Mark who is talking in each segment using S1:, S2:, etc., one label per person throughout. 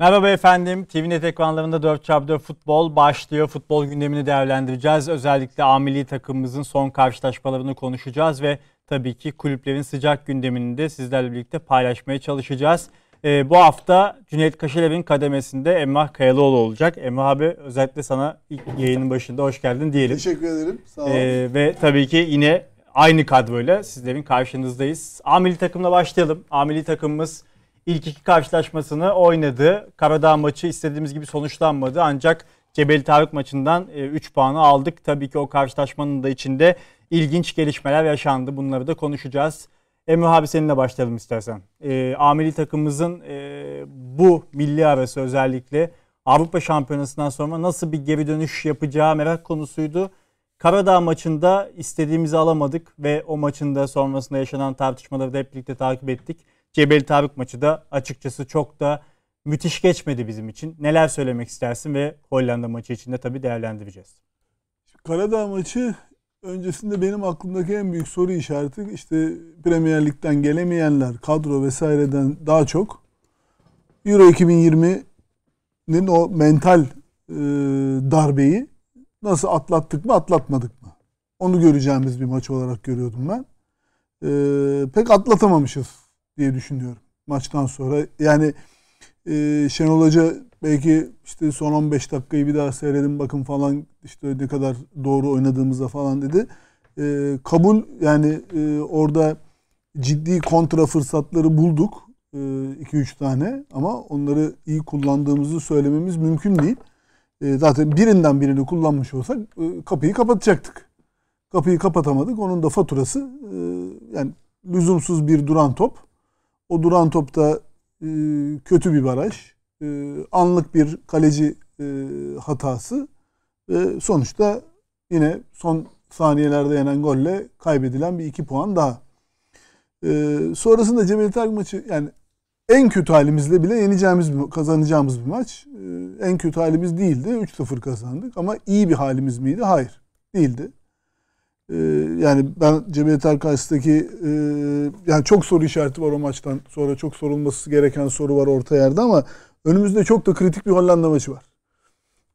S1: Merhaba efendim. TVNet ekranlarında 4x4 futbol başlıyor. Futbol gündemini değerlendireceğiz. Özellikle amili takımımızın son karşılaşmalarını konuşacağız ve tabii ki kulüplerin sıcak gündemini de sizlerle birlikte paylaşmaya çalışacağız. Ee, bu hafta Cüneyt Kaşelev'in kademesinde Emrah Kayalıoğlu olacak. Emrah abi özellikle sana ilk yayının başında hoş geldin diyelim. Teşekkür ederim. Sağ olun. Ee, ve tabii ki yine aynı kadroyla sizlerin karşınızdayız. Amili takımla başlayalım. Amili takımımız İlk iki karşılaşmasını oynadı. Karadağ maçı istediğimiz gibi sonuçlanmadı. Ancak Cebeli Tarık maçından 3 e, puanı aldık. Tabii ki o karşılaşmanın da içinde ilginç gelişmeler yaşandı. Bunları da konuşacağız. Emre abi seninle başlayalım istersen. E, ameli takımımızın e, bu milli arası özellikle Avrupa Şampiyonası'ndan sonra nasıl bir geri dönüş yapacağı merak konusuydu. Karadağ maçında istediğimizi alamadık ve o maçın da sonrasında yaşanan tartışmaları da hep birlikte takip ettik. Cebeli Tarık maçı da açıkçası çok da müthiş geçmedi bizim için. Neler söylemek istersin ve Hollanda maçı için de tabii değerlendireceğiz.
S2: Karadağ maçı öncesinde benim aklımdaki en büyük soru işareti işte Premier Lig'den gelemeyenler, kadro vesaireden daha çok Euro 2020'nin o mental e, darbeyi nasıl atlattık mı atlatmadık mı? Onu göreceğimiz bir maç olarak görüyordum ben. E, pek atlatamamışız diye düşünüyorum maçtan sonra. Yani e, Şenol Hoca belki işte son 15 dakikayı bir daha seyredin bakın falan işte ne kadar doğru oynadığımızda falan dedi. E, kabul yani e, orada ciddi kontra fırsatları bulduk. 2-3 e, tane ama onları iyi kullandığımızı söylememiz mümkün değil. E, zaten birinden birini kullanmış olsak e, kapıyı kapatacaktık. Kapıyı kapatamadık. Onun da faturası e, yani lüzumsuz bir duran top o duran topta e, kötü bir baraj. E, anlık bir kaleci e, hatası. E, sonuçta yine son saniyelerde yenen golle kaybedilen bir iki puan daha. E, sonrasında Cemil Tarık maçı yani en kötü halimizle bile yeneceğimiz, kazanacağımız bir maç. Ee, en kötü halimiz değildi. 3-0 kazandık ama iyi bir halimiz miydi? Hayır. Değildi. Ee, yani ben Cemiyet Arkası'daki e, yani çok soru işareti var o maçtan sonra çok sorulması gereken soru var orta yerde ama önümüzde çok da kritik bir Hollanda maçı var.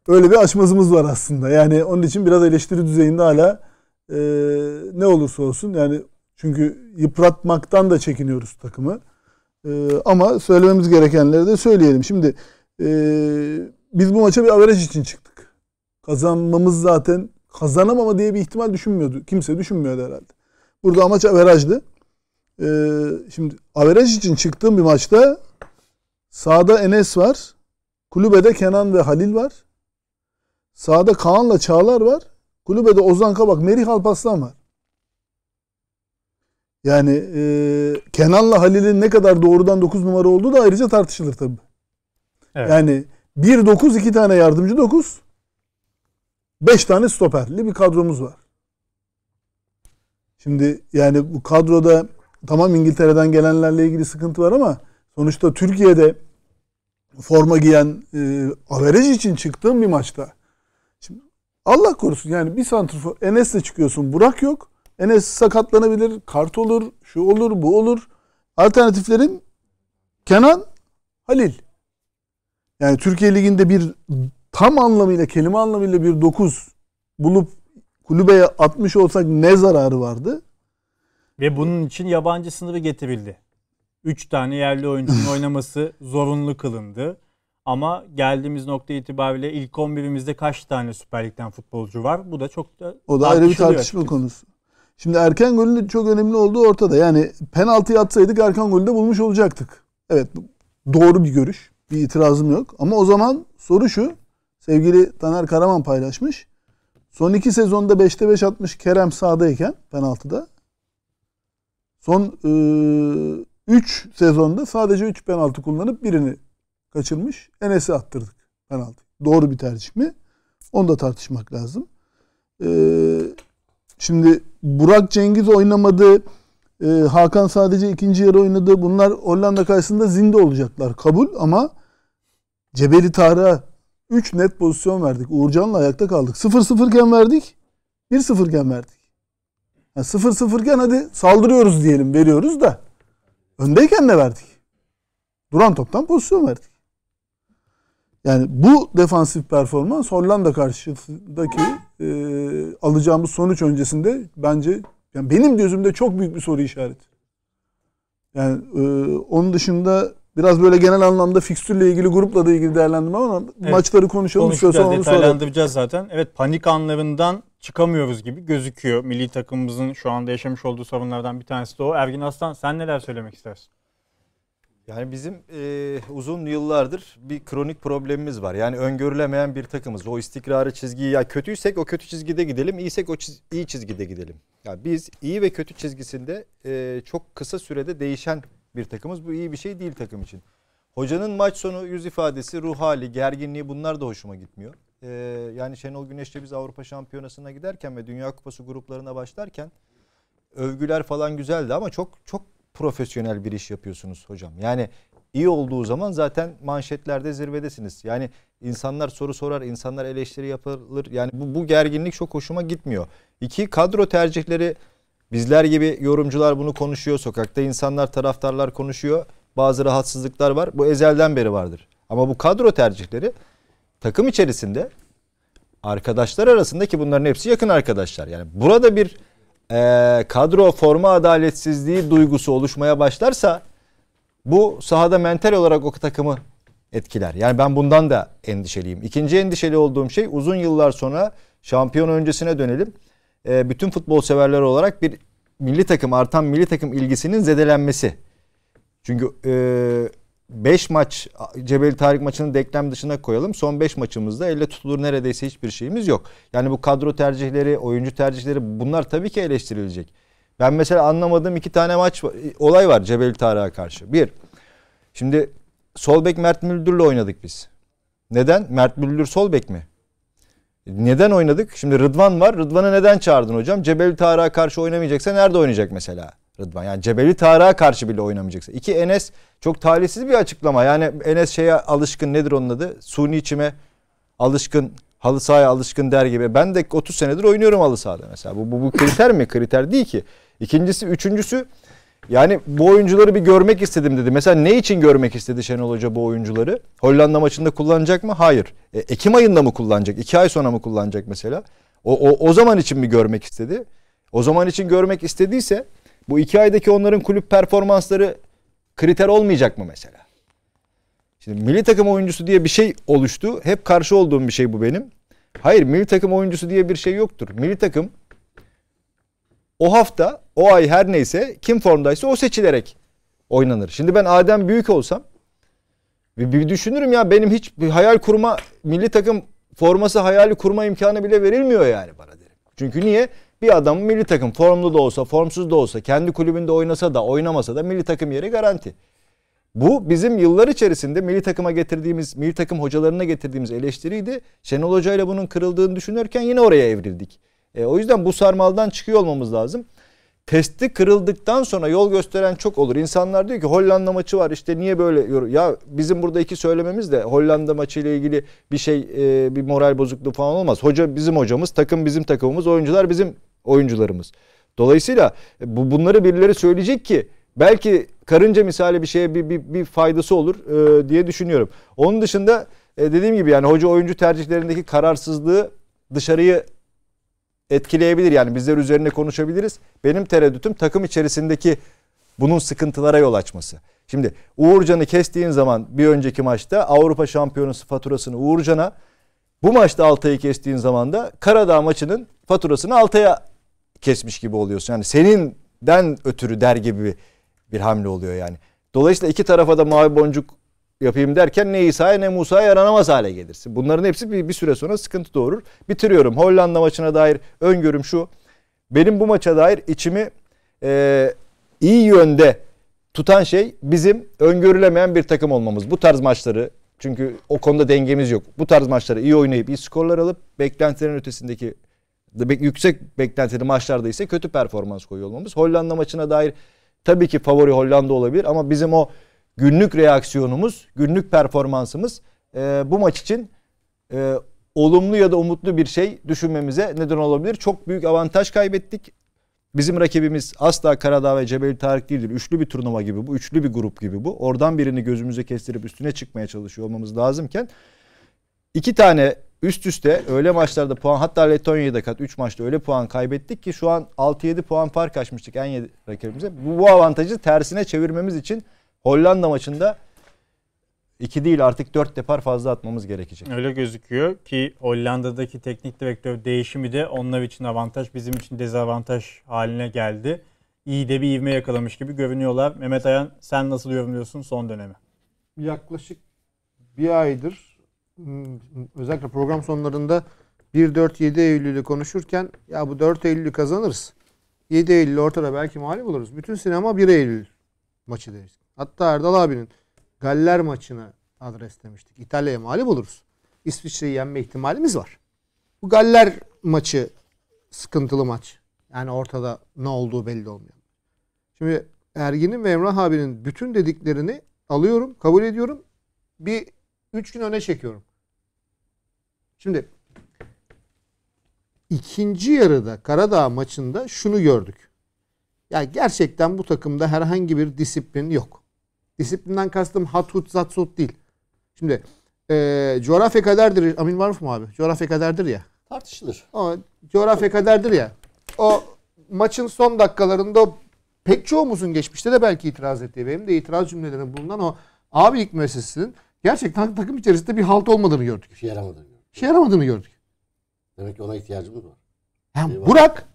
S2: Öyle bir açmazımız var aslında. Yani onun için biraz eleştiri düzeyinde hala e, ne olursa olsun yani çünkü yıpratmaktan da çekiniyoruz takımı. E, ama söylememiz gerekenleri de söyleyelim. Şimdi e, biz bu maça bir averaj için çıktık. Kazanmamız zaten kazanamama diye bir ihtimal düşünmüyordu. Kimse düşünmüyordu herhalde. Burada amaç averajdı. Ee, şimdi averaj için çıktığım bir maçta sağda Enes var. Kulübede Kenan ve Halil var. Sağda Kaan'la Çağlar var. Kulübede Ozan Kabak, Merih Alpaslan var. Yani e, Kenan'la Halil'in ne kadar doğrudan 9 numara olduğu da ayrıca tartışılır tabii. Evet. Yani 1-9 iki tane yardımcı 9. 5 tane stoperli bir kadromuz var. Şimdi yani bu kadroda tamam İngiltere'den gelenlerle ilgili sıkıntı var ama sonuçta Türkiye'de forma giyen e, averaj için çıktığım bir maçta. Şimdi Allah korusun yani bir santrfor Enes'le çıkıyorsun Burak yok. Enes sakatlanabilir, kart olur, şu olur, bu olur. Alternatiflerin Kenan, Halil. Yani Türkiye Ligi'nde bir tam anlamıyla kelime anlamıyla bir dokuz bulup kulübeye atmış olsak ne zararı vardı?
S1: Ve bunun için yabancı sınırı getirildi. Üç tane yerli oyuncunun oynaması zorunlu kılındı. Ama geldiğimiz nokta itibariyle ilk 11'imizde kaç tane Süper Lig'den futbolcu var? Bu da çok da O da ayrı bir tartışma açıkçası.
S2: konusu. Şimdi erken golün çok önemli olduğu ortada. Yani penaltıyı atsaydık erken golü de bulmuş olacaktık. Evet doğru bir görüş. Bir itirazım yok. Ama o zaman soru şu sevgili Taner Karaman paylaşmış. Son iki sezonda 5'te 5 atmış Kerem sağdayken penaltıda. Son 3 e, üç sezonda sadece 3 penaltı kullanıp birini kaçırmış. Enes'i attırdık penaltı. Doğru bir tercih mi? Onu da tartışmak lazım. E, şimdi Burak Cengiz oynamadı. E, Hakan sadece ikinci yarı oynadı. Bunlar Hollanda karşısında zinde olacaklar. Kabul ama Cebeli Tahra 3 net pozisyon verdik. Uğurcan'la ayakta kaldık. 0-0 iken verdik. 1-0 iken verdik. Yani 0-0 iken hadi saldırıyoruz diyelim veriyoruz da. Öndeyken de verdik. Duran toptan pozisyon verdik. Yani bu defansif performans Hollanda karşısındaki e, alacağımız sonuç öncesinde bence yani benim gözümde çok büyük bir soru işareti. Yani e, onun dışında Biraz böyle genel anlamda fikstürle ilgili, grupla da ilgili değerlendim ama evet. maçları konuşalım. Konuşacağız, sonra onu detaylandıracağız
S1: sonra. zaten. Evet panik anlarından çıkamıyoruz gibi gözüküyor. Milli takımımızın şu anda yaşamış olduğu sorunlardan bir tanesi de o. Ergin Aslan sen neler söylemek istersin? Yani bizim e, uzun
S3: yıllardır bir kronik problemimiz var. Yani öngörülemeyen bir takımız. O istikrarı çizgiyi ya kötüysek o kötü çizgide gidelim, iyiysek o çiz, iyi çizgide gidelim. Yani biz iyi ve kötü çizgisinde e, çok kısa sürede değişen bir takımız. Bu iyi bir şey değil takım için. Hocanın maç sonu yüz ifadesi, ruh hali, gerginliği bunlar da hoşuma gitmiyor. Ee, yani Şenol Güneş'le biz Avrupa Şampiyonası'na giderken ve Dünya Kupası gruplarına başlarken övgüler falan güzeldi ama çok çok profesyonel bir iş yapıyorsunuz hocam. Yani iyi olduğu zaman zaten manşetlerde zirvedesiniz. Yani insanlar soru sorar, insanlar eleştiri yapılır. Yani bu, bu gerginlik çok hoşuma gitmiyor. İki, kadro tercihleri Bizler gibi yorumcular bunu konuşuyor. Sokakta insanlar, taraftarlar konuşuyor. Bazı rahatsızlıklar var. Bu ezelden beri vardır. Ama bu kadro tercihleri takım içerisinde arkadaşlar arasında ki bunların hepsi yakın arkadaşlar. Yani burada bir e, kadro forma adaletsizliği duygusu oluşmaya başlarsa bu sahada mental olarak o takımı etkiler. Yani ben bundan da endişeliyim. İkinci endişeli olduğum şey uzun yıllar sonra şampiyon öncesine dönelim e, bütün futbol severler olarak bir milli takım artan milli takım ilgisinin zedelenmesi. Çünkü 5 e, maç Cebeli Tarık maçını denklem dışına koyalım. Son 5 maçımızda elle tutulur neredeyse hiçbir şeyimiz yok. Yani bu kadro tercihleri, oyuncu tercihleri bunlar tabii ki eleştirilecek. Ben mesela anlamadığım iki tane maç e, olay var Cebeli Tarık'a karşı. Bir, şimdi sol bek Mert Müldür'le oynadık biz. Neden? Mert Müldür sol bek mi? Neden oynadık? Şimdi Rıdvan var. Rıdvan'ı neden çağırdın hocam? Cebeli Tarık'a karşı oynamayacaksa nerede oynayacak mesela? Rıdvan. Yani Cebeli Tarık'a karşı bile oynamayacaksa. İki Enes çok talihsiz bir açıklama. Yani Enes şeye alışkın nedir onun adı? Suni içime alışkın, halı sahaya alışkın der gibi. Ben de 30 senedir oynuyorum halı sahada mesela. Bu, bu, bu kriter mi? Kriter değil ki. İkincisi, üçüncüsü yani bu oyuncuları bir görmek istedim dedi. Mesela ne için görmek istedi Şenol Hoca bu oyuncuları? Hollanda maçında kullanacak mı? Hayır. E, Ekim ayında mı kullanacak? İki ay sonra mı kullanacak mesela? O, o, o zaman için mi görmek istedi? O zaman için görmek istediyse bu iki aydaki onların kulüp performansları kriter olmayacak mı mesela? Şimdi milli takım oyuncusu diye bir şey oluştu. Hep karşı olduğum bir şey bu benim. Hayır milli takım oyuncusu diye bir şey yoktur. Milli takım o hafta o ay her neyse kim formdaysa o seçilerek oynanır. Şimdi ben Adem Büyük olsam bir, bir düşünürüm ya benim hiç bir hayal kurma milli takım forması hayali kurma imkanı bile verilmiyor yani bana derim. Çünkü niye? Bir adam milli takım formlu da olsa formsuz da olsa kendi kulübünde oynasa da oynamasa da milli takım yeri garanti. Bu bizim yıllar içerisinde milli takıma getirdiğimiz, milli takım hocalarına getirdiğimiz eleştiriydi. Şenol Hoca ile bunun kırıldığını düşünürken yine oraya evrildik. E, o yüzden bu sarmaldan çıkıyor olmamız lazım testi kırıldıktan sonra yol gösteren çok olur. İnsanlar diyor ki Hollanda maçı var işte niye böyle ya bizim burada iki söylememiz de Hollanda maçı ile ilgili bir şey e, bir moral bozukluğu falan olmaz. Hoca bizim hocamız, takım bizim takımımız, oyuncular bizim oyuncularımız. Dolayısıyla e, bu bunları birileri söyleyecek ki belki karınca misali bir şeye bir, bir, bir faydası olur e, diye düşünüyorum. Onun dışında dediğim gibi yani hoca oyuncu tercihlerindeki kararsızlığı dışarıyı etkileyebilir. Yani bizler üzerine konuşabiliriz. Benim tereddütüm takım içerisindeki bunun sıkıntılara yol açması. Şimdi Uğurcan'ı kestiğin zaman bir önceki maçta Avrupa Şampiyonası faturasını Uğurcan'a bu maçta Altay'ı kestiğin zaman da Karadağ maçının faturasını Altay'a kesmiş gibi oluyorsun. Yani seninden ötürü der gibi bir hamle oluyor yani. Dolayısıyla iki tarafa da mavi boncuk yapayım derken ne İsa'ya ne Musa'ya yaranamaz hale gelirsin. Bunların hepsi bir, bir süre sonra sıkıntı doğurur. Bitiriyorum. Hollanda maçına dair öngörüm şu. Benim bu maça dair içimi e, iyi yönde tutan şey bizim öngörülemeyen bir takım olmamız. Bu tarz maçları çünkü o konuda dengemiz yok. Bu tarz maçları iyi oynayıp iyi skorlar alıp beklentilerin ötesindeki yüksek beklentili maçlarda ise kötü performans koyuyor olmamız. Hollanda maçına dair tabii ki favori Hollanda olabilir ama bizim o günlük reaksiyonumuz, günlük performansımız e, bu maç için e, olumlu ya da umutlu bir şey düşünmemize neden olabilir. Çok büyük avantaj kaybettik. Bizim rakibimiz asla Karadağ ve Cebeli Tarık değildir. Üçlü bir turnuva gibi bu, üçlü bir grup gibi bu. Oradan birini gözümüze kestirip üstüne çıkmaya çalışıyor olmamız lazımken iki tane üst üste öyle maçlarda puan hatta Letonya'da kat 3 maçta öyle puan kaybettik ki şu an 6-7 puan fark açmıştık en yedi rakibimize. Bu, bu avantajı tersine çevirmemiz için Hollanda maçında iki değil artık dört depar fazla atmamız gerekecek.
S1: Öyle gözüküyor ki Hollanda'daki teknik direktör değişimi de onlar için avantaj bizim için dezavantaj haline geldi. İyi de bir ivme yakalamış gibi görünüyorlar. Mehmet Ayan sen nasıl yorumluyorsun son dönemi?
S4: Yaklaşık bir aydır özellikle program sonlarında 1-4-7 Eylül'ü konuşurken ya bu 4 Eylül'ü kazanırız. 7 Eylül ortada belki mağlup buluruz. Bütün sinema 1 Eylül maçı deriz. Hatta Erdal abinin Galler maçını adreslemiştik. İtalya'ya mağlup oluruz. İsviçre'yi yenme ihtimalimiz var. Bu Galler maçı sıkıntılı maç. Yani ortada ne olduğu belli olmuyor. Şimdi Ergin'in ve Emrah abinin bütün dediklerini alıyorum, kabul ediyorum. Bir üç gün öne çekiyorum. Şimdi ikinci yarıda Karadağ maçında şunu gördük. Ya yani gerçekten bu takımda herhangi bir disiplin yok. Disiplinden kastım hatut hut zat sut değil. Şimdi e, coğrafya kaderdir. Amin Maruf mu abi? Coğrafya kaderdir ya. Tartışılır. Ama coğrafya kaderdir ya. O maçın son dakikalarında pek çoğumuzun geçmişte de belki itiraz ettiği benim de itiraz cümlelerinde bulunan o abi ilk meselesinin gerçekten takım içerisinde bir halt olmadığını gördük.
S5: şey yaramadığını gördük.
S4: şey yaramadığını gördük. Demek ki ona ihtiyacımız var. Yani Burak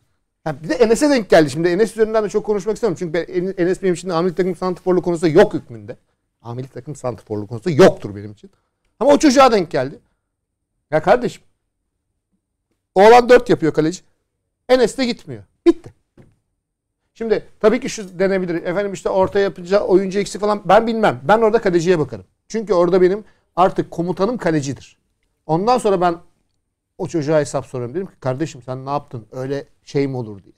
S4: Ha, bir de Enes'e denk geldi. Şimdi Enes üzerinden de çok konuşmak istemiyorum. Çünkü ben, Enes benim için amirlik takım santrforlu konusu yok hükmünde. amirlik takım santrforlu konusu yoktur benim için. Ama o çocuğa denk geldi. Ya kardeşim. Oğlan 4 yapıyor kaleci. Enes de gitmiyor. Bitti. Şimdi tabii ki şu denebilir. Efendim işte orta yapınca oyuncu eksik falan ben bilmem. Ben orada kaleciye bakarım. Çünkü orada benim artık komutanım kalecidir. Ondan sonra ben o çocuğa hesap soruyorum. Dedim ki kardeşim sen ne yaptın? Öyle şey mi olur diye.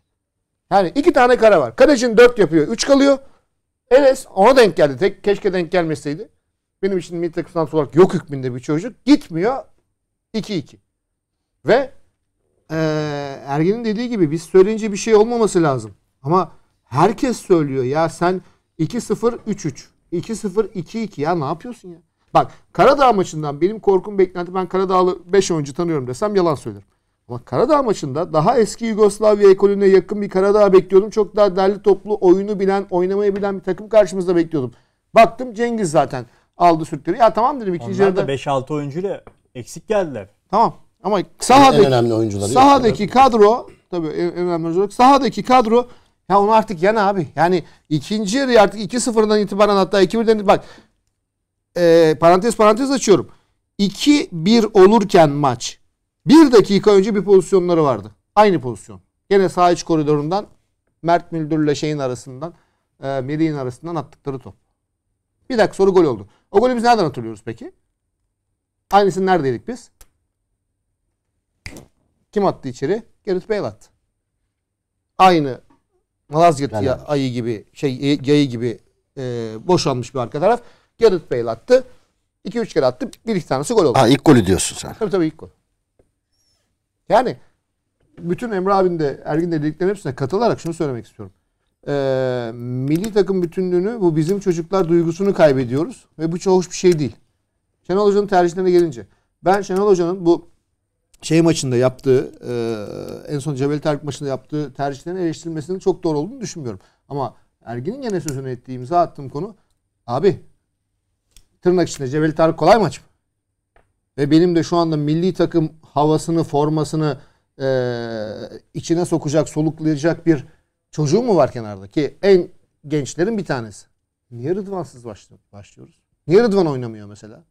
S4: Yani iki tane kara var. Kalecin dört yapıyor. Üç kalıyor. Enes ona denk geldi. Tek, keşke denk gelmeseydi. Benim için milli takım sanatçı olarak yok hükmünde bir çocuk. Gitmiyor. 2-2. Ve e, Ergin'in dediği gibi biz söyleyince bir şey olmaması lazım. Ama herkes söylüyor ya sen 2-0-3-3. 2-0-2-2 ya ne yapıyorsun ya? Bak Karadağ maçından benim korkum beklenti ben Karadağlı 5 oyuncu tanıyorum desem yalan söylerim. Ama Karadağ maçında daha eski Yugoslavya ekolüne yakın bir Karadağ bekliyordum. Çok daha derli toplu oyunu bilen, oynamayı bilen bir takım karşımızda bekliyordum. Baktım Cengiz zaten aldı sürtleri. Ya tamam dedim ikinci yarıda. Onlar da
S1: 5-6 oyuncuyla eksik geldiler.
S4: Tamam. Ama sahadaki, en önemli oyuncuları sahadaki yok, kadro tabii en önemli oyuncular. Sahadaki kadro ya onu artık yan abi. Yani ikinci yarı artık 2-0'dan itibaren hatta 2-1'den bak e, parantez parantez açıyorum. 2-1 olurken maç bir dakika önce bir pozisyonları vardı. Aynı pozisyon. Gene sağ iç koridorundan Mert Müldür'le şeyin arasından e, Medin arasından attıkları top. Bir dakika sonra gol oldu. O golü biz nereden hatırlıyoruz peki? Aynısını neredeydik biz? Kim attı içeri? Gareth Bale attı. Aynı Malazgirt yani. ayı gibi şey yayı gibi e, boşanmış bir arka taraf. Gareth Bale attı. 2-3 kere attı. Bir iki tanesi gol oldu. Ha, ilk golü diyorsun sen. Tabii tabii ilk gol. Yani bütün Emre abin de Ergin de dediklerinin hepsine katılarak şunu söylemek istiyorum. Ee, milli takım bütünlüğünü bu bizim çocuklar duygusunu kaybediyoruz. Ve bu çok hoş bir şey değil. Şenol Hoca'nın tercihlerine gelince. Ben Şenol Hoca'nın bu şey maçında yaptığı e, en son Cebel Tarık maçında yaptığı tercihlerin eleştirilmesinin çok doğru olduğunu düşünmüyorum. Ama Ergin'in gene sözünü ettiği imza attığım konu abi tırnak içinde Cebeli Tarık kolay maç mı? Ve benim de şu anda milli takım havasını, formasını e, içine sokacak, soluklayacak bir çocuğu mu var kenarda? Ki en gençlerin bir tanesi. Niye Rıdvansız başlıyoruz? Niye Rıdvan oynamıyor mesela?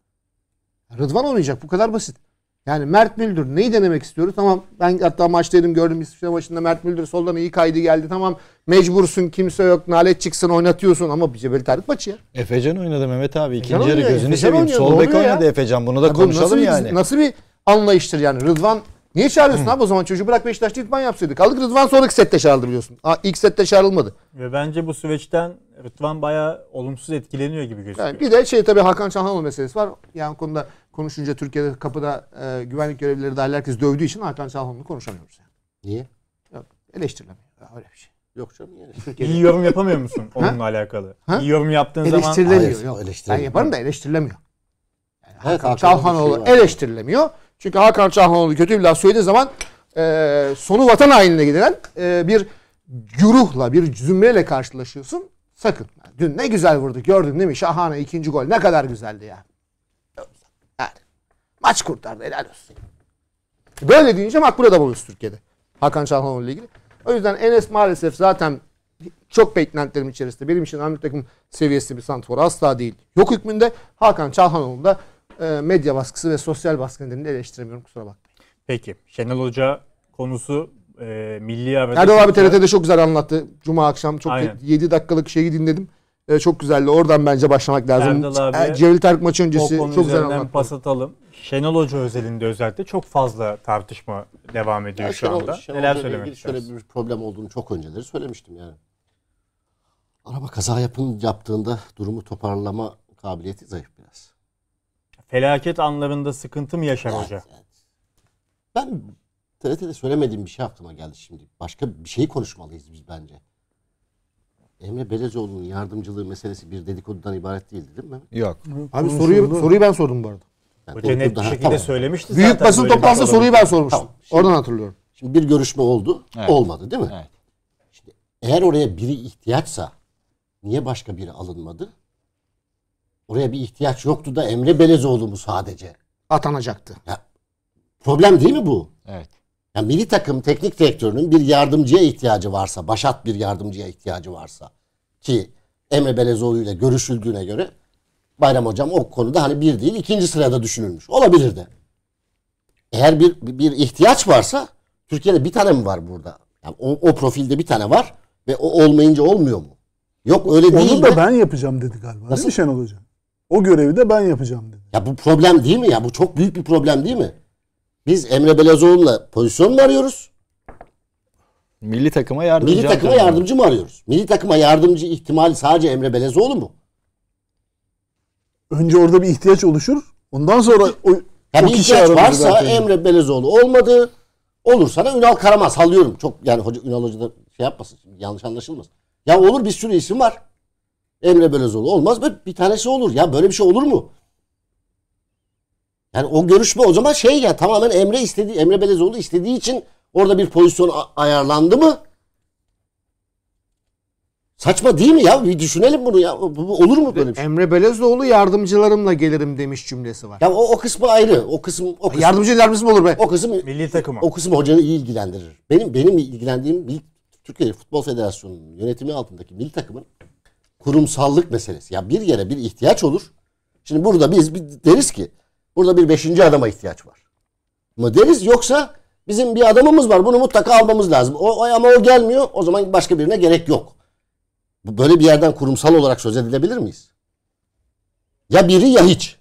S4: Rıdvan oynayacak bu kadar basit. Yani Mert Müldür neyi denemek istiyoruz? Tamam ben hatta maç dedim gördüm İsviçre maçında Mert Müldür soldan iyi kaydı geldi. Tamam mecbursun kimse yok nalet çıksın oynatıyorsun ama bir Cebel Tarık maçı ya.
S3: Efecan oynadı Mehmet abi ikinci yarı gözünü seveyim. Sol
S4: bek oynadı Efecan bunu da ya konuşalım nasıl yani. Bir, nasıl bir anlayıştır yani Rıdvan Niye çağırıyorsun Hı. abi o zaman çocuğu bırak Beşiktaş'ta idman yapsaydı. Kaldık Rıdvan sonraki sette çağrıldı biliyorsun. Aa, ilk sette çağrılmadı.
S1: Ve bence bu süreçten Rıdvan baya olumsuz etkileniyor gibi gözüküyor. Yani
S4: bir de şey tabii Hakan Çalhanoğlu meselesi var. Yani konuda konuşunca Türkiye'de kapıda e, güvenlik görevlileri dahil herkes dövdüğü için Hakan Çalhanoğlu'nu konuşamıyoruz. Yani. Niye? Yok, eleştirilemiyor. Ya, öyle bir şey. Yok canım İyi yorum yapamıyor musun onunla alakalı? Ha? İyi yorum yaptığın eleştirilemiyor, zaman... Eleştirilemiyor. Yok. Ben yaparım da eleştirilemiyor. Yani evet, Hakan Çalhanoğlu şey eleştirilemiyor. Çünkü Hakan Çalhanoğlu kötü bir laf söylediği zaman e, sonu vatan hainine gidilen e, bir güruhla, bir zümreyle karşılaşıyorsun. Sakın. dün ne güzel vurdu gördün değil mi? Şahane ikinci gol. Ne kadar güzeldi ya. Maç kurtardı helal olsun. Böyle deyince makbule da bulmuş Türkiye'de. Hakan Çalhanoğlu ile ilgili. O yüzden Enes maalesef zaten çok beklentilerim içerisinde. Benim için Amir takım seviyesi bir santifor asla değil. Yok hükmünde Hakan Çalhanoğlu da e, medya baskısı ve sosyal baskı nedeniyle eleştiremiyorum kusura bakmayın.
S1: Peki Şenol Hoca konusu e, milli arada... Erdal abi TRT'de
S4: çok güzel anlattı. Cuma akşam çok Aynen. 7 dakikalık şeyi dinledim. E, çok güzeldi. Oradan bence başlamak lazım. Erdal abi, e, Cevil Tarık maçı öncesi çok güzel anlattı.
S1: pas atalım. Şenol Hoca özelinde özellikle çok fazla tartışma devam ediyor yani şu Şenol, anda. Şenol Neler söylemek ilgili şöyle
S5: bir problem olduğunu çok önceleri söylemiştim yani. Araba kaza yapın, yaptığında durumu toparlama kabiliyeti zayıf biraz.
S1: Felaket anlarında sıkıntı mı yaşar evet, hoca? Evet. Ben TRT'de
S5: söylemediğim bir şey aklıma geldi şimdi. Başka bir şeyi konuşmalıyız biz bence. Emre Belezoğlu'nun yardımcılığı meselesi bir dedikodudan ibaret değildi değil mi? Yok. Abi soruyu soruyu ben
S4: sordum bu arada. Yani Hoca net bir şekilde tamam. söylemişti Büyük basın şey toplantısında soruyu ben sormuştum. Tamam. Şimdi, Oradan hatırlıyorum.
S5: Şimdi bir görüşme oldu. Evet. Olmadı değil mi? Evet. Şimdi eğer oraya biri ihtiyaçsa niye başka biri alınmadı? Oraya bir ihtiyaç yoktu da Emre Belezoğlu mu sadece? Atanacaktı. Ya, problem değil mi bu? Evet. Yani milli takım teknik direktörünün bir yardımcıya ihtiyacı varsa, başat bir yardımcıya ihtiyacı varsa ki Emre Belezoğlu ile görüşüldüğüne göre Bayram Hocam o konuda hani bir değil ikinci sırada düşünülmüş. Olabilir de. Eğer bir, bir ihtiyaç varsa Türkiye'de bir tane mi var burada? Yani o, o profilde bir tane var ve o olmayınca olmuyor mu? Yok öyle Onu değil Onu da de. ben
S2: yapacağım dedi galiba.
S5: Nasıl? Değil mi Şenol Hocam? O görevi de ben yapacağım dedi. Ya bu problem değil mi ya? Bu çok büyük bir problem değil mi? Biz Emre Belezoğlu'na pozisyon mu arıyoruz?
S2: Milli takıma yardımcı. Milli takıma yardımcı
S5: mı arıyoruz? Milli takıma yardımcı ihtimali sadece Emre Belezoğlu mu?
S2: önce orada bir ihtiyaç oluşur.
S5: Ondan sonra o, yani o kişi ihtiyaç varsa zaten. Emre Belezoğlu olmadı. Olursa da Ünal Karamaz sallıyorum. Çok yani hoca Ünal Hoca da şey yapmasın. Yanlış anlaşılmasın. Ya olur bir sürü isim var. Emre Belezoğlu olmaz bir Bir tanesi olur. Ya böyle bir şey olur mu? Yani o görüşme o zaman şey ya tamamen Emre istediği Emre Belezoğlu istediği için orada bir pozisyon ayarlandı mı? Saçma
S4: değil mi ya? Bir düşünelim bunu ya. Olur mu böyle bir şey? Emre Belezoğlu yardımcılarımla gelirim demiş cümlesi var. Ya o, o kısmı ayrı. O kısım o kısım. Yardımcı yardımcısı mı olur be? O kısım milli takım. O kısım hocanı iyi
S5: ilgilendirir. Benim benim ilgilendiğim milli, Türkiye Futbol Federasyonu'nun yönetimi altındaki milli takımın kurumsallık meselesi. Ya bir yere bir ihtiyaç olur. Şimdi burada biz deriz ki burada bir beşinci adama ihtiyaç var. Mı deriz yoksa bizim bir adamımız var. Bunu mutlaka almamız lazım. O, ama o gelmiyor. O zaman başka birine gerek yok. Böyle bir yerden kurumsal olarak söz edilebilir miyiz? Ya biri ya hiç.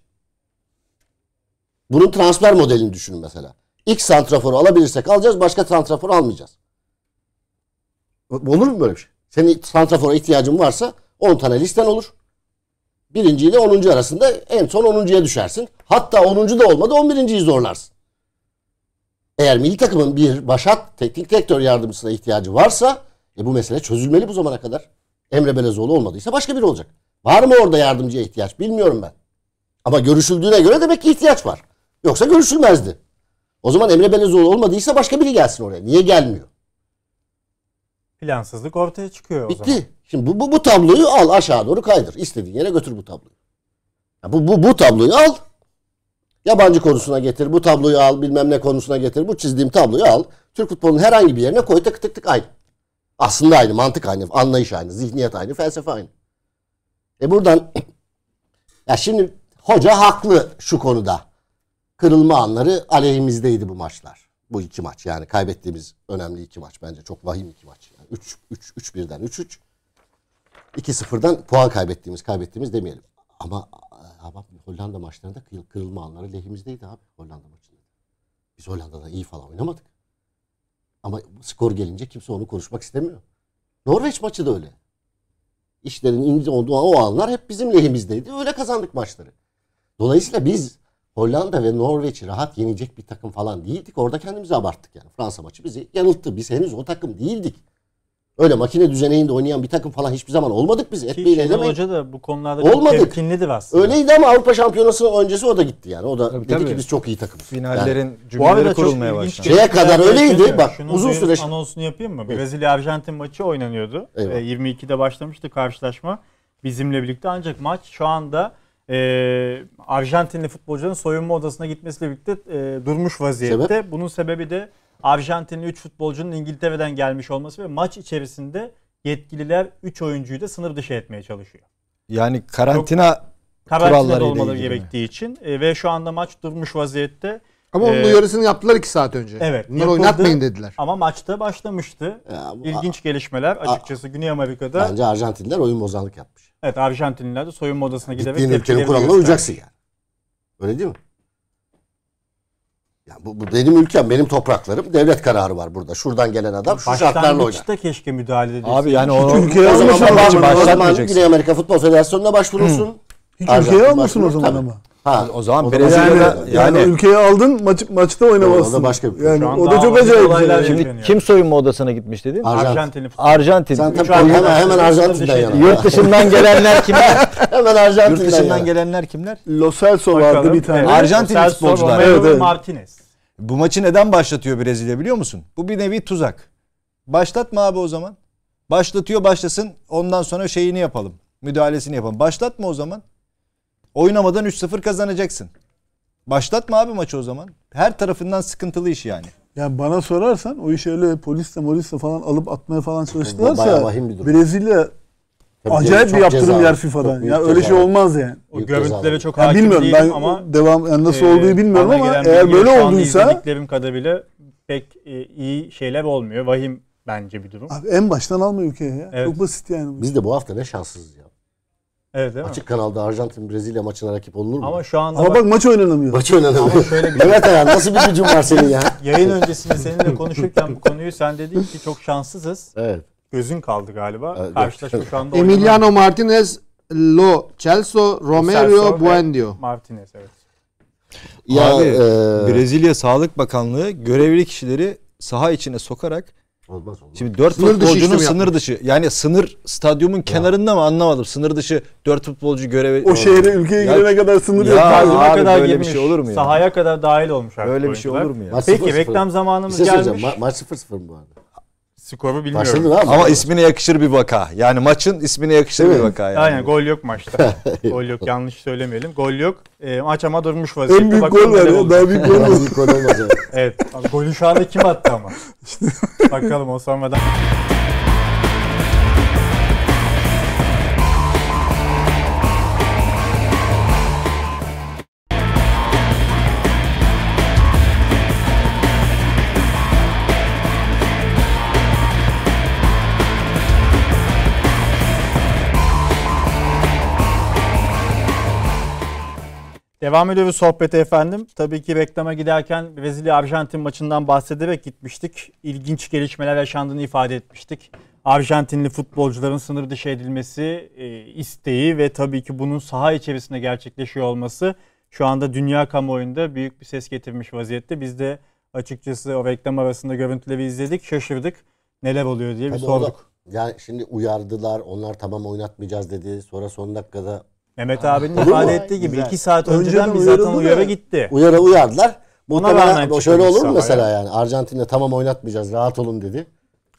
S5: Bunun transfer modelini düşünün mesela. X santraforu alabilirsek alacağız, başka santraforu almayacağız. Olur mu böyle bir şey? Senin santrafora ihtiyacın varsa 10 tane listen olur. Birinci ile 10. arasında en son 10.ya düşersin. Hatta 10. da olmadı 11.yi zorlarsın. Eğer milli takımın bir başat teknik direktör yardımcısına ihtiyacı varsa e bu mesele çözülmeli bu zamana kadar. Emre Belezoğlu olmadıysa başka biri olacak. Var mı orada yardımcıya ihtiyaç bilmiyorum ben. Ama görüşüldüğüne göre demek ki ihtiyaç var. Yoksa görüşülmezdi. O zaman Emre Belezoğlu olmadıysa başka biri gelsin oraya. Niye gelmiyor?
S1: Plansızlık ortaya çıkıyor o Bitti. zaman.
S5: Şimdi bu, bu, bu tabloyu al aşağı doğru kaydır. İstediğin yere götür bu tabloyu. Ya bu, bu, bu tabloyu al. Yabancı konusuna getir. Bu tabloyu al. Bilmem ne konusuna getir. Bu çizdiğim tabloyu al. Türk futbolunun herhangi bir yerine koy tık tık tık aynı. Aslında aynı, mantık aynı, anlayış aynı, zihniyet aynı, felsefe aynı. E buradan ya şimdi hoca haklı şu konuda. Kırılma anları aleyhimizdeydi bu maçlar. Bu iki maç yani kaybettiğimiz önemli iki maç bence çok vahim iki maç. 3 3 3 birden 3 3 2-0'dan puan kaybettiğimiz kaybettiğimiz demeyelim. Ama e, ama Hollanda maçlarında kırılma anları lehimizdeydi abi Hollanda maçında. Biz Hollanda'da iyi falan oynamadık. Ama skor gelince kimse onu konuşmak istemiyor. Norveç maçı da öyle. İşlerin ince olduğu o anlar hep bizim lehimizdeydi. Öyle kazandık maçları. Dolayısıyla biz Hollanda ve Norveç'i rahat yenecek bir takım falan değildik. Orada kendimizi abarttık yani. Fransa maçı bizi yanılttı. Biz henüz o takım değildik. Öyle makine düzeneğinde oynayan bir takım falan hiçbir zaman olmadık biz. Ki Şenol Hoca
S1: da bu konularda olmadık. çok
S5: temkinlidir aslında. Öyleydi ama Avrupa Şampiyonası öncesi o da gitti yani. O da tabii, dedi tabii. ki biz çok iyi takımız. Finallerin yani. cümleleri kurulmaya başlandı. Şeye kadar öyleydi. Şey bak Şunu uzun süre.
S1: Anonsunu yapayım mı? Evet. Brezilya-Arjantin maçı oynanıyordu. Evet. Ee, 22'de başlamıştı karşılaşma bizimle birlikte. Ancak maç şu anda e, Arjantinli futbolcunun soyunma odasına gitmesiyle birlikte e, durmuş vaziyette. Sebep? Bunun sebebi de Arjantinli 3 futbolcunun İngiltere'den gelmiş olması ve maç içerisinde yetkililer 3 oyuncuyu da sınır dışı etmeye çalışıyor.
S3: Yani karantina Çok, karantinada olmaları gerektiği için
S1: e, ve şu anda maç durmuş vaziyette. Ama onun ee, uyarısını
S4: yaptılar iki saat önce. Evet. Bunları yapıldı, oynatmayın dediler.
S1: Ama maçta başlamıştı. Ya, bu, İlginç gelişmeler açıkçası a, Güney Amerika'da. Bence
S4: Arjantinliler
S5: oyun bozanlık yapmış.
S1: Evet Arjantinliler de soyunma odasına giderek Gittiğin ülkenin kuralına uyacaksın
S5: yani. Öyle değil mi? Ya bu, bu benim ülkem, benim topraklarım. Devlet kararı var burada. Şuradan gelen adam şu şartlarla oynar. Başlangıçta
S1: keşke müdahale edilsin. Abi yani o, ülkeye o zaman,
S5: o zaman Güney Amerika Futbol Federasyonu'na başvurursun. Hı. Hiç ülkeye almasın o
S2: zaman ama. Ha. O zaman Brezilya'da yani, yani, yani ülkeye aldın maç, maçta oynamazsın. O da başka bir Yani o da çok acayip. Şey Şimdi
S3: kim soyunma odasına gitmiş dedin Arjantin. Arjantin. Sen tabii hemen, hemen Arjantin'den şey yana. Yurt dışından gelenler kimler? hemen Arjantin'den Yurt dışından
S2: gelenler kimler? Lo Celso vardı bir tane. Arjantin futbolcular. Evet, evet. Martinez.
S3: Bu maçı neden başlatıyor Brezilya biliyor musun? Bu bir nevi tuzak. Başlatma abi o zaman. Başlatıyor başlasın ondan sonra şeyini yapalım. Müdahalesini yapalım. Başlatma o zaman. Oynamadan 3-0 kazanacaksın. Başlatma abi maçı o zaman. Her tarafından sıkıntılı iş yani.
S2: Yani bana sorarsan o iş öyle polisle molisle falan alıp atmaya falan çalıştılarsa Brezilya Tabii acayip bir yaptırım cezalı, yer FIFA'dan. Ya öyle şey olmaz yani. O Büyük görüntülere çok hakim yani bilmiyorum, değilim ben ama devam yani nasıl e, olduğu bilmiyorum ama eğer böyle olduysa
S1: izlediklerim kadarıyla pek e, iyi şeyler olmuyor. Vahim bence bir durum. Abi
S2: en baştan alma ülkeye ya.
S1: Evet. Çok basit yani.
S2: Bu. Biz
S5: de bu hafta ne şanssızız ya. Evet, değil mi? Açık kanalda Arjantin Brezilya maçına rakip olunur mu? Ama şu anda Ama bak, maç oynanamıyor. Maç oynanamıyor. evet şey- Ayhan nasıl bir gücün var senin ya? Yayın öncesinde seninle
S2: konuşurken
S1: bu konuyu sen dedin ki çok şanssızız. Evet. Gözün kaldı galiba. Evet. Karşılaşma şu anda Emiliano oynanamıyor.
S4: Martinez, Lo, Celso, Romero, Buendio.
S1: Martinez evet. Ya, Abi, e...
S3: Brezilya Sağlık Bakanlığı görevli kişileri saha içine sokarak Olmaz olmaz. Şimdi 4 sınır futbolcunun dışı sınır dışı yani sınır stadyumun ya. kenarında mı anlamadım. Sınır dışı dört futbolcu göreve. O şehre ülkeye ya, girene kadar sınır ya, yok. Stadyuma kadar böyle girmiş. bir şey olur mu ya?
S1: Sahaya kadar dahil olmuş. Böyle bir şey olur mu ya? Peki reklam sıfır. zamanımız bir şey gelmiş. Ma- maç 0-0 bu arada? Skoru bilmiyorum. Başladı lan. Ama ismine
S3: yakışır bir vaka. Yani maçın ismine
S1: yakışır Değil bir mi? vaka. Yani. Aynen gol yok maçta. gol yok yanlış söylemeyelim. Gol yok. E, maç ama durmuş vaziyette. En büyük Bak, gol var ya. Daha büyük gol var. gol olmaz. evet. Abi, golü şu anda kim attı ama? Bakalım o sonradan. Devam ediyoruz sohbete efendim. Tabii ki reklama giderken Brezilya-Arjantin maçından bahsederek gitmiştik. İlginç gelişmeler yaşandığını ifade etmiştik. Arjantinli futbolcuların sınır dışı edilmesi e, isteği ve tabii ki bunun saha içerisinde gerçekleşiyor olması şu anda dünya kamuoyunda büyük bir ses getirmiş vaziyette. Biz de açıkçası o reklam arasında görüntüleri izledik, şaşırdık. Neler oluyor diye tabii bir sorduk.
S5: Da, yani şimdi uyardılar, onlar tamam oynatmayacağız dedi. Sonra son dakikada Mehmet abinin ifade ettiği gibi 2 saat önceden, biz zaten uyarı gitti. Uyarı uyardılar. Muhtemelen şöyle olur mu mesela yani Arjantin'de tamam oynatmayacağız rahat olun dedi.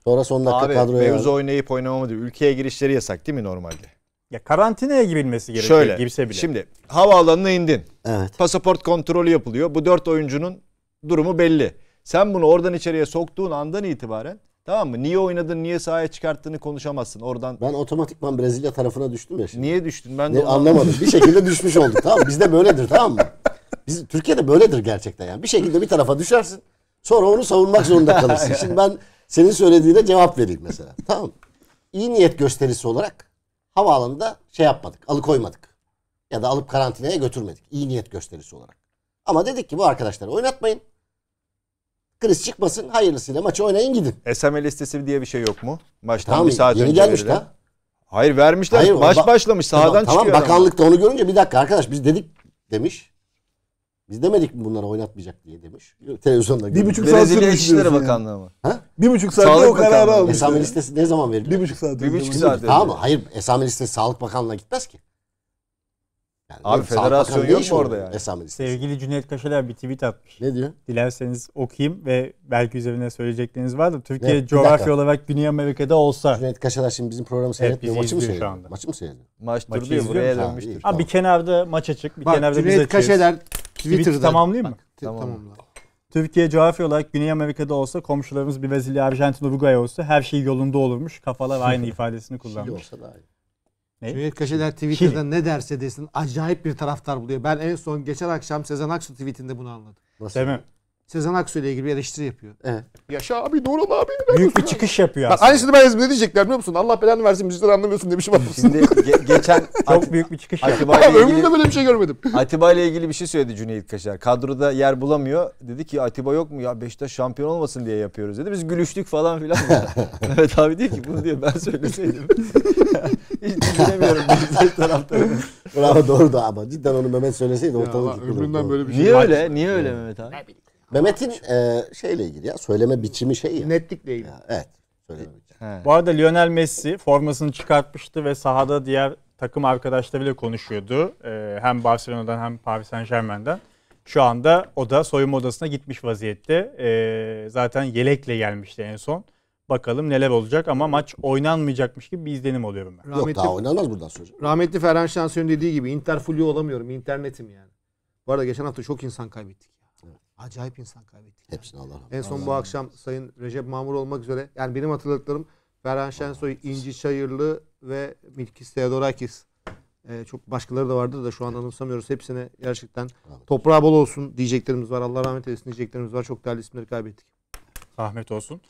S5: Sonra son dakika Abi, kadroya... mevzu
S3: oynayıp oynamama değil. Ülkeye girişleri yasak değil mi normalde? Ya karantinaya girilmesi gerekiyor Şöyle, girse bile. Şimdi
S5: havaalanına indin. Evet.
S3: Pasaport kontrolü yapılıyor. Bu dört oyuncunun durumu belli. Sen bunu oradan içeriye soktuğun andan itibaren Tamam mı? Niye oynadın, niye sahaya çıkarttığını konuşamazsın oradan. Ben otomatikman Brezilya
S5: tarafına düştüm ya şimdi. Niye düştün? Ben de anlamadım. bir şekilde düşmüş olduk tamam Bizde böyledir tamam mı? Biz Türkiye'de böyledir gerçekten yani. Bir şekilde bir tarafa düşersin. Sonra onu savunmak zorunda kalırsın. şimdi ben senin söylediğine cevap vereyim mesela. Tamam İyi niyet gösterisi olarak havaalanında şey yapmadık, alıkoymadık. Ya da alıp karantinaya götürmedik. İyi niyet gösterisi olarak. Ama dedik ki bu arkadaşları oynatmayın. Kriz çıkmasın hayırlısıyla maçı oynayın gidin. SMA listesi diye bir şey yok mu? Maçtan tamam, bir saat yeni önce gelmiş verirler. Hayır
S3: vermişler. Hayır, Maç ba- başlamış sahadan tamam, çıkıyor. Tamam
S5: bakanlık onu görünce bir dakika arkadaş biz dedik demiş. Biz demedik mi bunlara oynatmayacak diye demiş. Televizyonda Bir buçuk saat Brezilya sürmüş İçişleri Bakanlığı mı? Ha? Bir buçuk saat Sağlık o kararı almışlar. Esame listesi ne zaman verildi? Bir buçuk saat. Bir buçuk saat. Tamam Hayır esame listesi Sağlık Bakanlığı'na gitmez ki. Yani Abi federasyon yok mu orada yani? Esamet
S1: Sevgili Cüneyt Kaşeler bir tweet atmış. Ne diyor? Dilerseniz okuyayım ve belki üzerine söyleyecekleriniz vardır. Türkiye ne? Bir coğrafya olarak Güney Amerika'da olsa. Cüneyt Kaşeler şimdi bizim programı seyretmiyor. Maçı mı seyrediyor?
S5: Maçı mı seyrediyor? Maç Maçı duruyor buraya dönmüştür. Ha, tamam. bir kenarda maç açık bir Bak, kenarda Cüneyt biz açıyoruz. Kaşeler
S1: Twitter'da. Tweet tamamlayayım mı? Tamam. Tamamla. Türkiye coğrafya olarak Güney Amerika'da olsa komşularımız Brezilya, Arjantin, Uruguay olsa her şey yolunda olurmuş. Kafalar aynı ifadesini şey kullanmış. Şili olsa da aynı.
S4: Ne? Cüneyt Kaşeder Twitter'da ne derse desin acayip bir taraftar buluyor. Ben en son geçen akşam Sezen Aksu tweetinde bunu anladım. Nasıl? Demem. Sezen Aksu ile ilgili bir eleştiri yapıyor. Evet. Yaşa abi doğru mu abi. Büyük bir çıkış yapıyor Bak, aslında. Aynısını ben ne diyecekler biliyor musun? Allah belanı versin müzikten anlamıyorsun demişim aslında. Şimdi ge- geçen çok büyük bir çıkış Atiba yaptı. Ilgili, ömrümde böyle bir şey görmedim.
S3: Atiba ile ilgili bir şey söyledi Cüneyt Kaşar. Kadroda yer bulamıyor. Dedi ki Atiba yok mu ya Beşiktaş şampiyon olmasın diye yapıyoruz dedi. Biz gülüştük falan filan. evet abi diyor ki bunu diyor ben söyleseydim. Hiç
S5: dinlemiyorum Beşiktaş taraftarı. Bravo doğru da ama cidden onu Mehmet söyleseydi ortalık. Ömründen böyle bir şey. Niye öyle? Niye öyle Mehmet abi? Ne bileyim. Mehmet'in e, şeyle ilgili ya söyleme biçimi şey
S1: ya. Netlikle ilgili. evet. Söyleme e, biçimi. He. Bu arada Lionel Messi formasını çıkartmıştı ve sahada diğer takım arkadaşlarıyla konuşuyordu. E, hem Barcelona'dan hem Paris Saint Germain'den. Şu anda o da soyunma odasına gitmiş vaziyette. E, zaten yelekle gelmişti en son. Bakalım neler olacak ama maç oynanmayacakmış gibi bir izlenim oluyorum ben. Rahmetli, Yok daha
S4: oynanmaz buradan sonra. Rahmetli Ferhan Şansiyon'un dediği gibi Inter fulyo olamıyorum internetim yani. Bu arada geçen hafta çok insan kaybettik acayip insan kaybettik. Hepsini yani. Allah En son Allah bu akşam Sayın Recep Mamur olmak üzere yani benim hatırladıklarım Ferhan Şensoy, İnci Çayırlı ve Milkis Theodorakis. Ee, çok başkaları da vardı da şu an anımsamıyoruz. Hepsine gerçekten toprağı bol olsun diyeceklerimiz var. Allah rahmet eylesin diyeceklerimiz var. Çok değerli isimleri kaybettik. Rahmet olsun.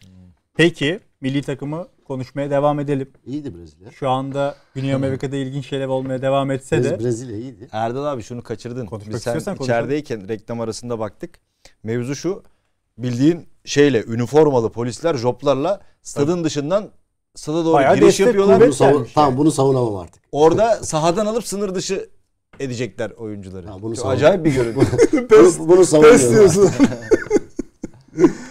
S1: Peki milli takımı konuşmaya devam edelim. İyiydi Brezilya. Şu anda Güney Amerika'da ilginç şeyler olmaya devam etse de. Brezilya iyiydi. Erdal abi şunu kaçırdın. Konuşmak Biz sen içerideyken
S3: konuşalım. reklam arasında baktık. Mevzu şu bildiğin şeyle üniformalı polisler joplarla stadın dışından stada doğru Bayağı giriş yapıyorlar. Bunu savun, Tamam
S5: bunu savunamam artık.
S3: Orada sahadan alıp sınır dışı edecekler oyuncuları. Ha, bunu Acayip bir görüntü. bunu, bunu savunuyorum.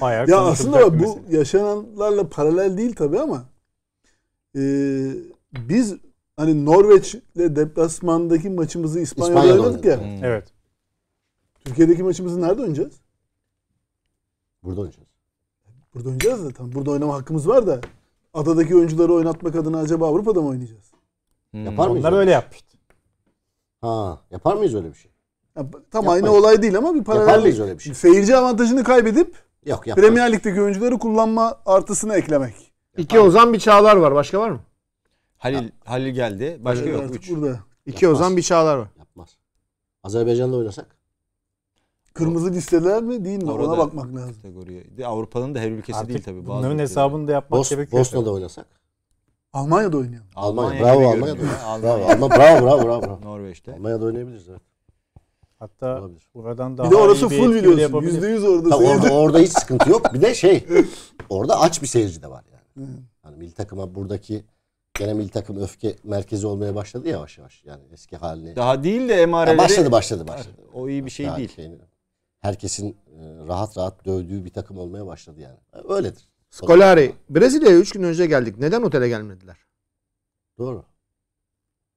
S2: ya aslında bak, bu yaşananlarla paralel değil tabi ama e, biz hani Norveç'le deplasmandaki maçımızı İspanya'da oynadık ya. Hmm. Evet. Türkiye'deki maçımızı nerede oynayacağız? Burada oynayacağız. Burada oynayacağız da tam burada oynama hakkımız var da adadaki oyuncuları oynatmak adına acaba Avrupa'da mı oynayacağız? Hmm.
S5: Yapar mıyız? Onlar öyle şey? yapmıştı. Ha, yapar mıyız öyle bir şey?
S2: Ya, tam Yapmayız. aynı olay değil ama bir paralellik. öyle bir şey? Seyirci avantajını kaybedip Yok, yapmayız. Premier Lig'deki oyuncuları kullanma artısını eklemek. İki Ozan bir Çağlar var. Başka var mı?
S1: Halil ya. Halil
S3: geldi. Başka Halil yok. Üç. Burada.
S2: İki Yapmaz. Ozan bir
S4: Çağlar var. Yapmaz. Azerbaycan'da oynasak?
S2: Kırmızı listeler mi değil mi? Orada Ona bakmak lazım.
S3: Kategoriye. Avrupa'nın da her ülkesi Artık değil tabii.
S2: Bazı bunların ülkeleri. hesabını da yapmak Bos, gerekiyor. Bosna'da oynasak. Almanya'da oynayalım. Almanya, bravo gibi Almanya'da. Bravo, Almanya. bravo, bravo, bravo, bravo. Norveç'te.
S1: Almanya'da oynayabiliriz. Evet. Hatta Olabilir.
S2: buradan daha Bir de orası iyi full etki biliyorsun. Yüzde yüz orada. Tabii seyirci. orada, hiç sıkıntı yok. Bir de şey,
S5: orada aç bir seyirci de var yani. Hani milli takıma buradaki gene milli takım öfke merkezi olmaya başladı yavaş yavaş. Yani eski haline. Daha değil de Ya başladı başladı başladı. O iyi bir şey Daha değil. şeyini- herkesin e, rahat rahat dövdüğü bir takım olmaya başladı yani. Öyledir.
S4: Skolari, Brezilya'ya 3 gün önce geldik. Neden otele gelmediler? Doğru.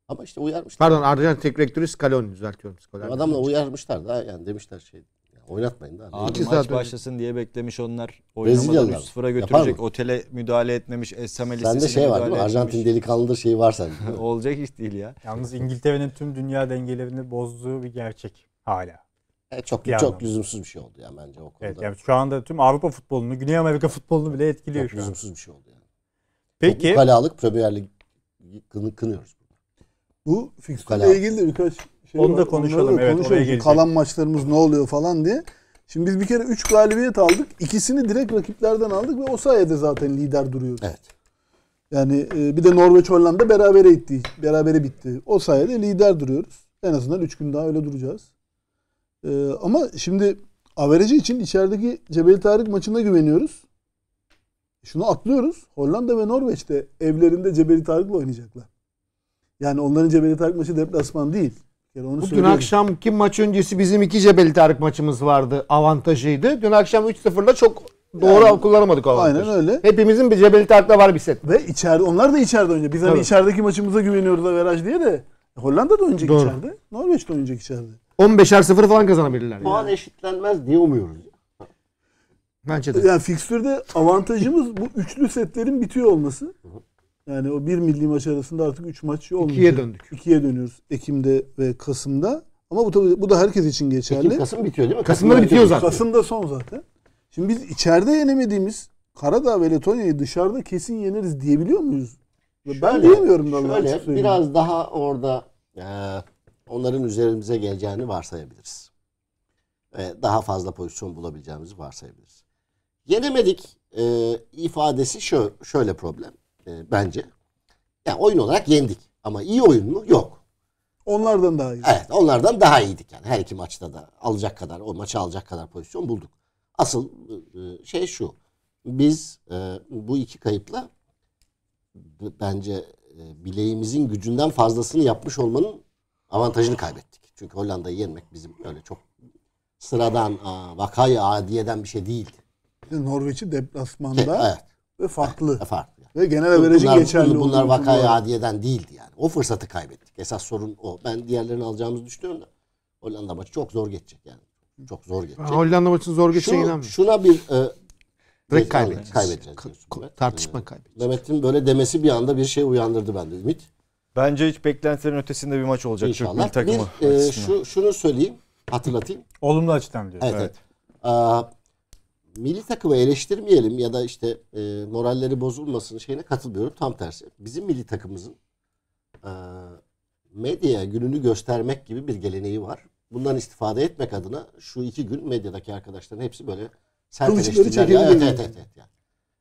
S5: Ama işte uyarmışlar. Pardon
S4: Arjantin direktörü Scaloni düzeltiyorum. Scolari. Adamla
S5: uyarmışlar da yani demişler şey. oynatmayın da. Abi İki maç
S3: başlasın diye beklemiş onlar.
S5: Oynamadan 3-0'a götürecek.
S3: Otele müdahale etmemiş. Esamel de şey var değil mi? Arjantin delikanlıdır
S5: şeyi var sende. Olacak
S1: iş değil ya. Yalnız İngiltere'nin tüm dünya dengelerini bozduğu bir gerçek hala. Evet, çok bir çok lüzumsuz bir şey oldu ya bence o konuda. Evet, yani şu anda tüm Avrupa futbolunu, Güney Amerika futbolunu bile etkiliyor çok şu lüzumsuz an. bir şey oldu yani. Peki. Bu kalalık
S5: Premier Lig kını, kınıyoruz.
S2: Bu fikstürle ilgili de birkaç şey Onu var. da konuşalım. da evet, konuşalım. oraya Kalan maçlarımız ne oluyor falan diye. Şimdi biz bir kere 3 galibiyet aldık. İkisini direkt rakiplerden aldık ve o sayede zaten lider duruyoruz. Evet. Yani e, bir de Norveç Hollanda berabere gitti. Berabere bitti. O sayede lider duruyoruz. En azından 3 gün daha öyle duracağız. Ee, ama şimdi averajı için içerideki Cebeli Tarık maçına güveniyoruz. Şunu atlıyoruz. Hollanda ve Norveç'te evlerinde Cebeli Tarık'la oynayacaklar. Yani onların Cebeli Tarık maçı deplasman değil. Yani onu Bugün söylüyorum.
S4: akşamki maç öncesi bizim iki Cebeli Tarık maçımız vardı. Avantajıydı. Dün akşam 3-0'la çok doğru yani, kullanamadık avantajı.
S2: Aynen öyle. Hepimizin bir Cebeli Tarık'la var bir set. Ve içeride onlar da içeride oynayacak. Biz hani evet. içerideki maçımıza güveniyoruz averaj diye de Hollanda da oynayacak doğru. içeride. Norveç de oynayacak içeride.
S4: 15'er 0 falan kazanabilirler. Puan
S2: yani. eşitlenmez diye umuyoruz. Bence de. Yani fikstürde avantajımız bu üçlü setlerin bitiyor olması. Yani o bir milli maç arasında artık üç maç olmuyor. İkiye döndük. İkiye dönüyoruz Ekim'de ve Kasım'da. Ama bu tabii bu da herkes için geçerli. Ekim, Kasım bitiyor değil mi? Kasım'da, Kasım'da bitiyor zaten. Kasım'da son zaten. Şimdi biz içeride yenemediğimiz Karadağ ve Letonya'yı dışarıda kesin yeneriz diyebiliyor muyuz? Şöyle, ben diyemiyorum Şöyle biraz
S5: daha orada e, onların üzerimize geleceğini varsayabiliriz. Ve daha fazla pozisyon bulabileceğimizi varsayabiliriz. Yenemedik e, ifadesi şu, şöyle problem e, bence. Yani oyun olarak yendik ama iyi oyun mu? Yok. Onlardan daha iyi. Evet onlardan daha iyiydik yani her iki maçta da alacak kadar o maçı alacak kadar pozisyon bulduk. Asıl e, şey şu biz e, bu iki kayıpla bence e, bileğimizin gücünden fazlasını yapmış olmanın avantajını kaybettik. Çünkü Hollanda'yı yenmek bizim öyle çok sıradan vakayı adiyeden bir şey değildi.
S2: Norveç'i deplasmanda şey, evet. ve farklı. E, farklı. Ve genel averajı geçerli Bunlar vakayı adiyeden değildi yani. O
S5: fırsatı kaybettik. Esas sorun o. Ben diğerlerini alacağımızı düşünüyorum da Hollanda maçı çok zor geçecek yani.
S4: Çok zor geçecek. Ben Hollanda maçını zor geçeceğine Şu, inanmıyorum. Şuna bir e, Direkt kaybedeceğiz. kaybedeceğiz Ka- tartışma kaybedeceğiz.
S5: Mehmet'in böyle demesi bir anda bir şey uyandırdı bende. Ümit. Bence hiç beklentilerin ötesinde bir maç olacak İnşallah. Türk milli takımı. Bir, e, şu, şunu söyleyeyim, hatırlatayım.
S1: Olumlu açıdan diyorsun. Evet. evet.
S5: Aa, milli takımı eleştirmeyelim ya da işte e, moralleri bozulmasın şeyine katılmıyorum. Tam tersi. Bizim milli takımımızın e, medya gününü göstermek gibi bir geleneği var. Bundan istifade etmek adına şu iki gün medyadaki arkadaşların hepsi böyle sert eleştiriler. Ya, evet, evet, evet, evet, yani.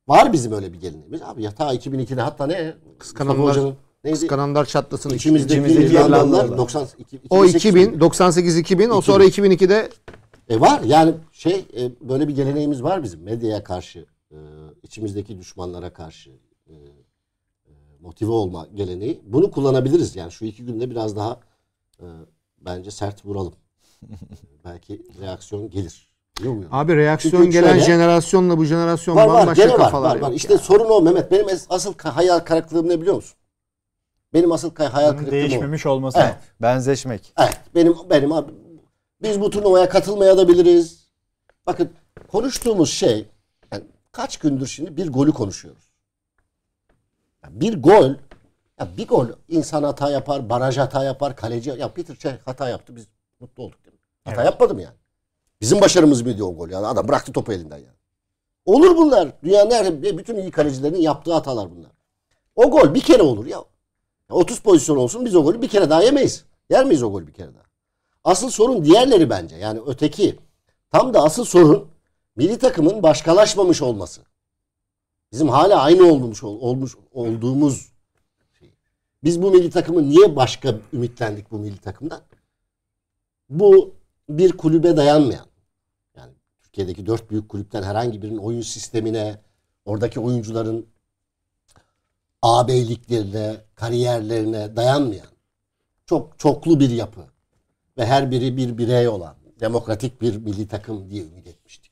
S5: Var bizim öyle bir geleneğimiz. Abi yatağı 2002'de hatta ne? Kıskananlar. Hocanın, Neydi? Kıskananlar çatlasın. İçimizdeki, içimizdeki Irlandalılar o 2000,
S4: 98 2000, o sonra
S5: 2002'de e var yani şey e, böyle bir geleneğimiz var bizim medyaya karşı, e, içimizdeki düşmanlara karşı e, e motive olma geleneği. Bunu kullanabiliriz yani şu iki günde biraz daha e, bence sert vuralım. Belki reaksiyon gelir.
S4: Abi reaksiyon Çünkü gelen şöyle, jenerasyonla bu jenerasyon var, var, bambaşka var, kafalar. Var, var.
S5: İşte yani. sorun o Mehmet. Benim asıl hayal karaklığım ne biliyor musun? Benim asıl hayal kırıklığım değişmemiş o. olması. Evet.
S3: Benzeşmek.
S5: Evet. Benim benim abi biz bu turnuvaya katılmaya da biliriz. Bakın konuştuğumuz şey yani kaç gündür şimdi bir golü konuşuyoruz. Yani bir gol ya bir gol insan hata yapar, baraj hata yapar, kaleci ya Peter Çeh hata yaptı biz mutlu olduk değil mi? Hata evet. yapmadım yani. Bizim başarımız mıydı o gol yani adam bıraktı topu elinden yani. Olur bunlar. Dünyanın her bütün iyi kalecilerin yaptığı hatalar bunlar. O gol bir kere olur ya. 30 pozisyon olsun biz o golü bir kere daha yemeyiz. Yer miyiz o golü bir kere daha? Asıl sorun diğerleri bence. Yani öteki. Tam da asıl sorun milli takımın başkalaşmamış olması. Bizim hala aynı olmuş, olmuş olduğumuz şey. Biz bu milli takımı niye başka ümitlendik bu milli takımdan? Bu bir kulübe dayanmayan. Yani Türkiye'deki dört büyük kulüpten herhangi birinin oyun sistemine, oradaki oyuncuların ağabeyliklerine, kariyerlerine dayanmayan çok çoklu bir yapı ve her biri bir birey olan demokratik bir milli takım diye ümit etmiştik.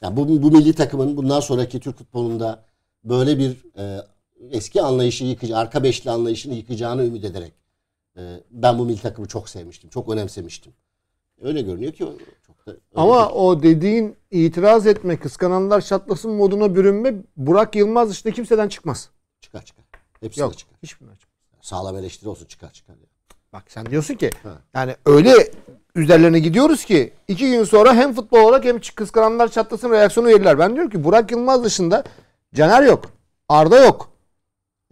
S5: Yani bu, bu milli takımın bundan sonraki Türk futbolunda böyle bir e, eski anlayışı yıkıcı, arka beşli anlayışını yıkacağını ümit ederek e, ben bu milli takımı çok sevmiştim, çok önemsemiştim. Öyle görünüyor ki çok
S4: da Ama bir... o dediğin itiraz etme, kıskananlar şatlasın moduna bürünme Burak Yılmaz işte kimseden çıkmaz. Çıkar çıkar. Hepsi Yok, de çıkar.
S5: Hiçbirini açmaz. Sağlam eleştiri olsun
S4: çıkar çıkar. Bak sen diyorsun ki ha. yani öyle üzerlerine gidiyoruz ki iki gün sonra hem futbol olarak hem kıskananlar çatlasın reaksiyonu verirler. Ben diyorum ki Burak Yılmaz dışında Caner yok. Arda yok.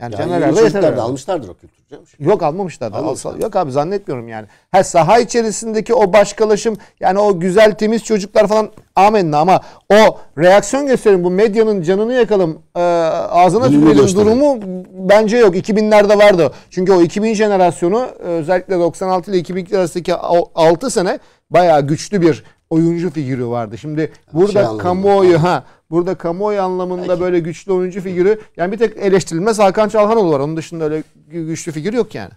S4: Yani ya Caner'de yeter. Da almışlardır o kültürü. Yok almamışlardı. Alsa, yok abi zannetmiyorum yani. Ha saha içerisindeki o başkalaşım yani o güzel temiz çocuklar falan amenna ama o reaksiyon gösterin bu medyanın canını yakalım e, ağzına tükürelim durumu bence yok. 2000'lerde vardı. Çünkü o 2000 jenerasyonu e, özellikle 96 ile 2000 arasındaki 6 sene bayağı güçlü bir oyuncu figürü vardı. Şimdi burada şey kamuoyu ha Burada kamuoyu anlamında Peki. böyle güçlü oyuncu figürü yani bir tek eleştirilmez Hakan Çalhanoğlu var. Onun dışında öyle güçlü figür yok yani.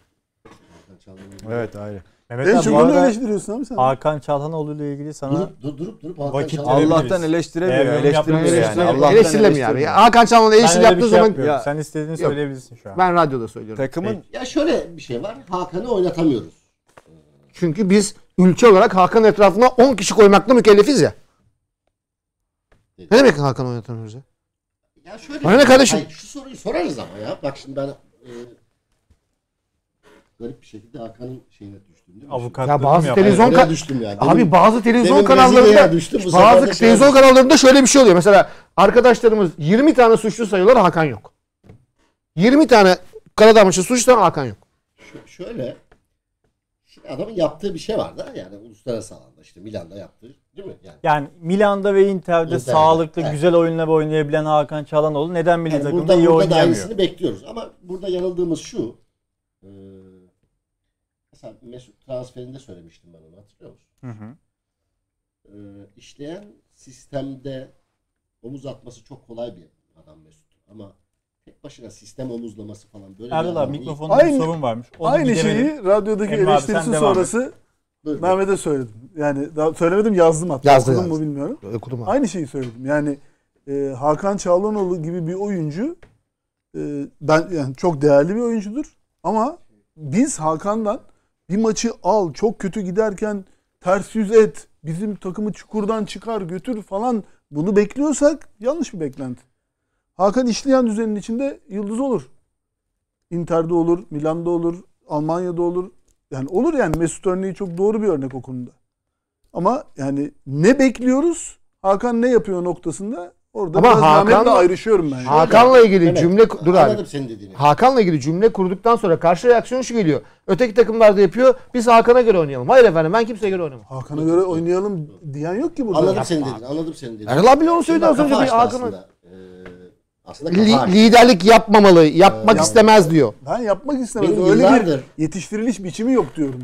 S1: Evet ayrı. Mehmet en çok onu eleştiriyorsun abi sen. Hakan Çalhanoğlu ile ilgili
S4: sana durup durup, durup, Hakan vakit Allah'tan eleştiremiyor. Ee, eleştiremiyor yani. Allah'tan eleştiremiyor abi. Hakan Çalhanoğlu eleştiri yaptığı şey zaman ya. sen istediğini yok. söyleyebilirsin şu an. Ben radyoda söylüyorum. Takımın Peki.
S5: ya şöyle bir şey
S4: var. Hakan'ı oynatamıyoruz. Çünkü biz ülke olarak Hakan etrafına 10 kişi koymakla mükellefiz ya dedi. Ne demek Hakan oynatan ya?
S5: Ya şöyle. Bana ne kardeşim? Hayır, şu soruyu sorarız ama ya. Bak şimdi ben e, garip bir şekilde Hakan'ın şeyine düştüm. Değil mi?
S1: Avukatlığını
S4: Ya bazı yapar. televizyon ka- düştüm yani. Abi bazı televizyon demin kanallarında Brezilya'ya bu bazı şey televizyon oldu. kanallarında şöyle bir şey oluyor. Mesela arkadaşlarımız 20 tane suçlu sayıyorlar Hakan yok. 20 tane Karadağmış'ı suçlu Hakan yok.
S5: Şö- şöyle Şimdi adamın yaptığı bir şey var da yani uluslararası alanda işte Milan'da yaptığı değil mi?
S1: Yani, yani Milan'da ve Inter'de, Inter'de sağlıklı evet. güzel oyunla oynayabilen Hakan Çalhanoğlu neden milli yani takımda burada, iyi burada oynayamıyor? Burada aynısını bekliyoruz
S5: ama burada yanıldığımız şu. E, mesela Mesut transferinde söylemiştim ben onu hatırlıyor musun? Hı hı. E, işleyen sistemde omuz atması çok kolay bir adam Mesut ama Tek başına sistem omuzlaması falan böyle. Erdal abi mikrofonda bir sorun varmış. Onu Aynı şeyi radyodaki Emre eleştirisi devam sonrası
S2: Mehmet'e söyledim. Yani daha söylemedim yazdım hatta. Yazdı, Okudun mu bilmiyorum. Okudum abi. Aynı şeyi söyledim. Yani e, Hakan Çağlanoğlu gibi bir oyuncu e, ben yani çok değerli bir oyuncudur ama biz Hakan'dan bir maçı al çok kötü giderken ters yüz et bizim takımı çukurdan çıkar götür falan bunu bekliyorsak yanlış bir beklenti. Hakan işleyen düzenin içinde yıldız olur. Inter'de olur, Milan'da olur, Almanya'da olur. Yani olur yani Mesut örneği çok doğru bir örnek o konuda. Ama yani ne bekliyoruz? Hakan ne yapıyor noktasında? Orada Ama Hakan'la ayrışıyorum
S4: ben. Hakan'la ilgili evet. cümle dur abi. Senin dediğini. Hakan'la ilgili cümle kurduktan sonra karşı reaksiyon şu geliyor. Öteki takımlar da yapıyor. Biz Hakan'a göre oynayalım. Hayır efendim ben kimseye göre oynamam.
S2: Hakan'a göre oynayalım diyen yok ki burada. Anladım senin dediğini. Anladım senin dediğini. Erol abi onu söyledi az önce bir Hakan'a. Ee,
S5: aslında Li- liderlik
S4: yapmamalı, yapmak Yap- istemez diyor.
S5: Ben yapmak istemez. Benim Öyle yıllardır- bir yetiştiriliş biçimi yok diyorum.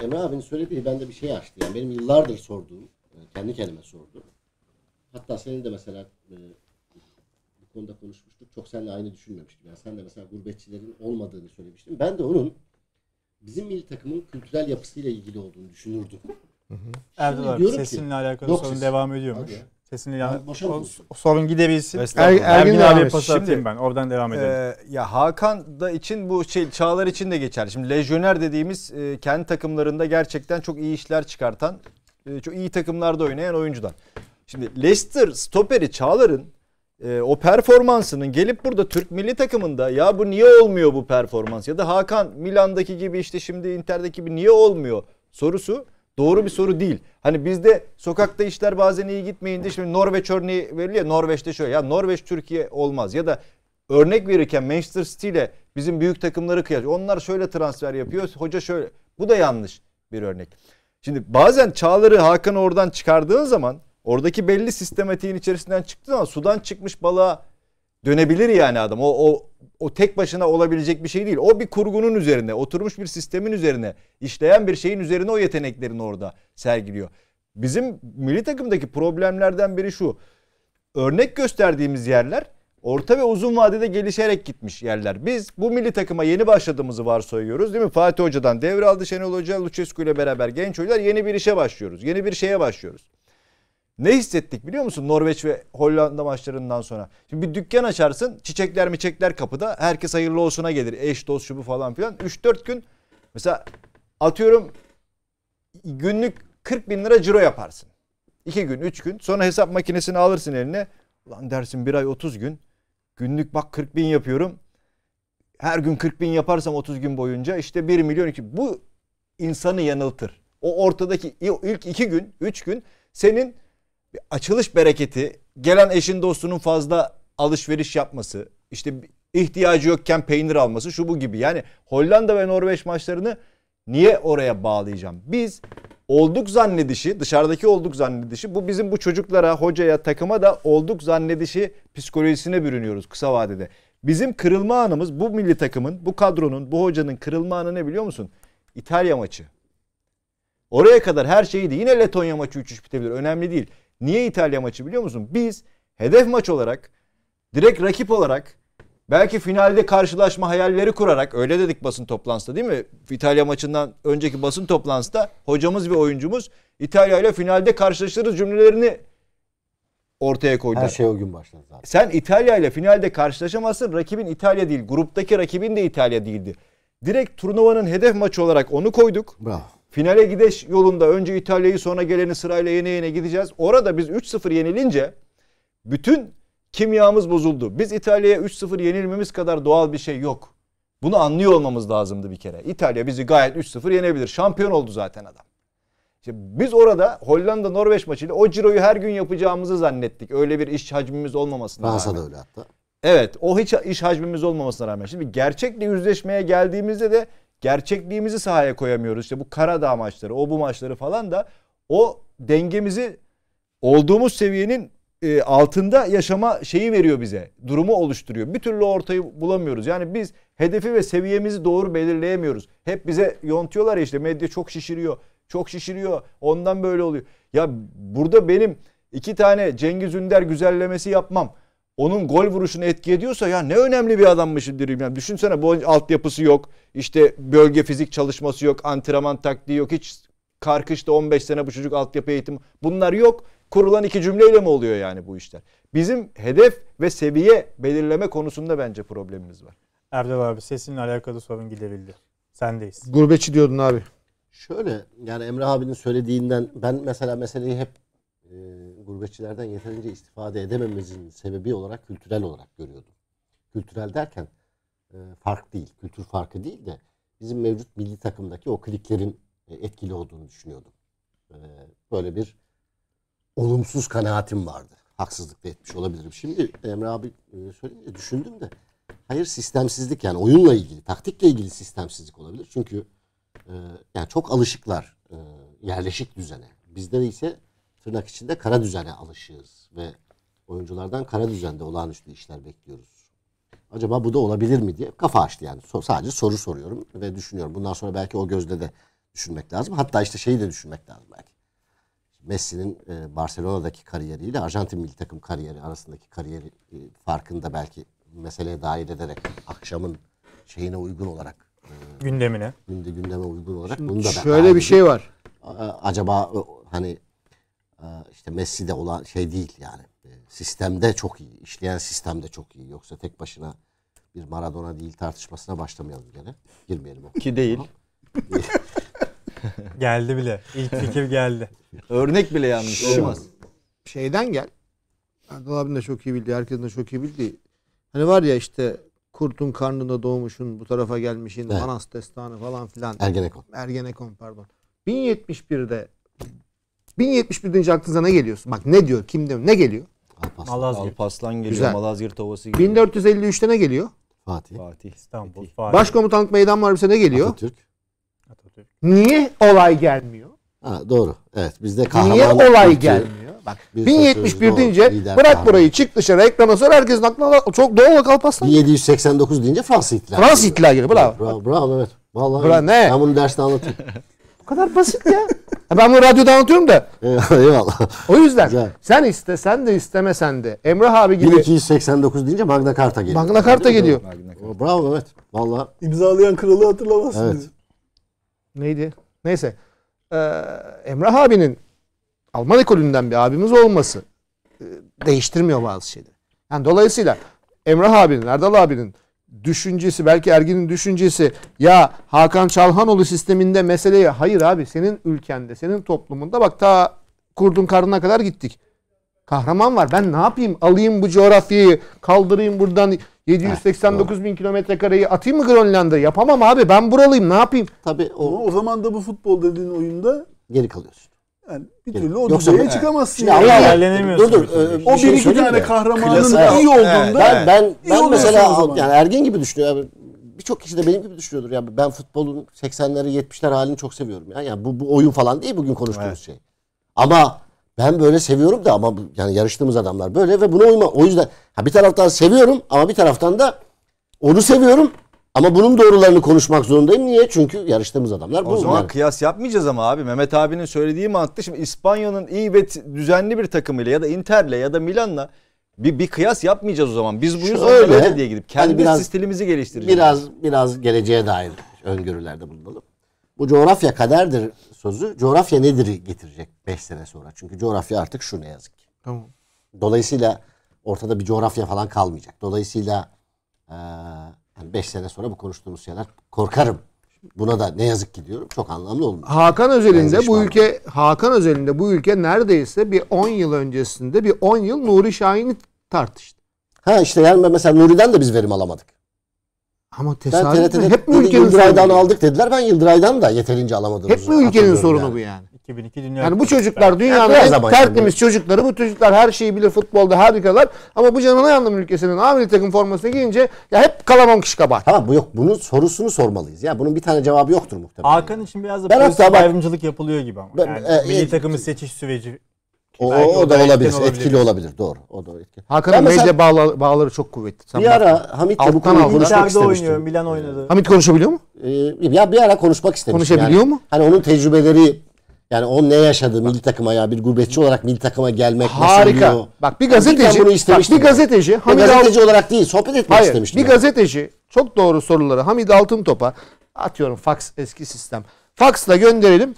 S5: Ee, Emre abinin söylediği bende bir şey açtı. Yani benim yıllardır sorduğum, e, kendi kendime sorduğum. Hatta senin de mesela e, bu konuda konuşmuştuk. Çok seninle aynı düşünmemiştim. Yani sen de mesela gurbetçilerin olmadığını söylemiştin. Ben de onun bizim milli takımın kültürel yapısıyla ilgili olduğunu düşünürdüm. Erdoğan abi, ki- alakalı sorun ses. devam ediyormuş. Abi
S1: Kesinlikle yani o, sorun gidebilsin. Er, Ergin, Ergin abi pas atayım ben. Oradan devam e, edelim. E,
S3: ya Hakan da için bu şey Çağlar için de geçerli. Şimdi lejyoner dediğimiz e, kendi takımlarında gerçekten çok iyi işler çıkartan, e, çok iyi takımlarda oynayan oyuncudan. Şimdi Leicester stoperi Çağlar'ın e, o performansının gelip burada Türk milli takımında ya bu niye olmuyor bu performans ya da Hakan Milan'daki gibi işte şimdi Inter'deki gibi niye olmuyor sorusu doğru bir soru değil. Hani bizde sokakta işler bazen iyi gitmeyince şimdi Norveç örneği veriliyor. Norveç'te şöyle ya Norveç Türkiye olmaz ya da örnek verirken Manchester City ile bizim büyük takımları kıyas. Onlar şöyle transfer yapıyor. Hoca şöyle. Bu da yanlış bir örnek. Şimdi bazen Çağlar'ı Hakan oradan çıkardığın zaman oradaki belli sistematiğin içerisinden çıktığın zaman sudan çıkmış balığa Dönebilir yani adam. O, o, o tek başına olabilecek bir şey değil. O bir kurgunun üzerine, oturmuş bir sistemin üzerine, işleyen bir şeyin üzerine o yeteneklerini orada sergiliyor. Bizim milli takımdaki problemlerden biri şu. Örnek gösterdiğimiz yerler orta ve uzun vadede gelişerek gitmiş yerler. Biz bu milli takıma yeni başladığımızı varsayıyoruz değil mi? Fatih Hoca'dan devraldı Şenol Hoca, Lucescu ile beraber genç oyuncular yeni bir işe başlıyoruz. Yeni bir şeye başlıyoruz. Ne hissettik biliyor musun Norveç ve Hollanda maçlarından sonra? Şimdi bir dükkan açarsın çiçekler mi miçekler kapıda herkes hayırlı olsuna gelir eş dost şu bu falan filan. 3-4 gün mesela atıyorum günlük 40 bin lira ciro yaparsın. 2 gün 3 gün sonra hesap makinesini alırsın eline. Ulan dersin bir ay 30 gün günlük bak 40 bin yapıyorum. Her gün 40 bin yaparsam 30 gün boyunca işte 1 milyon 2 bu insanı yanıltır. O ortadaki ilk 2 gün 3 gün senin bir açılış bereketi, gelen eşin dostunun fazla alışveriş yapması, işte ihtiyacı yokken peynir alması şu bu gibi. Yani Hollanda ve Norveç maçlarını niye oraya bağlayacağım? Biz olduk zannedişi, dışarıdaki olduk zannedişi bu bizim bu çocuklara, hocaya, takıma da olduk zannedişi psikolojisine bürünüyoruz kısa vadede. Bizim kırılma anımız bu milli takımın, bu kadronun, bu hocanın kırılma anı ne biliyor musun? İtalya maçı. Oraya kadar her şeydi. Yine Letonya maçı 3-3 bitebilir. Önemli değil. Niye İtalya maçı biliyor musun? Biz hedef maç olarak, direkt rakip olarak belki finalde karşılaşma hayalleri kurarak öyle dedik basın toplantısında değil mi? İtalya maçından önceki basın toplantısında hocamız ve oyuncumuz İtalya ile finalde karşılaşırız cümlelerini
S5: ortaya koydular. Her şey o gün başladı
S3: zaten. Sen İtalya ile finalde karşılaşamazsın. Rakibin İtalya değil. Gruptaki rakibin de İtalya değildi. Direkt turnuvanın hedef maçı olarak onu koyduk. Bravo. Finale gideş yolunda önce İtalya'yı sonra geleni sırayla yene yene gideceğiz. Orada biz 3-0 yenilince bütün kimyamız bozuldu. Biz İtalya'ya 3-0 yenilmemiz kadar doğal bir şey yok. Bunu anlıyor olmamız lazımdı bir kere. İtalya bizi gayet 3-0 yenebilir. Şampiyon oldu zaten adam. İşte biz orada Hollanda Norveç maçıyla o ciroyu her gün yapacağımızı zannettik. Öyle bir iş hacmimiz olmamasına Fransa rağmen. Fransa da öyle hatta. Evet o hiç iş hacmimiz olmamasına rağmen. Şimdi gerçekle yüzleşmeye geldiğimizde de gerçekliğimizi sahaya koyamıyoruz. İşte bu Karadağ maçları, o bu maçları falan da o dengemizi olduğumuz seviyenin e, altında yaşama şeyi veriyor bize. Durumu oluşturuyor. Bir türlü ortayı bulamıyoruz. Yani biz hedefi ve seviyemizi doğru belirleyemiyoruz. Hep bize yontuyorlar ya işte medya çok şişiriyor. Çok şişiriyor. Ondan böyle oluyor. Ya burada benim iki tane Cengiz Ünder güzellemesi yapmam onun gol vuruşunu etki ediyorsa ya ne önemli bir adammış derim. Yani düşünsene bu altyapısı yok. işte bölge fizik çalışması yok. Antrenman taktiği yok. Hiç karkışta 15 sene bu çocuk altyapı eğitim. Bunlar yok. Kurulan iki cümleyle mi oluyor yani bu işler? Bizim hedef ve seviye belirleme konusunda bence problemimiz var.
S1: Erdal abi sesinle alakalı sorun giderildi. Sendeyiz.
S4: Gurbetçi diyordun abi.
S5: Şöyle yani Emre abinin söylediğinden ben mesela meseleyi hep e, gurbetçilerden yeterince istifade edememizin sebebi olarak kültürel olarak görüyordum. Kültürel derken e, fark değil, kültür farkı değil de bizim mevcut milli takımdaki o kliklerin e, etkili olduğunu düşünüyordum. E, böyle bir olumsuz kanaatim vardı. Haksızlık da etmiş olabilirim. Şimdi e, Emre abi e, söyleyince düşündüm de hayır sistemsizlik yani oyunla ilgili, taktikle ilgili sistemsizlik olabilir. Çünkü e, yani çok alışıklar e, yerleşik düzene. Bizde ise tırnak içinde kara düzene alışığız ve oyunculardan kara düzende olağanüstü işler bekliyoruz. Acaba bu da olabilir mi diye kafa açtı yani. So sadece soru soruyorum ve düşünüyorum. Bundan sonra belki o gözle de düşünmek lazım. Hatta işte şeyi de düşünmek lazım belki. Messi'nin e, Barcelona'daki kariyeriyle Arjantin milli takım kariyeri arasındaki kariyeri e, farkını da belki meseleye dahil ederek akşamın şeyine uygun olarak
S1: e, gündemine
S5: günde gündeme uygun olarak Şimdi bunu da şöyle bir şey var. Acaba hani ee, işte Messi'de olan şey değil yani. Ee, sistemde çok iyi, işleyen sistemde çok iyi. Yoksa tek başına bir Maradona değil tartışmasına başlamayalım gene. Girmeyelim. O Ki değil.
S4: geldi bile. İlk fikir geldi. Örnek bile yanlış şey olmaz. Şeyden gel. Erdal abinin de çok iyi bildiği, herkesin de çok iyi bildiği. Hani var ya işte kurtun karnında doğmuşun, bu tarafa gelmişin, evet. Manas destanı falan filan. Ergenekon. Ergenekon pardon. 1071'de 1071. aklınıza ne geliyorsun? Bak ne diyor? Kim diyor? Ne geliyor? Alpaslan, Malazgirt.
S3: Alpaslan geliyor. Güzel. Malazgirt Ovası geliyor.
S4: 1453'te ne geliyor?
S5: Fatih. Fatih. İstanbul. Fatih.
S4: Başkomutanlık Meydan Muharebesi ne geliyor? Atatürk. Atatürk. Niye olay gelmiyor?
S5: Ha, doğru. Evet bizde kahraman. Niye olay Türkiye, gelmiyor?
S4: Bak 1071 deyince bırak kahraman. burayı çık dışarı ekrana sor herkesin aklına
S5: çok doğal olarak Alpaslan. 1789 deyince Fransız ihtilali. Fransız ihtilali geliyor. Bravo. Bravo, bravo evet. Vallahi Bravo.
S4: ne? ben bunu derste anlatayım. Bu kadar basit ya. ben bunu radyoda anlatıyorum da. Eyvallah. O yüzden Güzel. sen istesen de istemesen de Emrah abi gibi. 1289 deyince
S5: Magna Carta geliyor. Magna Carta geliyor.
S4: Magna Carta. Bravo evet. Vallahi. İmzalayan kralı hatırlamazsınız. Evet. Neydi? Neyse. Ee, Emrah abinin Alman ekolünden bir abimiz olması e, değiştirmiyor bazı şeyleri. Yani dolayısıyla Emrah abinin, Erdal abinin düşüncesi belki erginin düşüncesi ya Hakan Çalhanoğlu sisteminde meseleye hayır abi senin ülkende senin toplumunda bak ta kurdun karnına kadar gittik. Kahraman var ben ne yapayım alayım bu coğrafyayı kaldırayım buradan 789 evet, bin kilometre kareyi atayım mı Grönland'a yapamam abi ben buralıyım ne yapayım.
S2: Tabii o, o zaman da bu futbol dediğin oyunda geri kalıyorsun. Yani bir türlü o Yoksa düzeye bu- çıkamazsın. yani. Allah Dur dur. Ee, bir o şey bir iki tane kahramanın Klasik- iyi Evet. olduğunda Ben ben,
S5: iyi ben mesela yani ergen gibi düşünüyorum. Birçok kişi de benim gibi düşünüyordur. Ya ben futbolun 80'leri 70'ler halini çok seviyorum. Ya. Yani bu, bu oyun falan değil bugün konuştuğumuz şey. Ama ben böyle seviyorum da ama yani yarıştığımız adamlar böyle ve buna uyma. O yüzden ha bir taraftan seviyorum ama bir taraftan da onu seviyorum. Ama bunun doğrularını konuşmak zorundayım. Niye? Çünkü yarıştığımız adamlar bunlar. O zaman
S3: kıyas yapmayacağız ama abi. Mehmet abinin söylediği mantıklı. Şimdi İspanya'nın iyi ve düzenli bir takımıyla ya da Inter'le ya da Milan'la bir, bir kıyas yapmayacağız o zaman. Biz bu yüzden öyle diye gidip hani kendi hani biraz,
S5: stilimizi geliştireceğiz. Biraz biraz geleceğe dair öngörülerde bulunalım. Bu coğrafya kaderdir sözü coğrafya nedir getirecek 5 sene sonra. Çünkü coğrafya artık şu ne yazık ki. Tamam. Dolayısıyla ortada bir coğrafya falan kalmayacak. Dolayısıyla e, yani beş sene sonra bu konuştuğumuz şeyler korkarım. Buna da ne yazık ki diyorum çok anlamlı olmuyor.
S4: Hakan özelinde yani bu ülke Hakan özelinde bu ülke neredeyse bir 10 yıl öncesinde bir 10 yıl Nuri Şahin'i tartıştı. Ha işte yani mesela Nuri'den de biz verim alamadık. Ama tesadüf hep mi ülkenin Yıldıray'dan aldık dediler. Ben Yıldıray'dan da yeterince alamadım. Hep mi ülkenin sorunu yani. bu yani? 2002 Dünya Yani bu çocuklar dünyanın yani tertemiz çocukları. Bu çocuklar her şeyi bilir futbolda harikalar. Ama bu canına yandım ülkesinin amiri takım formasını giyince ya hep kalamon kış kabahat. Tamam bu yok. Bunun sorusunu sormalıyız. Ya bunun bir tane cevabı yoktur muhtemelen.
S1: Hakan için biraz da ben hatta bak, ayrımcılık yapılıyor gibi ama. Ben, yani, e, milli e, takımı seçiş süreci
S4: o, o, o, da olabilir. olabilir. Etkili olabilir. Doğru. O da etkili. Hakan'ın medya
S1: bağla, bağları çok kuvvetli.
S5: Sen bir ara Hamit bu konuyu konuşmak istemiştim. oynuyor. Milan oynadı. Hamit konuşabiliyor mu? Ee, ya bir ara konuşmak istemiştim. Konuşabiliyor yani. mu? Hani onun tecrübeleri yani o ne yaşadı milli takıma ya bir gurbetçi olarak milli takıma gelmek Harika. nasıl oluyor? Bak bir gazeteci bunu bak, bir gazeteci Hamid Hamid Al- gazeteci
S4: olarak değil sohbet etmek Hayır, istemiştim. Bir ben. gazeteci çok doğru soruları Hamid Altıntop'a atıyorum fax eski sistem. Faksla gönderelim.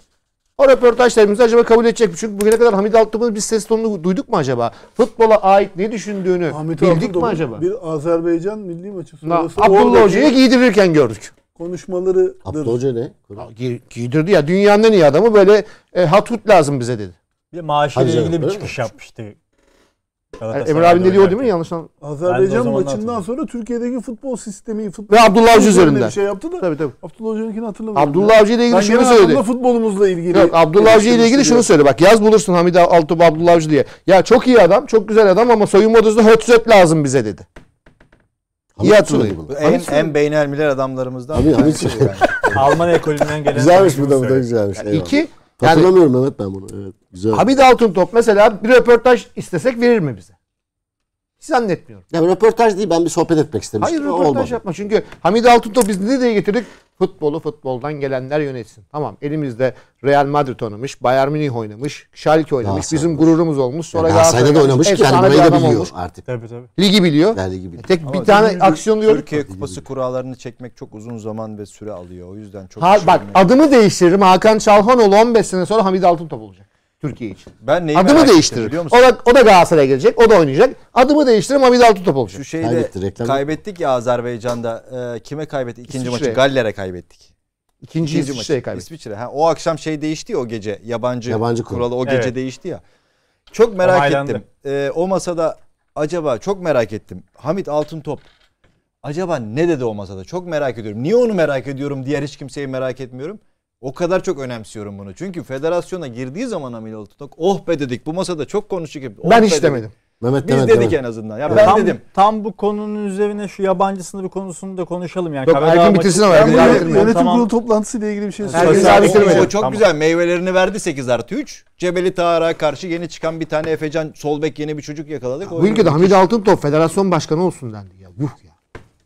S4: O röportajlarımızı acaba kabul edecek mi? Çünkü bugüne kadar Hamid Altıntop'un bir ses tonunu duyduk mu acaba? Futbola ait ne düşündüğünü Ahmet bildik Altun mi acaba?
S2: Bir Azerbaycan milli maçı sonrası. Na- Abdullah oradaki- Hoca'yı giydirirken gördük konuşmaları. Abdü Hoca ne?
S4: giydirdi ya dünyanın en iyi adamı böyle e, hatut lazım bize dedi. Bir de maaşıyla ilgili Hanım, bir öyle
S1: çıkış yapmıştı. Yani Emre abi ne diyor değil mi yanlış Azerbaycan maçından
S2: sonra Türkiye'deki futbol sistemi, futbol Ve Abdullah Avcı üzerinden. Bir şey
S4: yaptı da Tabii tabii.
S2: Abdullah Hoca'nınkini hatırlamıyorum. Abdullah Avcı ile Ben ilgili şunu söyledi. anlamda futbolumuzla ilgili. Yok Abdullah Avcı ile ilgili şunu söyle bak
S4: yaz bulursun Hamid Altuğ Abdullah Avcı diye. Ya çok iyi adam, çok güzel adam ama soyunma odasında höt zöt lazım bize dedi. İyi hatırlayın bunu.
S3: En, en beynelmiler adamlarımızdan. Abi, Hamit Süleyman. Alman
S4: ekolünden gelen. Güzelmiş bu da bu da güzelmiş. Yani iki. Yani,
S5: Mehmet ben bunu. Evet, güzel. Hamid
S4: Altın Top mesela bir röportaj istesek verir mi bize? Hiç zannetmiyorum. Ya röportaj değil ben bir sohbet etmek istemiştim. Hayır röportaj Olmadı. yapma çünkü Hamid Altıntop biz ne diye getirdik? Futbolu futboldan gelenler yönetsin. Tamam elimizde Real Madrid oynamış, Bayern Münih oynamış, Schalke oynamış, bizim olmuş. gururumuz olmuş. Sonra ya Galatasaray'da da oynamış ki yani burayı da biliyor olmuş. artık. Tabii tabii. Ligi biliyor. Ya, ligi biliyor. Tek Ama bir tane aksiyon
S3: diyor. Türkiye Kupası kurallarını çekmek çok uzun zaman ve süre alıyor. O yüzden çok Ha bak adımı
S4: değiştiririm. Hakan Çalhanoğlu 15 sene sonra Hamid Altıntop olacak. Türkiye için. Ben neyi Adımı değiştirir. Biliyor musun? O da, o da Galatasaray'a gelecek. O da oynayacak. Adımı değiştirir ama bir daha top olacak. Şu şeyde Kaybetti, reklam...
S3: kaybettik ya Azerbaycan'da. E, kime kaybettik? İkinci İsviçre. maçı Galler'e kaybettik. İkinci, İkinci maçı. kaybettik. İsviçre. Ha, o akşam şey değişti ya o gece. Yabancı, Yabancı kuralı o gece evet. değişti ya. Çok merak Onaylandı. ettim. E, o masada acaba çok merak ettim. Hamit Altıntop acaba ne dedi o masada? Çok merak ediyorum. Niye onu merak ediyorum? Diğer hiç kimseyi merak etmiyorum. O kadar çok önemsiyorum bunu. Çünkü federasyona girdiği zaman Amil Altınak oh be dedik bu masada çok konuştuk. Hep, oh ben hiç demedim.
S1: Mehmet Biz Mehmet, dedik Mehmet. en azından. Ya ben tam, dedim. Tam bu konunun üzerine şu yabancı sınırı konusunu da konuşalım yani. Yok, Ergin bitirsin ama. Ergin bitirmeyin. Yönetim tamam. kurulu toplantısı ile ilgili bir şey
S4: söyleyeyim. O, o çok tamam. güzel
S3: meyvelerini verdi 8 artı 3. Cebeli Tarık'a karşı yeni çıkan bir tane Efecan Solbek yeni bir çocuk yakaladık. Ya, bu ülkede Hamid
S4: Altıntop federasyon başkanı olsun dendi. Ya yuh ya.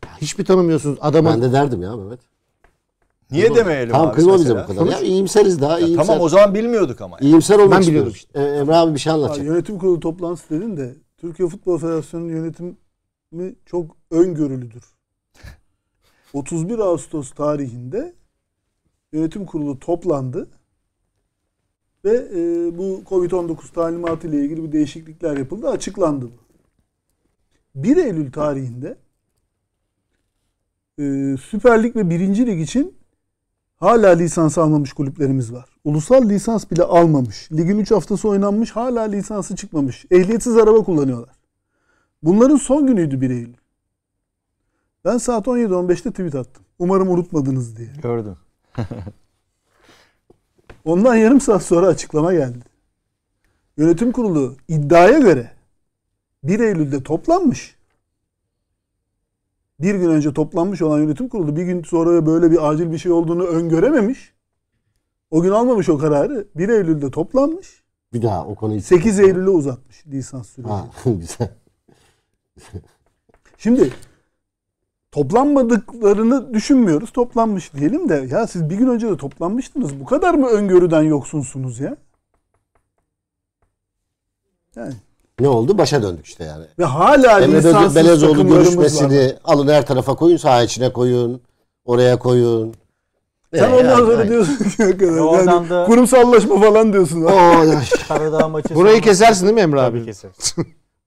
S4: ya hiçbir tanımıyorsunuz adamı. Ben de derdim ya
S5: Mehmet. Niye Kırma. demeyelim tamam,
S4: abi? Tamam bize bu kadar. Ya,
S2: iyimseriz daha. Ya, iyimser. Tamam o zaman bilmiyorduk ama. Yani. İyimser olmak ben biliyordum. Işte. Ee, Emre abi bir şey anlatacak. Ya, yönetim kurulu toplantısı dedin de Türkiye Futbol Federasyonu'nun yönetimi çok öngörülüdür. 31 Ağustos tarihinde yönetim kurulu toplandı ve e, bu Covid-19 talimatı ile ilgili bir değişiklikler yapıldı, açıklandı bu. 1 Eylül tarihinde e, Süper Lig ve 1. Lig için Hala lisans almamış kulüplerimiz var. Ulusal lisans bile almamış. Ligin 3 haftası oynanmış hala lisansı çıkmamış. Ehliyetsiz araba kullanıyorlar. Bunların son günüydü 1 Eylül. Ben saat 17.15'te tweet attım. Umarım unutmadınız diye. Gördüm. Ondan yarım saat sonra açıklama geldi. Yönetim kurulu iddiaya göre 1 Eylül'de toplanmış bir gün önce toplanmış olan yönetim kurulu bir gün sonra böyle bir acil bir şey olduğunu öngörememiş. O gün almamış o kararı. 1 Eylül'de toplanmış.
S5: Bir daha o konuyu 8
S2: Eylül'e uzatmış lisans süreci. Ha, güzel. Şimdi toplanmadıklarını düşünmüyoruz. Toplanmış diyelim de ya siz bir gün önce de toplanmıştınız. Bu kadar mı öngörüden yoksunsunuz ya?
S6: Yani
S5: ne oldu? Başa döndük işte yani. Ve hala Emre Bödül Belezoğlu görüşmesini var. alın her tarafa koyun, saha içine koyun, oraya koyun. Sen ee, ondan sonra
S2: diyorsun ki kadar. E yani kurumsallaşma falan diyorsun. Oo, maçı Burayı kesersin değil mi Emre abi?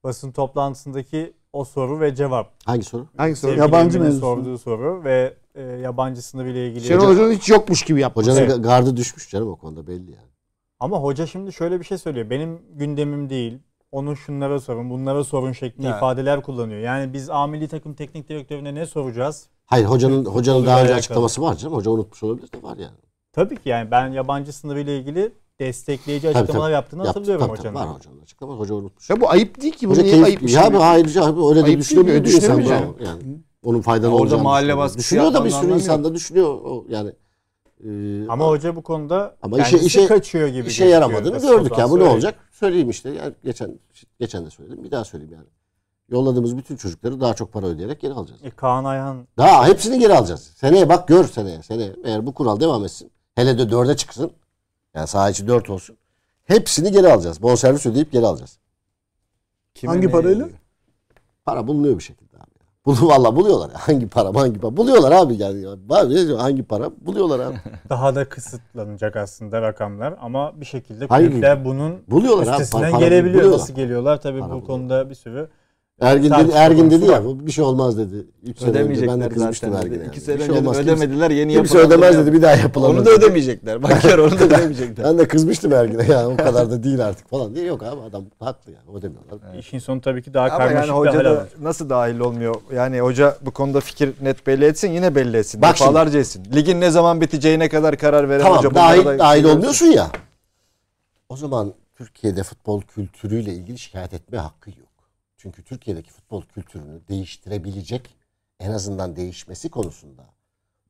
S1: Basın toplantısındaki o soru ve cevap. Hangi soru?
S4: Hangi soru? yabancı mevzusu.
S1: sorduğu soru ve e, yabancısını bile ilgili. Şenol Hoca'nın hiç
S4: yokmuş
S5: gibi yapmış. Hocanın evet. gardı düşmüş canım o konuda belli yani.
S1: Ama hoca şimdi şöyle bir şey söylüyor. Benim gündemim değil onu şunlara sorun, bunlara sorun şeklinde evet. ifadeler kullanıyor. Yani biz amili takım teknik direktörüne ne soracağız? Hayır hocanın hocanın daha önce açıklaması var canım.
S5: Hoca unutmuş olabilir de var yani.
S1: Tabii ki yani ben yabancı sınırıyla ilgili destekleyici tabii, açıklamalar tabii. yaptığını Yaptı, hatırlıyorum tabii, hocanın. Tabii, var hocanın açıklaması. Hoca unutmuş.
S4: Ya bu ayıp değil ki. Bu hoca niye ayıp bir şey? Ya bu hayır abi öyle de düşünemiyor. Düşünemiyor.
S5: Yani onun faydalı ya olacağını. Orada mahalle baskısı Düşünüyor da bir sürü insan da düşünüyor. Yani ee, ama hoca bu konuda ama işe, işe kaçıyor gibi işe yaramadığını gördük ya. Bu ne olacak? Söyleyeyim işte. Yani geçen geçen de söyledim. Bir daha söyleyeyim yani. Yolladığımız bütün çocukları daha çok para ödeyerek
S1: geri alacağız. E, Kaan Ayhan.
S5: Daha hepsini geri alacağız. Seneye bak gör seneye. Seneye eğer bu kural devam etsin. Hele de dörde çıksın. Yani saha içi dört olsun. Hepsini geri alacağız. Bonservis ödeyip geri alacağız. Kimin Hangi parayla? E, para bulunuyor bir şekilde. Bunu valla buluyorlar. Hangi para hangi para buluyorlar abi yani. Abi hangi para buluyorlar abi.
S1: Daha da kısıtlanacak aslında rakamlar ama bir şekilde kulüpler bunun buluyorlar üstesinden abi, para, gelebiliyor. Para, Nasıl geliyorlar tabii para bu buluyorlar. konuda bir sürü Ergin dedi, Ergin dedi ya bir şey olmaz
S5: dedi. 3 sene önce ben de kızmıştım Ergin'e. 2 sene şey önce olmaz, ödemediler yeni yapılan. Kimse ödemez dedi bir daha yapılamaz. Onu da ödemeyecekler. Bak ya onu da ödemeyecekler. ben de kızmıştım Ergin'e ya o kadar da değil artık falan
S1: diye. Yok abi adam haklı yani ödemiyorlar. Evet. İşin sonu tabii ki daha Ama karmaşık yani hoca da nasıl dahil olmuyor? Yani
S3: hoca bu konuda fikir net belli etsin yine belli etsin. Bak Defalarca etsin. Ligin ne zaman biteceğine kadar
S5: karar veren tamam, hoca. Tamam dahil, dahil şey olmuyorsun ya. O zaman Türkiye'de futbol kültürüyle ilgili şikayet etme hakkı yok. Çünkü Türkiye'deki futbol kültürünü değiştirebilecek, en azından değişmesi konusunda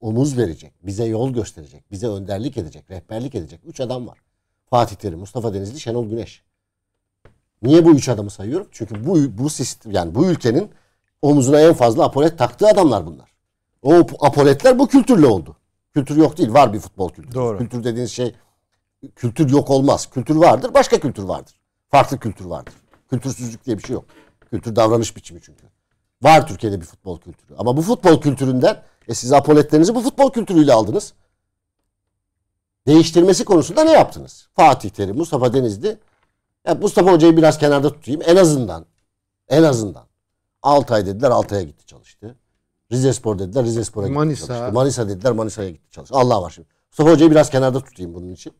S5: omuz verecek, bize yol gösterecek, bize önderlik edecek, rehberlik edecek üç adam var. Fatih Terim, Mustafa Denizli, Şenol Güneş. Niye bu üç adamı sayıyorum? Çünkü bu bu sistem yani bu ülkenin omuzuna en fazla apolet taktığı adamlar bunlar. O apoletler bu kültürle oldu. Kültür yok değil, var bir futbol kültürü. Doğru. Kültür dediğiniz şey kültür yok olmaz. Kültür vardır, başka kültür vardır. Farklı kültür vardır. Kültürsüzlük diye bir şey yok. Kültür davranış biçimi çünkü. Var Türkiye'de bir futbol kültürü. Ama bu futbol kültüründen e siz apoletlerinizi bu futbol kültürüyle aldınız. Değiştirmesi konusunda ne yaptınız? Fatih Terim, Mustafa Denizli. Ya Mustafa Hoca'yı biraz kenarda tutayım. En azından. En azından. Altay dediler Altay'a gitti çalıştı. Rize Spor dediler Rize Spor'a gitti Manisa. çalıştı. Manisa dediler Manisa'ya gitti çalıştı. Allah var şimdi. Mustafa Hoca'yı biraz kenarda tutayım bunun için.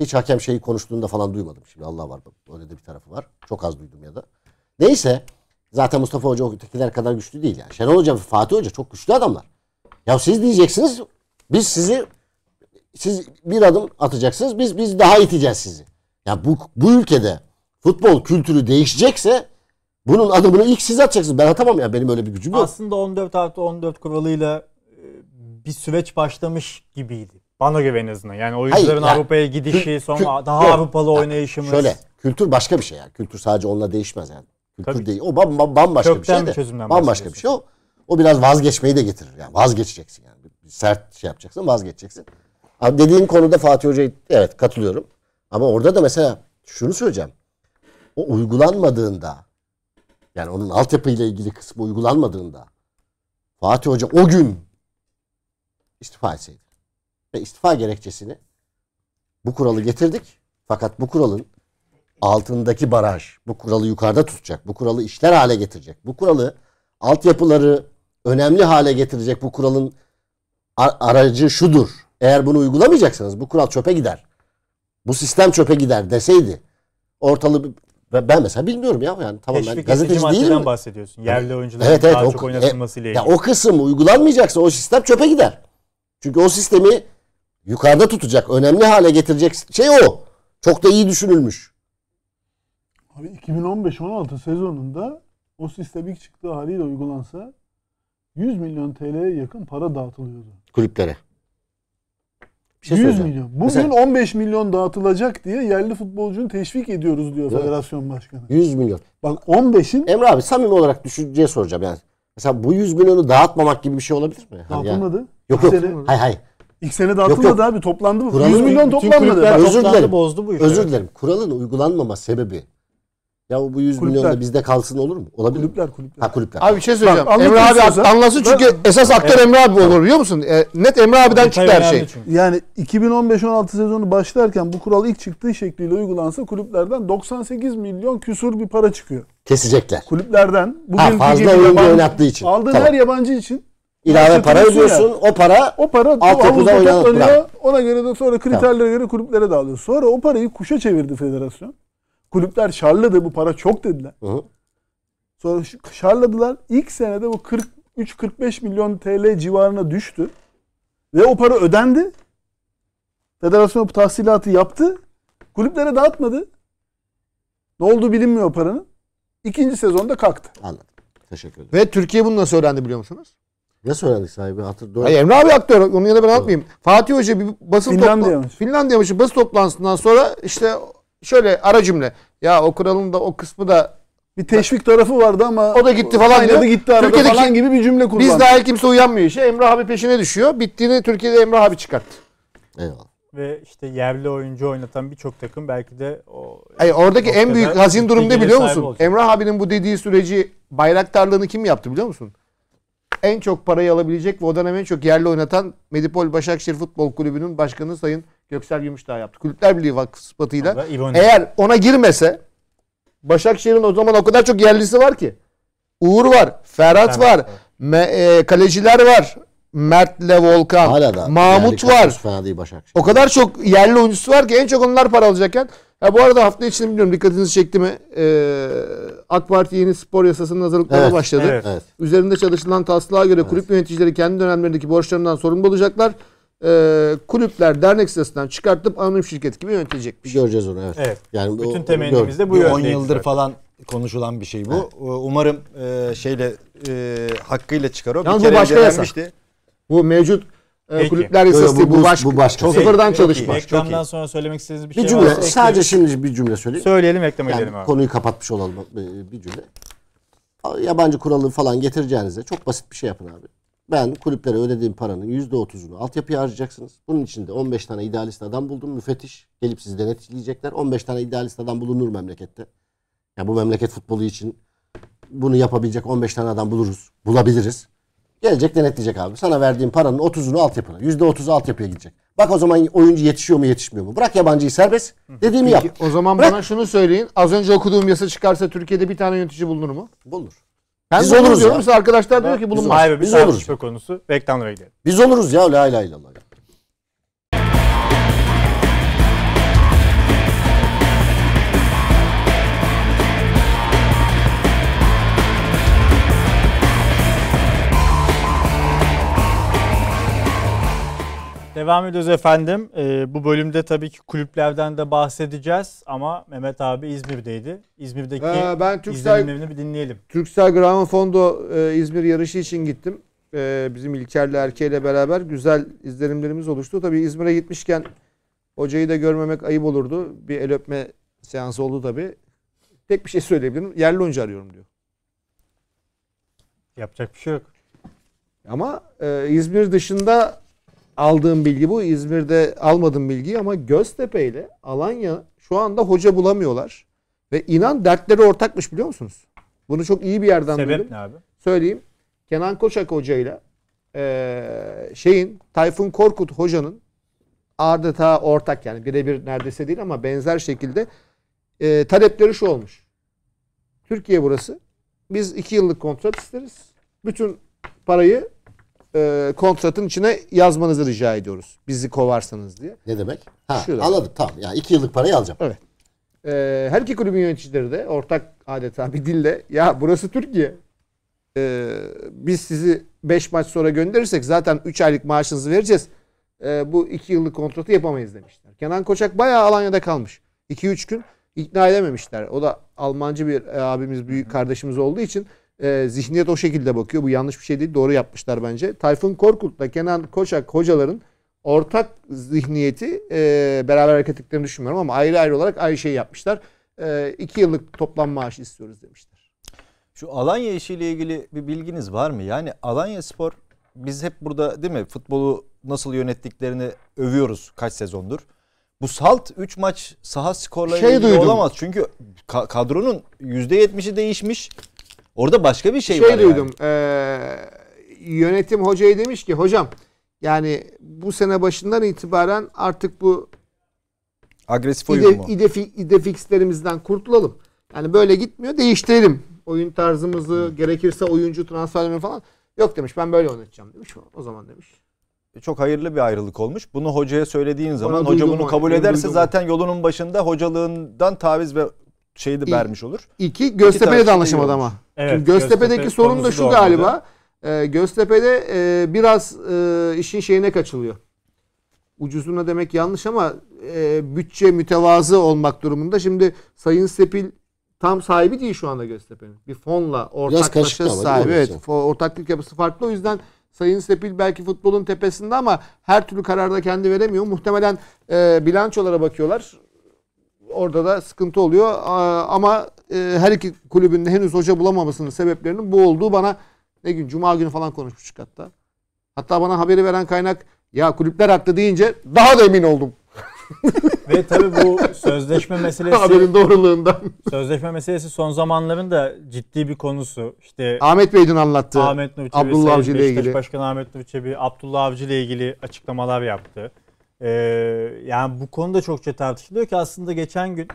S5: Hiç hakem şeyi konuştuğunda falan duymadım. Şimdi Allah var. Öyle de bir tarafı var. Çok az duydum ya da. Neyse zaten Mustafa Hoca o ötekiler kadar güçlü değil yani. Şenol Hoca ve Fatih Hoca çok güçlü adamlar. Ya siz diyeceksiniz biz sizi siz bir adım atacaksınız biz biz daha iteceğiz sizi. Ya bu, bu ülkede futbol kültürü değişecekse bunun adımını ilk siz atacaksınız. Ben atamam ya benim öyle bir gücüm yok.
S1: Aslında 14 artı 14 kuralıyla e, bir süreç başlamış gibiydi. Bana göre en azından. Yani oyuncuların yani, Avrupa'ya gidişi, kü- sonra kü- daha yok, Avrupalı oynayışımız. Şöyle,
S5: kültür başka bir şey ya Kültür sadece onunla değişmez yani. Kültür Tabii. değil. O bambaşka Kökten bir şey de. Çözümden bambaşka bir şey. O, o biraz vazgeçmeyi de getirir. Yani vazgeçeceksin yani. Bir sert şey yapacaksın, vazgeçeceksin. Abi dediğin konuda Fatih Hoca, evet katılıyorum. Ama orada da mesela şunu söyleyeceğim. O uygulanmadığında yani onun altyapıyla ilgili kısmı uygulanmadığında Fatih Hoca o gün istifa etseydi ve istifa gerekçesini bu kuralı getirdik fakat bu kuralın altındaki baraj bu kuralı yukarıda tutacak, bu kuralı işler hale getirecek, bu kuralı altyapıları önemli hale getirecek bu kuralın aracı şudur. Eğer bunu uygulamayacaksanız bu kural çöpe gider. Bu sistem çöpe gider deseydi ortalığı ben mesela bilmiyorum ya yani tamam Teşvik ben gazeteci değilim.
S1: bahsediyorsun. Yerli oyuncuların evet, evet, daha o, çok oynatılması e, ile ilgili. Ya o
S5: kısım uygulanmayacaksa o sistem çöpe gider. Çünkü o sistemi yukarıda tutacak, önemli hale getirecek şey o. Çok da iyi düşünülmüş.
S2: Abi 2015-16 sezonunda o sistem ilk çıktığı haliyle uygulansa 100 milyon TL'ye yakın para dağıtılıyordu.
S5: Kulüplere. Bir şey 100 milyon. Bugün Mesela,
S2: 15 milyon dağıtılacak diye yerli futbolcunu teşvik ediyoruz diyor evet. federasyon başkanı.
S5: 100 milyon. Bak 15'in... Emre abi samimi olarak düşünceye soracağım yani. Mesela bu 100 milyonu dağıtmamak gibi bir şey olabilir mi? Hani dağıtılmadı. Yani. Yok yok. hay hay hayır.
S2: İlk sene dağıtılmadı yok, yok. abi toplandı mı? 100 milyon toplanmadı. özür dilerim. Bozdu bu işi. Özür
S5: dilerim. Kuralın uygulanmama sebebi ya bu 100 kulüpler. milyon da bizde kalsın olur mu? Olabilir kulüpler, Kulüpler Ha kulüpler. Abi bir şey söyleyeceğim. Bak, Emre abi istiyorsan,
S4: anlasın çünkü ben, esas aktör evet, Emre abi olur biliyor musun? E, net Emre abiden çıktı her şey.
S2: Çünkü. Yani 2015-16 sezonu başlarken bu kural ilk çıktığı şekliyle uygulansa kulüplerden 98 milyon küsur bir para çıkıyor. Kesecekler. Kulüplerden. Bugün ha, fazla oyuncu oynattığı için. Aldığın tamam. her yabancı için ilave para ödüyorsun. Yani. O para o para altyapıda oynanıyor. Ona göre de sonra kriterlere tamam. göre kulüplere dağılıyor. Sonra o parayı kuşa çevirdi federasyon. Kulüpler şarladı bu para çok dediler. Hı Sonra şarladılar. İlk senede bu 43-45 milyon TL civarına düştü. Ve o para ödendi. Federasyon bu tahsilatı yaptı. Kulüplere dağıtmadı. Ne oldu bilinmiyor o paranın. İkinci sezonda kalktı. Anladım.
S4: Teşekkür ederim. Ve Türkiye bunu nasıl öğrendi biliyor musunuz? Ne söyledik
S5: sahibi? Hatır, doğru. Hayır Emre
S4: abi aktör. Onun yerine ben anlatmayayım. Fatih Hoca bir basın Finlandiya toplantı... Finlandiya'mış. Basın toplantısından sonra işte şöyle ara cümle. Ya o kuralın da o kısmı da bir teşvik tarafı vardı ama o da gitti falan diyor. gitti arada Türkiye'deki, falan gibi bir cümle kullandı. Biz dahil kimse uyanmıyor işte. Emrah abi peşine düşüyor. Bittiğini Türkiye'de Emrah abi çıkarttı.
S5: Eyvallah.
S1: Ve işte yerli oyuncu oynatan birçok takım belki de o... Hayır, oradaki en büyük hazin durum ne biliyor musun? Olacak.
S4: Emrah abinin bu dediği süreci bayraktarlığını kim yaptı biliyor musun? En çok parayı alabilecek ve o dönem en çok yerli oynatan Medipol Başakşehir Futbol Kulübü'nün başkanı Sayın Göksel Gümüşdağ yaptı. Kulüpler Birliği Vakfı sıfatıyla. Eğer ona girmese Başakşehir'in o zaman o kadar çok yerlisi var ki. Uğur var, Ferhat var, Me, e, kaleciler var. Mert'le Volkan, Hala da Mahmut var. O kadar çok yerli oyuncusu var ki en çok onlar para alacakken. Ya bu arada hafta içinde bilmiyorum dikkatinizi çekti mi? Ee, AK Parti yeni spor yasasının hazırlıkları evet, başladı. Evet. Üzerinde çalışılan taslağa göre evet. kulüp yöneticileri kendi dönemlerindeki borçlarından sorumlu olacaklar e, kulüpler dernek sitesinden çıkartıp anonim şirket gibi yönetecekmiş. Şey? Göreceğiz onu evet. evet. Yani bütün o, temennimiz de bu yönde. 10 yıldır zaten. falan konuşulan bir şey bu.
S3: Evet. E, umarım e, şeyle e, hakkıyla
S5: çıkar o. Yalnız bir bu başka yasa. Bu mevcut e, Peki. kulüpler yasası bu, bu, başka, bu başka. Çok sıfırdan çalışma. Reklamdan sonra
S1: söylemek istediğiniz bir, bir şey cümle, varsa Sadece
S5: ekleyeyim. şimdi bir cümle söyleyeyim. Söyleyelim reklama yani gidelim abi. Konuyu kapatmış olalım bir cümle. Yabancı kuralı falan getireceğinize çok basit bir şey yapın abi. Ben kulüplere ödediğim paranın %30'unu altyapıya harcayacaksınız. Bunun için de 15 tane idealist adam buldum. Müfettiş gelip sizi denetleyecekler. 15 tane idealist adam bulunur memlekette. Ya bu memleket futbolu için bunu yapabilecek 15 tane adam buluruz. Bulabiliriz. Gelecek denetleyecek abi. Sana verdiğim paranın 30'unu altyapına. %30'u altyapıya gidecek. Bak o zaman oyuncu yetişiyor mu yetişmiyor mu?
S4: Bırak yabancıyı serbest. Dediğimi Peki, yap. O zaman Bırak. bana şunu söyleyin. Az önce okuduğum yasa çıkarsa Türkiye'de bir tane yönetici bulunur mu? Bulunur. Ben biz oluruz diyorum. Arkadaşlar diyor ki bulunmaz. Hayır, biz oluruz.
S1: konusu. Reklamlara gidelim. Biz oluruz ya la ilahe illallah. Devam ediyoruz efendim. Ee, bu bölümde tabii ki kulüplerden de bahsedeceğiz ama Mehmet abi İzmir'deydi. İzmir'deki ee, ben Türksel, izlenimlerini bir dinleyelim.
S4: Türksel Gramofondo e, İzmir yarışı için gittim. E, bizim İlker'le Erke'yle beraber güzel izlenimlerimiz oluştu. Tabii İzmir'e gitmişken hocayı da görmemek ayıp olurdu. Bir el öpme seansı oldu tabii. Tek bir şey söyleyebilirim. Yerli oyuncu arıyorum diyor. Yapacak bir şey yok. Ama e, İzmir dışında aldığım bilgi bu. İzmir'de almadım bilgiyi ama Göztepe ile Alanya şu anda hoca bulamıyorlar. Ve inan dertleri ortakmış biliyor musunuz? Bunu çok iyi bir yerden Sebep duydum. Sebep ne abi? Söyleyeyim. Kenan Koçak hocayla e, şeyin Tayfun Korkut hocanın adeta ortak yani birebir neredeyse değil ama benzer şekilde e, talepleri şu olmuş. Türkiye burası. Biz iki yıllık kontrat isteriz. Bütün parayı e, kontratın içine yazmanızı rica ediyoruz. Bizi kovarsanız diye. Ne demek? Ha, Şurada. anladım tamam. Yani iki yıllık parayı alacağım. Evet. E, her iki kulübün yöneticileri de ortak adeta bir dille ya burası Türkiye. E, biz sizi 5 maç sonra gönderirsek zaten 3 aylık maaşınızı vereceğiz. E, bu 2 yıllık kontratı yapamayız demişler. Kenan Koçak bayağı Alanya'da kalmış. 2-3 gün ikna edememişler. O da Almancı bir e, abimiz, büyük kardeşimiz olduğu için e, zihniyet o şekilde bakıyor. Bu yanlış bir şey değil. Doğru yapmışlar bence. Tayfun Korkut'la Kenan Koçak hocaların ortak zihniyeti e, beraber hareket ettiklerini düşünmüyorum ama ayrı ayrı olarak aynı şeyi yapmışlar. E, iki yıllık toplam maaş istiyoruz demişler.
S3: Şu Alanya işiyle ilgili bir bilginiz var mı? Yani Alanya Spor biz hep burada değil mi futbolu nasıl yönettiklerini övüyoruz kaç sezondur. Bu salt 3 maç saha skorlarıyla şey olamaz. Çünkü kadronun %70'i değişmiş. Orada başka bir şey, şey var. Şey duydum.
S4: Yani. E, yönetim hocayı demiş ki hocam yani bu sene başından itibaren artık bu
S3: agresif oyun ide, mu?
S4: Ide, idefixlerimizden kurtulalım. Yani böyle gitmiyor değiştirelim. Oyun tarzımızı hmm. gerekirse oyuncu transferlerini falan. Yok demiş ben böyle oynatacağım demiş. O zaman demiş
S3: çok hayırlı bir ayrılık olmuş. Bunu hocaya söylediğin zaman hoca bunu kabul ederse zaten yolunun başında hocalığından taviz ve şeyi de vermiş olur. İki, Göztepe'yle de şey anlaşamadı ama. Evet, Göztepe'deki Göztepe sorun da şu galiba.
S4: E, Göztepe'de e, biraz e, işin şeyine kaçılıyor. Ucuzuna demek yanlış ama e, bütçe mütevazı olmak durumunda. Şimdi Sayın Sepil tam sahibi değil şu anda Göztepe'nin. Bir fonla ortaklaşa sahibi. evet, ortaklık yapısı farklı. O yüzden Sayın Sepil belki futbolun tepesinde ama her türlü kararda kendi veremiyor. Muhtemelen e, bilançolara bakıyorlar orada da sıkıntı oluyor. Ama e, her iki kulübün de henüz hoca bulamamasının sebeplerinin bu olduğu bana ne gün cuma günü falan konuşmuştuk hatta. Hatta bana haberi veren kaynak ya kulüpler haklı deyince daha da emin oldum.
S1: Ve tabii bu sözleşme meselesi haberin doğruluğundan. Sözleşme meselesi son zamanların da ciddi bir konusu. İşte Ahmet Bey'in anlattığı. Ahmet Nur Çebi, Abdullah Avcı ile ilgili. Başkan Ahmet Nur Çebi, Abdullah Avcı ile ilgili açıklamalar yaptı. Ee, yani bu konuda çokça tartışılıyor ki aslında geçen gün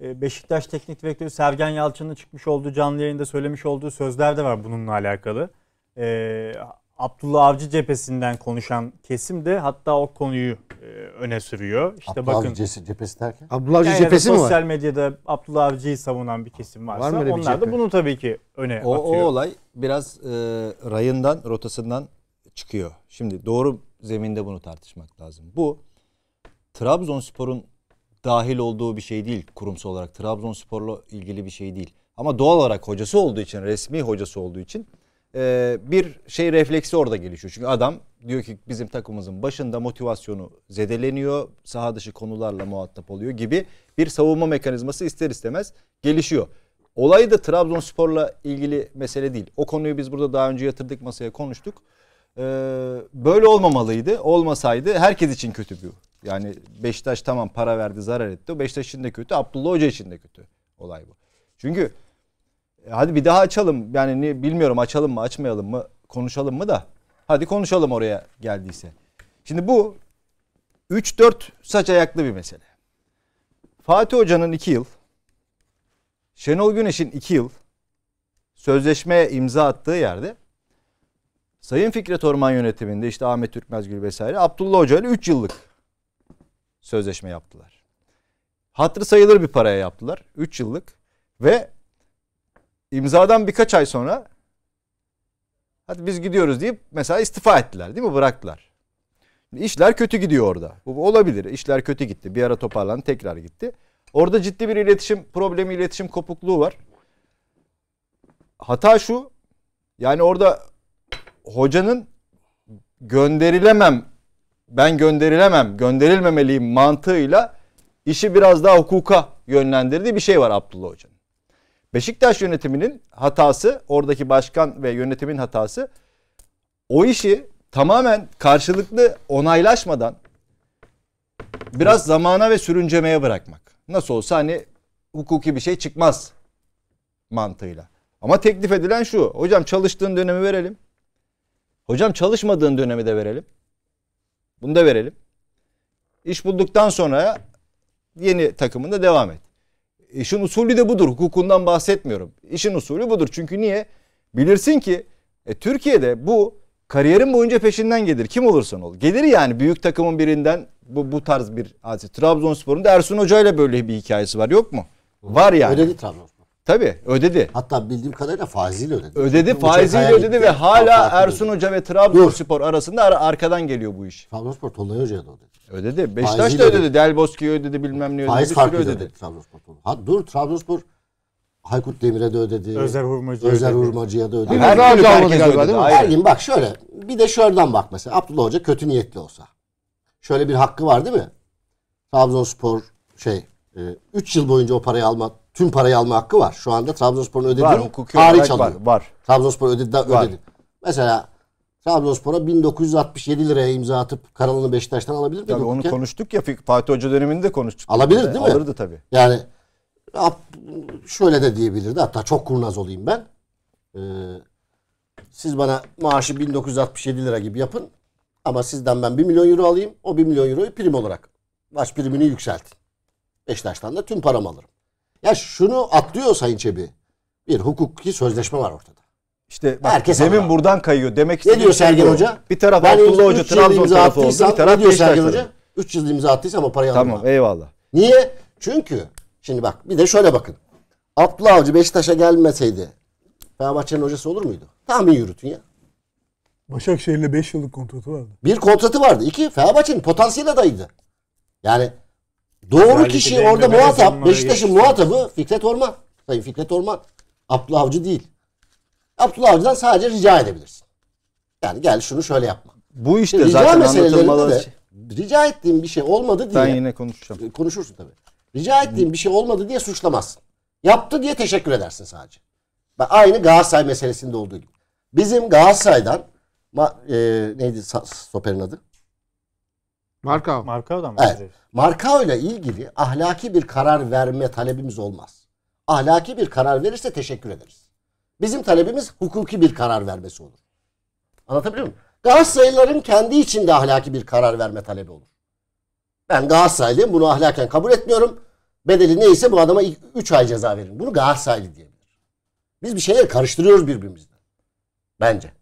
S1: e, Beşiktaş Teknik Direktörü Sergen Yalçın'ın çıkmış olduğu canlı yayında söylemiş olduğu sözler de var bununla alakalı. Ee, Abdullah Avcı cephesinden konuşan kesim de hatta o konuyu e, öne sürüyor. İşte Abdullah bakın. Avcı cephesi derken? Abdullah Avcı yani mi var? Sosyal medyada Abdullah Avcı'yı savunan bir kesim varsa var mı onlar bir da bunu tabii ki öne o, atıyor. O olay
S3: biraz e, rayından, rotasından çıkıyor. Şimdi doğru zeminde bunu tartışmak lazım. Bu Trabzonspor'un dahil olduğu bir şey değil kurumsal olarak. Trabzonspor'la ilgili bir şey değil. Ama doğal olarak hocası olduğu için, resmi hocası olduğu için e, bir şey refleksi orada gelişiyor. Çünkü adam diyor ki bizim takımımızın başında motivasyonu zedeleniyor, saha dışı konularla muhatap oluyor gibi bir savunma mekanizması ister istemez gelişiyor. Olay da Trabzonspor'la ilgili mesele değil. O konuyu biz burada daha önce yatırdık masaya konuştuk. Ee, böyle olmamalıydı. Olmasaydı herkes için kötü bir yani Beşiktaş tamam para verdi zarar etti. Beşiktaş için de kötü. Abdullah Hoca için de kötü olay bu. Çünkü e, hadi bir daha açalım. Yani ne, bilmiyorum açalım mı açmayalım mı konuşalım mı da. Hadi konuşalım oraya geldiyse. Şimdi bu 3-4 saç ayaklı bir mesele. Fatih Hoca'nın 2 yıl, Şenol Güneş'in 2 yıl sözleşmeye imza attığı yerde Sayın Fikret Orman yönetiminde işte Ahmet Türkmezgül vesaire Abdullah Hoca ile 3 yıllık sözleşme yaptılar. Hatırı sayılır bir paraya yaptılar. 3 yıllık ve imzadan birkaç ay sonra hadi biz gidiyoruz deyip mesela istifa ettiler değil mi? Bıraktılar. İşler kötü gidiyor orada. Bu olabilir. İşler kötü gitti. Bir ara toparlandı tekrar gitti. Orada ciddi bir iletişim problemi, iletişim kopukluğu var. Hata şu. Yani orada hocanın gönderilemem, ben gönderilemem, gönderilmemeliyim mantığıyla işi biraz daha hukuka yönlendirdiği bir şey var Abdullah Hoca'nın. Beşiktaş yönetiminin hatası, oradaki başkan ve yönetimin hatası o işi tamamen karşılıklı onaylaşmadan biraz zamana ve sürüncemeye bırakmak. Nasıl olsa hani hukuki bir şey çıkmaz mantığıyla. Ama teklif edilen şu. Hocam çalıştığın dönemi verelim. Hocam çalışmadığın dönemi de verelim. Bunu da verelim. İş bulduktan sonra yeni takımında devam et. İşin usulü de budur. Hukukundan bahsetmiyorum. İşin usulü budur. Çünkü niye? Bilirsin ki e, Türkiye'de bu kariyerin boyunca peşinden gelir. Kim olursan ol. Gelir yani büyük takımın birinden bu, bu tarz bir hadise. Trabzonspor'un da Ersun Hoca ile böyle bir hikayesi var yok mu? Var yani. Öyle değil Trabzonspor. Tabii ödedi. Hatta bildiğim kadarıyla
S5: faiziyle ödedi.
S3: Ödedi Uçak faiziyle ödedi ve hala Ersun Hoca ve Trabzonspor arasında ar- arkadan geliyor bu iş. Trabzonspor Tolunay Hoca'ya da ödedi. Ödedi. Beşiktaş faiziyle da ödedi. ödedi.
S5: Del Bosque'ye ödedi bilmem ne ödedi. Faiz farkı ödedi. ödedi Trabzonspor. Ha, dur Trabzonspor Haykut Demir'e de ödedi. Özer Hurmacı'ya Özer Hurmacı'ya da ödedi. Her gün herkes ödedi. Galiba, Her gün bak şöyle bir de şuradan bak mesela Abdullah Hoca kötü niyetli olsa. Şöyle bir hakkı var değil mi? Trabzonspor şey 3 ee, yıl boyunca o parayı alma tüm parayı alma hakkı var. Şu anda Trabzonspor'un ödediği var, hukuki hariç alıyor. Var, var. Trabzonspor ödedi, var. ödedi. Mesela Trabzonspor'a 1967 liraya imza atıp Karalan'ı Beşiktaş'tan alabilir mi? Tabii onu hukuken? konuştuk ya Fatih Hoca döneminde konuştuk. Alabilir değil mi? Alırdı tabii. Yani şöyle de diyebilirdi. Hatta çok kurnaz olayım ben. Ee, siz bana maaşı 1967 lira gibi yapın. Ama sizden ben 1 milyon euro alayım. O 1 milyon euroyu prim olarak. Baş primini yükseltin. Beşiktaş'tan da tüm paramı alırım. Ya şunu atlıyor Sayın Çebi. Bir hukuki sözleşme var ortada. İşte bak, Herkes zemin anlar. buradan kayıyor. Demek ne
S3: diyor şey Sergen Hoca? Bir taraf ben Abdullah Hoca Trabzon tarafı oldu. Bir taraf diyor Sergen Hoca?
S5: 3 yıl imza attıysa ama parayı tamam, aldım. Tamam eyvallah. Niye? Çünkü şimdi bak bir de şöyle bakın. Abdullah Avcı Beşiktaş'a gelmeseydi Fenerbahçe'nin hocası olur muydu? Tahmin yürütün ya.
S2: Başakşehir'le 5 yıllık kontratı vardı.
S5: Bir kontratı vardı. İki Fenerbahçe'nin potansiyel adayıydı. Yani
S2: Doğru Özellikle kişi orada muhatap. Beşiktaş'ın muhatabı
S5: Fikret Orman. Sayın Fikret Orman. Abdullah Avcı değil. Abdullah Avcı'dan sadece rica edebilirsin. Yani gel şunu şöyle yapma. Bu işte rica zaten meselelerinde de rica şey. ettiğim bir şey olmadı diye. Ben yine konuşacağım. E, konuşursun tabii. Rica ettiğim bir şey olmadı diye suçlamazsın. Yaptı diye teşekkür edersin sadece. Ben aynı Galatasaray meselesinde olduğu gibi. Bizim Galatasaray'dan ma, e, neydi Soper'in adı? Markao. Markao da mı? Evet. Markao ile ilgili ahlaki bir karar verme talebimiz olmaz. Ahlaki bir karar verirse teşekkür ederiz. Bizim talebimiz hukuki bir karar vermesi olur. Anlatabiliyor muyum? Galatasaraylıların kendi içinde ahlaki bir karar verme talebi olur. Ben Galatasaraylıyım bunu ahlaken kabul etmiyorum. Bedeli neyse bu adama 3 ay ceza verin. Bunu Galatasaraylı diyebilir. Biz bir şeyler karıştırıyoruz birbirimizle. Bence.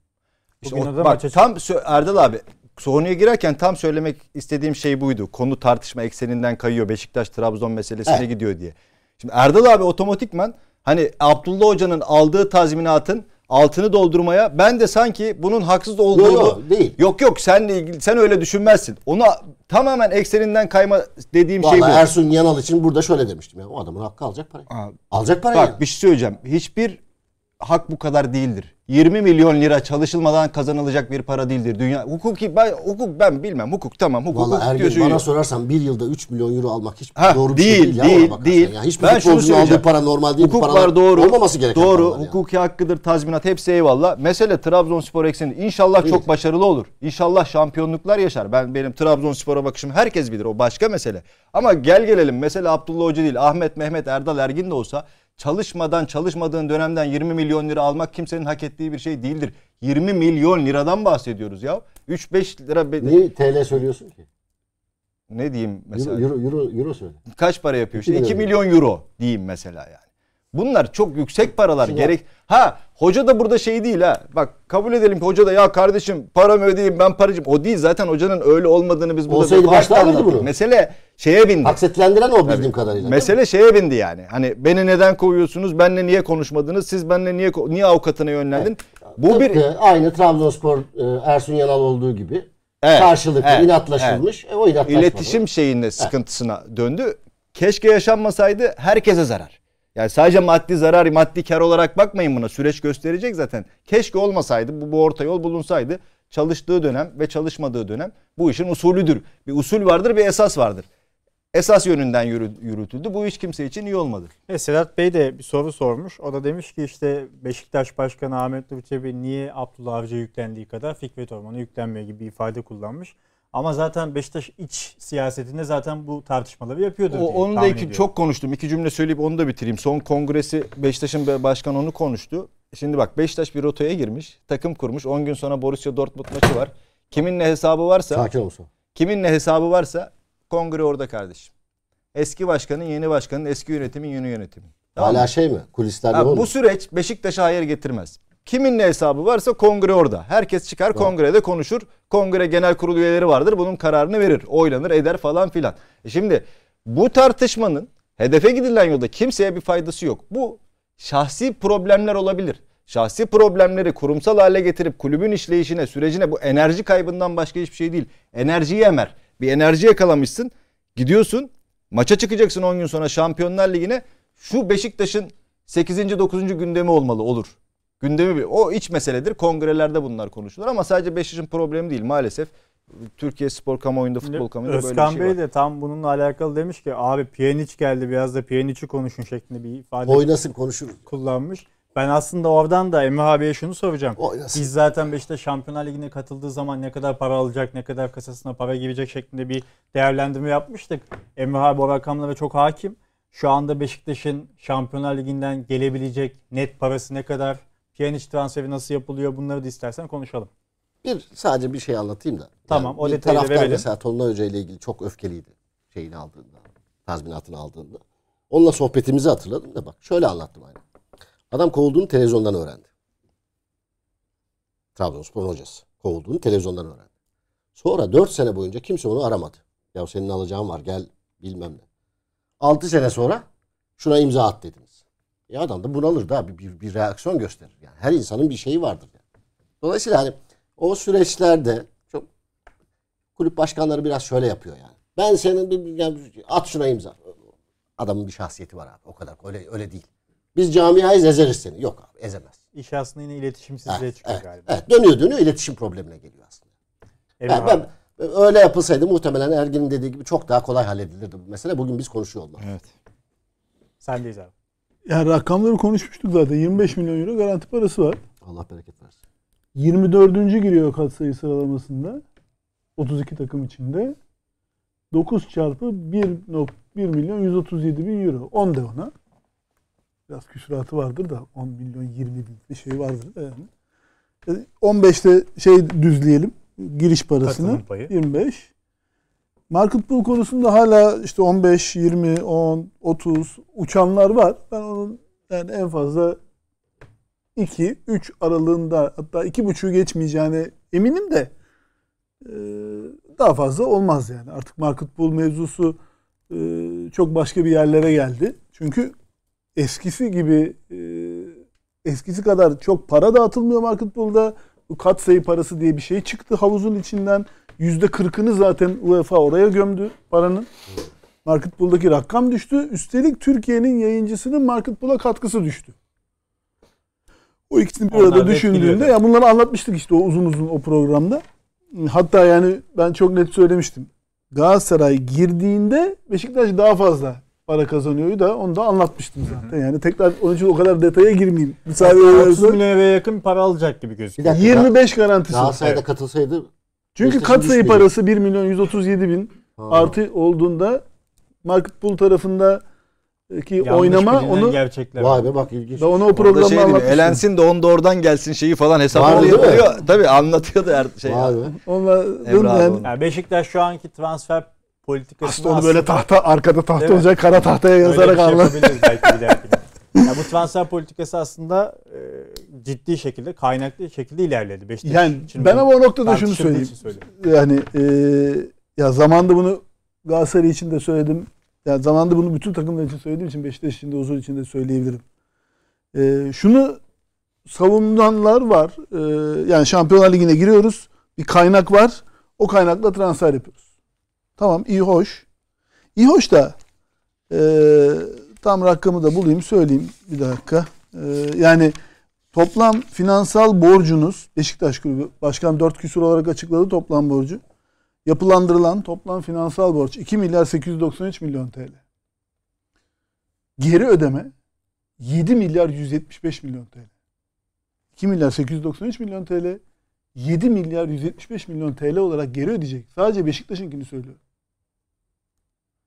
S5: İşte
S1: o,
S3: bak, tam Erdal abi konuya girerken tam söylemek istediğim şey buydu. Konu tartışma ekseninden kayıyor. Beşiktaş Trabzon meselesine evet. gidiyor diye. Şimdi Erdal abi otomatikman hani Abdullah Hoca'nın aldığı tazminatın altını doldurmaya ben de sanki bunun haksız olduğunu yok yok, değil. yok yok senle ilgili sen öyle düşünmezsin. Ona tamamen ekseninden kayma dediğim şey Vallahi şey bu. Ersun Yanal için burada şöyle demiştim
S5: ya. O adamın hakkı alacak parayı. Aa, alacak parayı. Bak yani. bir
S3: şey söyleyeceğim. Hiçbir hak bu kadar değildir. 20 milyon lira çalışılmadan kazanılacak bir para değildir. Dünya hukuki ben hukuk ben bilmem. Hukuk tamam. Hukuk, Vallahi hukuk Ergin, bana yok. sorarsan bir
S5: yılda 3 milyon euro almak hiç ha, doğru bir değil, şey değil. Değil, ya, değil. Yani hiçbir ben şunu aldığı para normal değil. Hukuk var doğru. Olmaması gereken Doğru.
S3: Hukuki yani. hakkıdır, tazminat hepsi eyvallah. Mesele Trabzonspor ekseni. inşallah evet. çok başarılı olur. İnşallah şampiyonluklar yaşar. Ben benim Trabzonspor'a bakışım herkes bilir. O başka mesele. Ama gel gelelim. Mesele Abdullah Hoca değil. Ahmet, Mehmet, Erdal Ergin de olsa çalışmadan çalışmadığın dönemden 20 milyon lira almak kimsenin hak ettiği bir şey değildir. 20 milyon liradan bahsediyoruz ya. 3-5 lira. Be-
S5: Niye TL söylüyorsun ki? Ne diyeyim
S3: mesela? Euro, euro, euro, euro söyle. Kaç para yapıyor? İşte 2 milyon euro diyeyim mesela yani. Bunlar çok yüksek paralar Şimdi gerek. Ha hoca da burada şey değil ha. Bak kabul edelim ki hoca da ya kardeşim paramı ödeyeyim ben paracım. O değil zaten hocanın öyle olmadığını biz burada Olsaydı başta alırdı bunu. Mesele şeye bindi. Aksetilendiren o bildiğim kadarıyla. Mesele şeye bindi yani. Hani beni neden kovuyorsunuz? Benle niye konuşmadınız? Siz benle niye niye avukatına yönlendin? Evet. Bu Tıpkı bir aynı Trabzonspor e, Ersun Yanal olduğu gibi evet, karşılıklı evet, inatlaşılmış. Evet. E, o İletişim şeyinde sıkıntısına döndü. Keşke yaşanmasaydı herkese zarar. Yani sadece maddi zarar, maddi kar olarak bakmayın buna. Süreç gösterecek zaten. Keşke olmasaydı, bu, bu orta yol bulunsaydı. Çalıştığı dönem ve çalışmadığı dönem bu işin usulüdür. Bir usul vardır, bir esas vardır. Esas yönünden yürütüldü. Bu iş kimse için iyi olmadı.
S1: E, Sedat Bey de bir soru sormuş. O da demiş ki işte Beşiktaş Başkanı Ahmet Nur Çebi niye Abdullah Avcı yüklendiği kadar Fikret Orman'a yüklenmiyor gibi ifade kullanmış. Ama zaten Beşiktaş iç siyasetinde zaten bu tartışmaları yapıyordu. O, onu da iki, çok
S3: konuştum. İki cümle söyleyip onu da bitireyim. Son kongresi Beşiktaş'ın başkanı onu konuştu. Şimdi bak Beşiktaş bir rotaya girmiş. Takım kurmuş. 10 gün sonra Borussia Dortmund maçı var. kimin ne hesabı varsa Sakin olsun. Kiminle hesabı varsa kongre orada kardeşim. Eski başkanın, yeni başkanın, eski yönetimin, yeni yönetimin. Tamam Hala şey mi?
S5: Kulislerde ha, Bu
S3: süreç Beşiktaş'a hayır getirmez. Kimin ne hesabı varsa kongre orada. Herkes çıkar kongrede konuşur. Kongre genel kurul üyeleri vardır. Bunun kararını verir. Oylanır eder falan filan. E şimdi bu tartışmanın hedefe gidilen yolda kimseye bir faydası yok. Bu şahsi problemler olabilir. Şahsi problemleri kurumsal hale getirip kulübün işleyişine, sürecine bu enerji kaybından başka hiçbir şey değil. Enerjiyi emer. Bir enerji yakalamışsın. Gidiyorsun maça çıkacaksın 10 gün sonra Şampiyonlar Ligi'ne. Şu Beşiktaş'ın 8. 9. gündemi olmalı olur gündemi bir o iç meseledir. Kongrelerde bunlar konuşulur ama sadece Beşiktaş'ın problemi değil maalesef. Türkiye spor kamuoyunda, futbol kamuoyunda Özkan böyle bir şey Bey var. Özkan
S1: Bey de tam bununla alakalı demiş ki abi Pjanic geldi biraz da Pjanic'i konuşun şeklinde bir ifade Oynasın konuşur kullanmış. Ben aslında oradan da Emre abiye şunu soracağım. Oynasın. Biz zaten Beşiktaş Şampiyonlar Ligi'ne katıldığı zaman ne kadar para alacak, ne kadar kasasına para girecek şeklinde bir değerlendirme yapmıştık. Emre abi o rakamlara çok hakim. Şu anda Beşiktaş'ın Şampiyonlar Ligi'nden gelebilecek net parası ne kadar? Pjanic transferi nasıl yapılıyor bunları da istersen konuşalım. Bir sadece bir şey anlatayım da. Tamam yani o detayı taraftar verelim. mesela
S5: Tolunay Hoca ile ilgili çok öfkeliydi şeyini aldığında, tazminatını aldığında. Onunla sohbetimizi hatırladım da bak şöyle anlattım aynı. Adam kovulduğunu televizyondan öğrendi. Trabzonspor hocası kovulduğunu televizyondan öğrendi. Sonra 4 sene boyunca kimse onu aramadı. Ya senin alacağın var gel bilmem ne. 6 sene sonra şuna imza at dedi. Ya e, adam da bunalır da bir, bir, bir reaksiyon gösterir. Yani her insanın bir şeyi vardır. Yani. Dolayısıyla hani o süreçlerde çok kulüp başkanları biraz şöyle yapıyor yani. Ben senin bir, yani at şuna imza. Adamın bir şahsiyeti var abi. O kadar öyle öyle değil. Biz
S1: camiayız ezeriz seni. Yok abi ezemez. İş aslında yine iletişimsizliğe evet, çıkıyor evet, galiba. Evet dönüyor dönüyor iletişim
S5: problemine geliyor
S2: aslında.
S1: Evet,
S5: ben, ben, öyle yapılsaydı muhtemelen Ergin'in dediği gibi çok daha kolay halledilirdi bu mesele. Bugün biz konuşuyor olmaz. Evet. Sendeyiz abi.
S2: Yani rakamları konuşmuştuk zaten. 25 milyon euro garanti parası var.
S5: Allah bereket versin.
S2: 24. giriyor kat katsayı sıralamasında. 32 takım içinde. 9 çarpı 1.1 milyon 137 bin euro. 10 de ona. Biraz küsuratı vardır da 10 milyon 20 bin bir şey vardır yani. 15'te e, şey düzleyelim. Giriş parasını. 25. Market pool konusunda hala işte 15, 20, 10, 30 uçanlar var. Ben onun yani en fazla 2, 3 aralığında hatta 2,5'u geçmeyeceğine eminim de e, daha fazla olmaz yani. Artık market pool mevzusu e, çok başka bir yerlere geldi. Çünkü eskisi gibi e, eskisi kadar çok para dağıtılmıyor market pool'da. Bu sayı parası diye bir şey çıktı havuzun içinden. Yüzde kırkını zaten UEFA oraya gömdü paranın. Market Pool'daki rakam düştü. Üstelik Türkiye'nin yayıncısının Market Pool'a katkısı düştü. O ikisini bir arada düşündüğünde ya bunları anlatmıştık işte o uzun uzun o programda. Hatta yani ben çok net söylemiştim. Galatasaray girdiğinde Beşiktaş daha fazla para kazanıyordu da onu da anlatmıştım zaten. Yani tekrar onun için o kadar detaya girmeyeyim. Müsaade 30 milyon liraya yakın para alacak gibi gözüküyor. 25 garantisi. Galatasaray'da evet. katılsaydı çünkü katsayı parası 1 milyon 137 bin ha. artı olduğunda Market Pool tarafında e, ki oynama onu gerçekler. Vay
S5: be bak
S3: ilginç. Da onu o programda şey anlatmıştım. Elensin de onu da oradan gelsin şeyi falan hesaplıyor. Tabii
S1: da her şey. Vay be. Onunla yani. yani Beşiktaş şu anki transfer politikası. aslında onu aslında, böyle tahta
S2: arkada tahta olacak kara tahtaya yazarak şey anlat.
S1: belki yani bu transfer politikası aslında e, ciddi şekilde kaynaklı şekilde ilerledi. Beşiktaş yani için ben ama o noktada şunu söyleyeyim.
S2: Yani e, ya zamanda bunu Galatasaray için de söyledim. Yani zamanda bunu bütün takımlar için söylediğim için Beşiktaş için de uzun için de söyleyebilirim. E, şunu savunanlar var. E, yani Şampiyonlar Ligi'ne giriyoruz. Bir kaynak var. O kaynakla transfer yapıyoruz. Tamam iyi hoş. İyi hoş da eee tam rakamı da bulayım söyleyeyim bir dakika. Ee, yani toplam finansal borcunuz Beşiktaş Kulübü Başkan 4 küsur olarak açıkladı toplam borcu. Yapılandırılan toplam finansal borç 2 milyar 893 milyon TL. Geri ödeme 7 milyar 175 milyon TL. 2 milyar 893 milyon TL 7 milyar 175 milyon TL olarak geri ödeyecek. Sadece Beşiktaş'ınkini söylüyorum.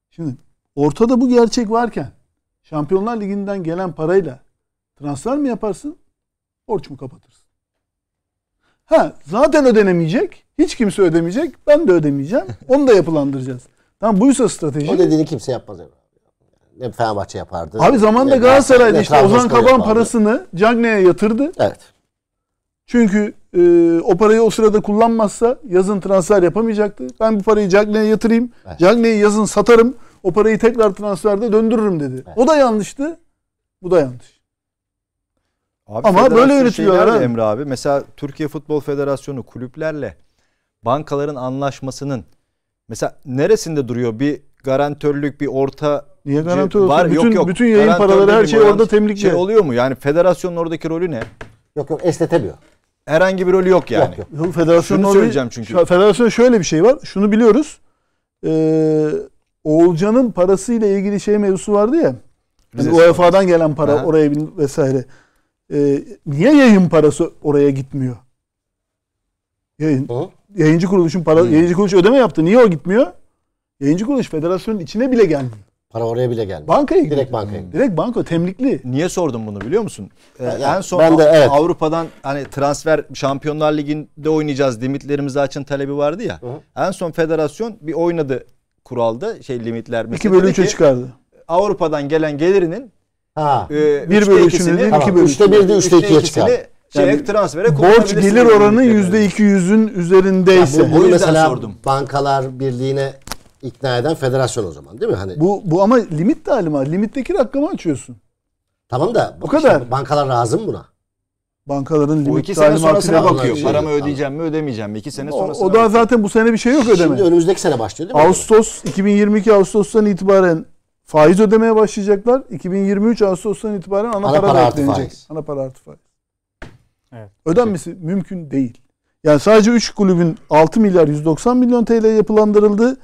S2: Şimdi ortada bu gerçek varken Şampiyonlar Ligi'nden gelen parayla transfer mi yaparsın? Borç mu kapatırsın? Ha zaten ödenemeyecek. Hiç kimse ödemeyecek. Ben de ödemeyeceğim. Onu da yapılandıracağız. Tamam buysa strateji. O dediğini kimse
S5: yapmaz Emre. Yani. Ne Fenerbahçe yapardı. Abi zamanında Galatasaray'da ne, işte Ozan Kaban yapardı.
S2: parasını Cagney'e yatırdı. Evet. Çünkü e, o parayı o sırada kullanmazsa yazın transfer yapamayacaktı. Ben bu parayı Cagney'e yatırayım. Evet. Cagney'i yazın satarım. O parayı tekrar transferde döndürürüm dedi. Evet. O da yanlıştı. Bu da yanlış.
S3: Abi Ama böyle yönetiliyorlar. Abi. Emre abi. Mesela Türkiye Futbol Federasyonu kulüplerle bankaların anlaşmasının mesela neresinde duruyor bir garantörlük bir orta Niye
S2: garantör Var, bütün, yok, yok. bütün yayın paraları her şey orada temlikli. Şey oluyor
S3: mu? Yani federasyonun oradaki rolü ne? Yok yok esnetemiyor. Herhangi bir rolü yok yani. Yok, yok. Federasyonun Şunu söyleyeceğim çünkü.
S2: Federasyon şöyle bir şey var. Şunu biliyoruz. Ee, Oğulcan'ın parasıyla ilgili şey mevzusu vardı ya. Yani UEFA'dan gelen para ha. oraya bin vesaire. Ee, niye yayın parası oraya gitmiyor? Yayın, o? yayıncı kuruluşun para, Hı. Hmm. yayıncı kuruluş ödeme yaptı. Niye o gitmiyor? Yayıncı kuruluş federasyonun içine bile gelmiyor. Para oraya bile gelmiyor. Bankaya gidiyor. Direkt bankaya hmm. gidiyor. Direkt banka temlikli. Niye sordum bunu biliyor
S3: musun? Ee, yani, en son ben de, evet. Avrupa'dan hani transfer Şampiyonlar Ligi'nde oynayacağız. dimitlerimizi açın talebi vardı ya. Hı. En son federasyon bir oynadı kuralda şey
S2: limitler meselesi. 2 bölü 3'e çıkardı.
S3: Avrupa'dan gelen gelirinin ha. E, 1 bölü 3'ünü değil
S2: 2 bölü 3'te 1'de 3'te 2'ye çıkar. Şey, yani transfere borç gelir oranı %200'ün üzerindeyse. Ya bu, bunu mesela sordum.
S5: bankalar birliğine ikna eden federasyon o zaman değil mi? Hani
S2: Bu bu ama limit talima. Limitteki rakamı açıyorsun. Tamam da bu kadar. bankalar razı mı buna? bankaların limit iki sene sonrasına bakıyor. Şey, Paramı ödeyeceğim
S3: mi ödemeyeceğim
S5: mi? İki sene sonra. O, o da bakıyor. zaten
S2: bu sene bir şey yok ödeme. Şimdi
S5: önümüzdeki sene başlıyor değil mi?
S2: Ağustos 2022 Ağustos'tan itibaren faiz ödemeye başlayacaklar. 2023 Ağustos'tan itibaren ana, ana para, para artı Faiz. Ana para artı faiz. Evet. Ödenmesi evet. mümkün değil. Yani sadece 3 kulübün 6 milyar 190 milyon TL yapılandırıldı.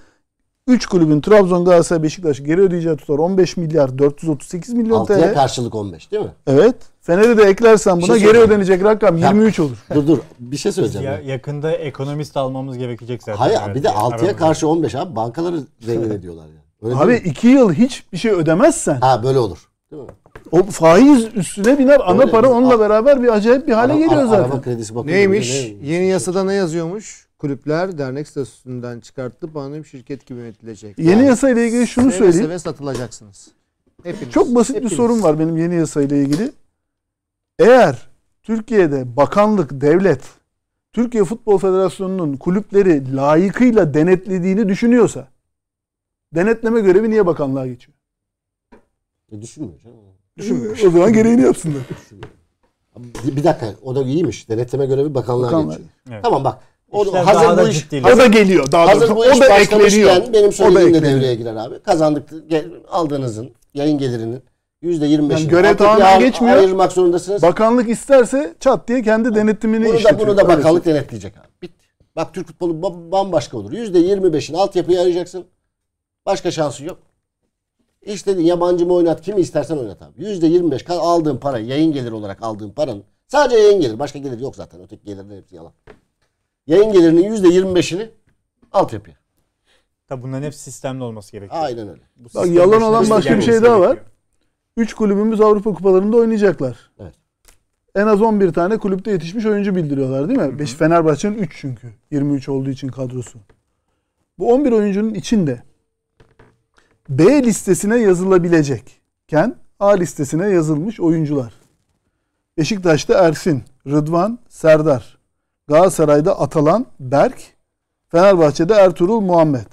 S2: 3 kulübün Trabzon, Galatasaray, Beşiktaş geri ödeyeceği tutar 15 milyar 438 milyon TL. 6'ya karşılık 15 değil mi? Evet. Senede de eklersen buna şey geri ödenecek rakam 23 olur. dur dur bir şey söyleyeceğim. Ya,
S1: yakında ekonomist almamız gerekecek zaten. Hayır bir de 6'ya karşı 15 abi bankaları zengin ediyorlar yani.
S2: Öyle abi 2 yıl hiçbir şey ödemezsen. Ha böyle olur. Değil mi? O faiz üstüne biner ana Öyle, para onunla beraber bir acayip bir hale ara, geliyor zaten. Araba kredisi bakımı neymiş? neymiş? Yeni yasada ne
S4: yazıyormuş? Kulüpler dernek statüsünden çıkartılıp anonim şirket gibi yönetilecek. Yeni yani, yasa ile ilgili şunu seve söyleyeyim. Seve satılacaksınız.
S2: Hepiniz. Çok basit hepiniz. bir sorun var benim yeni yasa ile ilgili. Eğer Türkiye'de bakanlık, devlet, Türkiye Futbol Federasyonu'nun kulüpleri layıkıyla denetlediğini düşünüyorsa denetleme görevi niye bakanlığa geçiyor?
S5: E düşünmüyor canım. Düşünmüyor. O zaman gereğini yapsınlar. Bir, bir dakika o da iyiymiş. Denetleme görevi bakanlığa Bakanlar. geçiyor. Evet. Tamam bak.
S2: O, İşler hazır bu iş, ciddileşiyor. o da geliyor. Daha hazır doğrusu. bu iş o da başlamışken ekleniyor. benim O söylediğim de devreye girer
S5: abi. Kazandık, aldığınızın, yayın gelirinin Yüzde yirmi yani görev tamamen geçmiyor. Ayırmak
S2: zorundasınız. Bakanlık isterse çat diye kendi denetimini bunu işletiyor. Da, bunu da bakanlık Öyle denetleyecek abi. Bitti.
S5: Bak Türk futbolu bambaşka olur. Yüzde yirmi %25'ini altyapıya arayacaksın. Başka şansın yok. İstediğin yabancı mı oynat kimi istersen oynat abi. Yüzde yirmi %25 aldığın para yayın gelir olarak aldığın paranın sadece yayın gelir. Başka gelir yok zaten. Öteki gelirler hepsi yalan. Yayın gelirinin yüzde yirmi %25'ini altyapıya. Tabi bunların hep sistemli olması gerekiyor. Aynen öyle. Bu Bak, yalan olan başka bir şey
S2: daha var. 3 kulübümüz Avrupa kupalarında oynayacaklar. Evet. En az 11 tane kulüpte yetişmiş oyuncu bildiriyorlar değil mi? Beş Fenerbahçe'nin 3 çünkü. 23 olduğu için kadrosu. Bu 11 oyuncunun içinde B listesine yazılabilecekken A listesine yazılmış oyuncular. Beşiktaş'ta Ersin, Rıdvan, Serdar. Galatasaray'da Atalan, Berk. Fenerbahçe'de Ertuğrul Muhammed.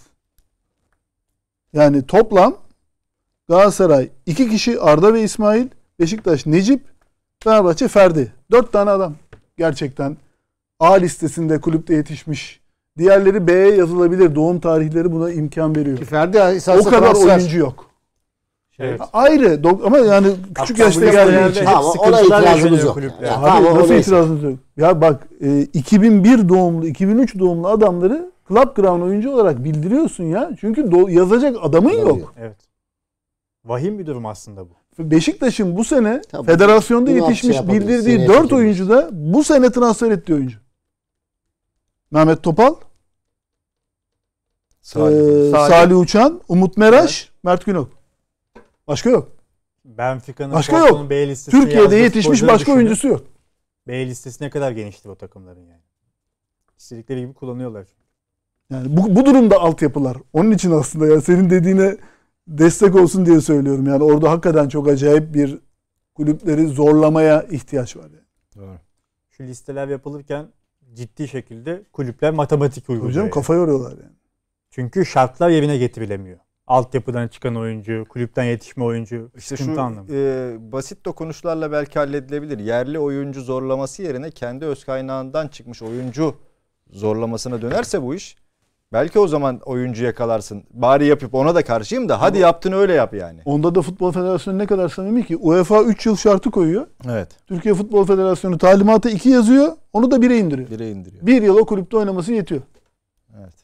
S2: Yani toplam Galatasaray iki kişi Arda ve İsmail, Beşiktaş Necip, Fenerbahçe Ferdi. Dört tane adam gerçekten A listesinde kulüpte yetişmiş. Diğerleri B'ye yazılabilir. Doğum tarihleri buna imkan veriyor. Ferdi o kadar transfer. oyuncu yok. Evet. Şey, ayrı ama yani küçük Hatta yaşta geldiği için. Tamam, ona itirazımız yok. Kulüpler. Yani, tamam, nasıl itirazımız yok? Ya bak 2001 e, doğumlu, 2003 doğumlu adamları Club Ground oyuncu olarak bildiriyorsun ya. Çünkü do- yazacak adamın Tabii. yok. Evet.
S1: Vahim bir durum aslında bu.
S2: Beşiktaş'ın bu sene Tabii. federasyonda Bunu yetişmiş bildirdiği Seneye 4 oyuncu da bu sene transfer etti oyuncu. Mehmet Topal,
S1: Salih, ee, Salih. Salih
S2: Uçan, Umut Meraş, evet. Mert Günok. Başka yok. Benfica'nın başka yok. B listesini Türkiye'de yetişmiş başka düşünün. oyuncusu yok.
S1: B listesi ne kadar genişti o takımların yani. İstedikleri gibi kullanıyorlar.
S2: Yani bu, bu durumda altyapılar. Onun için aslında ya senin dediğine destek olsun diye söylüyorum. Yani orada hakikaten çok acayip bir kulüpleri zorlamaya ihtiyaç var. Yani.
S1: Doğru. Şu listeler yapılırken ciddi şekilde kulüpler matematik uyguluyor. Hocam kafa yoruyorlar yani. Çünkü şartlar yerine getirilemiyor. Altyapıdan çıkan oyuncu, kulüpten yetişme oyuncu. İşte şu
S3: e, basit dokunuşlarla belki halledilebilir. Yerli oyuncu zorlaması yerine kendi öz kaynağından çıkmış oyuncu zorlamasına dönerse bu iş Belki o zaman oyuncu yakalarsın. Bari yapıp ona da karşıyım da hadi yaptın öyle yap yani.
S2: Onda da Futbol Federasyonu ne kadar samimi ki UEFA 3 yıl şartı koyuyor. Evet. Türkiye Futbol Federasyonu talimatı 2 yazıyor. Onu da 1'e indiriyor. 1'e indiriyor. 1 yıl o kulüpte oynaması yetiyor.
S3: Evet.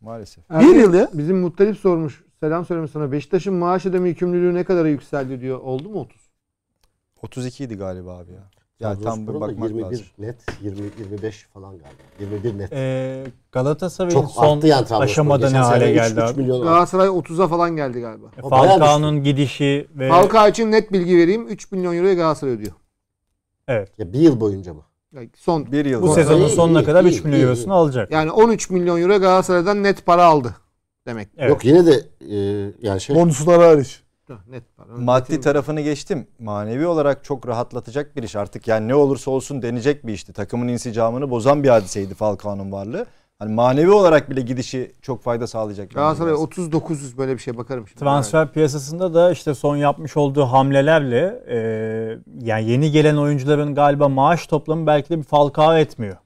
S3: Maalesef. Erkin, bir yıl
S2: ya. Bizim Muttalip sormuş. Selam
S4: söylemiş sana. Beşiktaş'ın maaş ödeme yükümlülüğü ne kadar yükseldi diyor. Oldu mu 30? 32
S5: idi galiba abi ya. Ya tam bu bakmak 21 lazım. net, 20 25 falan galiba. 21 net.
S4: Ee, Galatasaray'ın son yani aşamada ne hale geldi 3, 3 milyon Galatasaray 30'a falan geldi galiba. E, Falcao'nun gidişi ve Falcao için net bilgi vereyim. 3 milyon euroya Galatasaray ödüyor. Evet. Ya bir yıl boyunca mı? Yani son bir yıl. Bu sezonun iyi, sonuna iyi, kadar iyi, 3 milyon eurosunu alacak. Yani 13 milyon euro Galatasaray'dan net para aldı demek. Evet. Yok yine de
S5: e, yani
S2: şey bonuslar hariç net para. Maddi
S3: tarafını geçtim. Manevi olarak çok rahatlatacak bir iş artık. Yani ne olursa olsun denecek bir işti. Takımın insicamını bozan bir hadiseydi Falcao'nun varlığı. Hani manevi olarak bile gidişi çok fayda sağlayacak. Galatasaray
S4: 39 böyle bir şey
S3: bakarım
S1: şimdi. Transfer yani. piyasasında da işte son yapmış olduğu hamlelerle e, yani yeni gelen oyuncuların galiba maaş toplamı belki de bir Falcao etmiyor.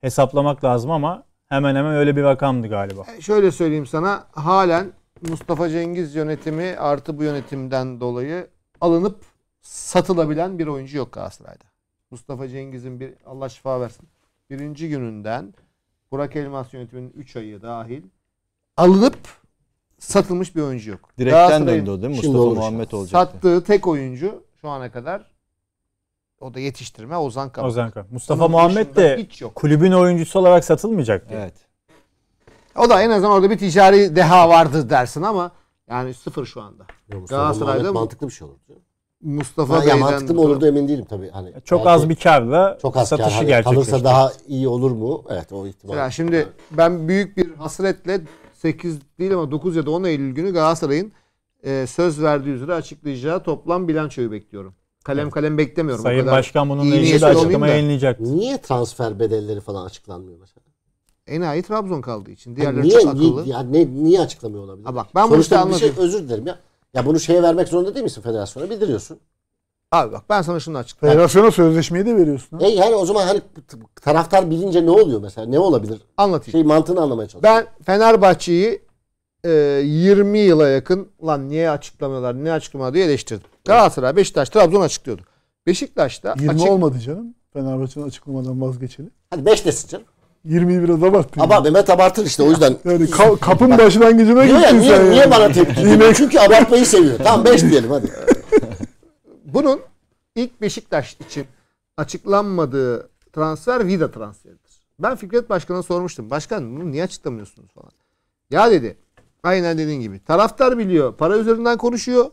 S1: Hesaplamak lazım ama hemen hemen öyle bir rakamdı galiba. E
S4: şöyle söyleyeyim sana halen Mustafa Cengiz yönetimi artı bu yönetimden dolayı alınıp satılabilen bir oyuncu yok Galatasaray'da. Mustafa Cengiz'in bir Allah şifa versin. Birinci gününden Burak Elmas yönetiminin 3 ayı dahil alınıp satılmış bir oyuncu yok. Direkten döndü o değil mi? Mustafa olur. Muhammed olacak. Sattığı tek oyuncu şu ana kadar o da yetiştirme Ozan Kabak. Ozan Kabak. Mustafa Onun Muhammed de hiç yok.
S1: kulübün oyuncusu olarak
S4: satılmayacak diye. Evet. O da en azından orada bir ticari deha vardı dersin ama yani sıfır şu anda. Ya Galatasaray'da mantıklı bir şey olur. Mustafa ya Bey'den mantıklı mı olurdu emin değilim tabii. Hani e, çok az bir
S5: karla çok az satışı kar. gerçekleşti. Kalırsa daha iyi olur mu? Evet o
S4: ihtimal. Ya şimdi yani. ben büyük bir hasretle 8 değil ama 9 ya da 10 Eylül günü Galatasaray'ın e, söz verdiği üzere açıklayacağı toplam bilançoyu bekliyorum. Kalem evet. kalem beklemiyorum. Sayın Başkan bununla ilgili açıklama
S5: yayınlayacak. Niye transfer bedelleri falan açıklanmıyor mesela?
S4: Enayi Trabzon kaldığı için. Diğerleri niye, çok akıllı. Niye, ya ne, niye açıklamıyor olabilir? Ha bak ben Sonuçta bunu anladım. Şey,
S5: özür dilerim ya. Ya bunu şeye vermek zorunda değil misin federasyona? Bildiriyorsun.
S4: Abi bak ben sana şunu açıklayayım.
S2: Federasyona sözleşmeyi de veriyorsun. E
S5: yani o zaman hani taraftar bilince ne oluyor mesela? Ne olabilir?
S4: Anlatayım. Şey mantığını anlamaya çalışıyorum. Ben Fenerbahçe'yi e, 20 yıla yakın lan niye açıklamıyorlar, ne açıklama diye eleştirdim. Galatasaray, Beşiktaş, Trabzon açıklıyordu.
S2: Beşiktaş'ta 20 açık... olmadı canım. Fenerbahçe'nin açıklamadan vazgeçeli. Hadi 5 desin canım. 20'yi biraz abarttın. Ama Mehmet abartır işte o yüzden. Yani ka- kapın başından başlangıcına gittin ya, niye, sen. Niye yani. bana tepki
S4: diyor? Çünkü abartmayı seviyor. Tamam 5 diyelim hadi. Bunun ilk Beşiktaş için açıklanmadığı transfer Vida transferidir. Ben Fikret Başkan'a sormuştum. Başkan bunu niye açıklamıyorsunuz falan. Ya dedi. Aynen dediğin gibi. Taraftar biliyor. Para üzerinden konuşuyor.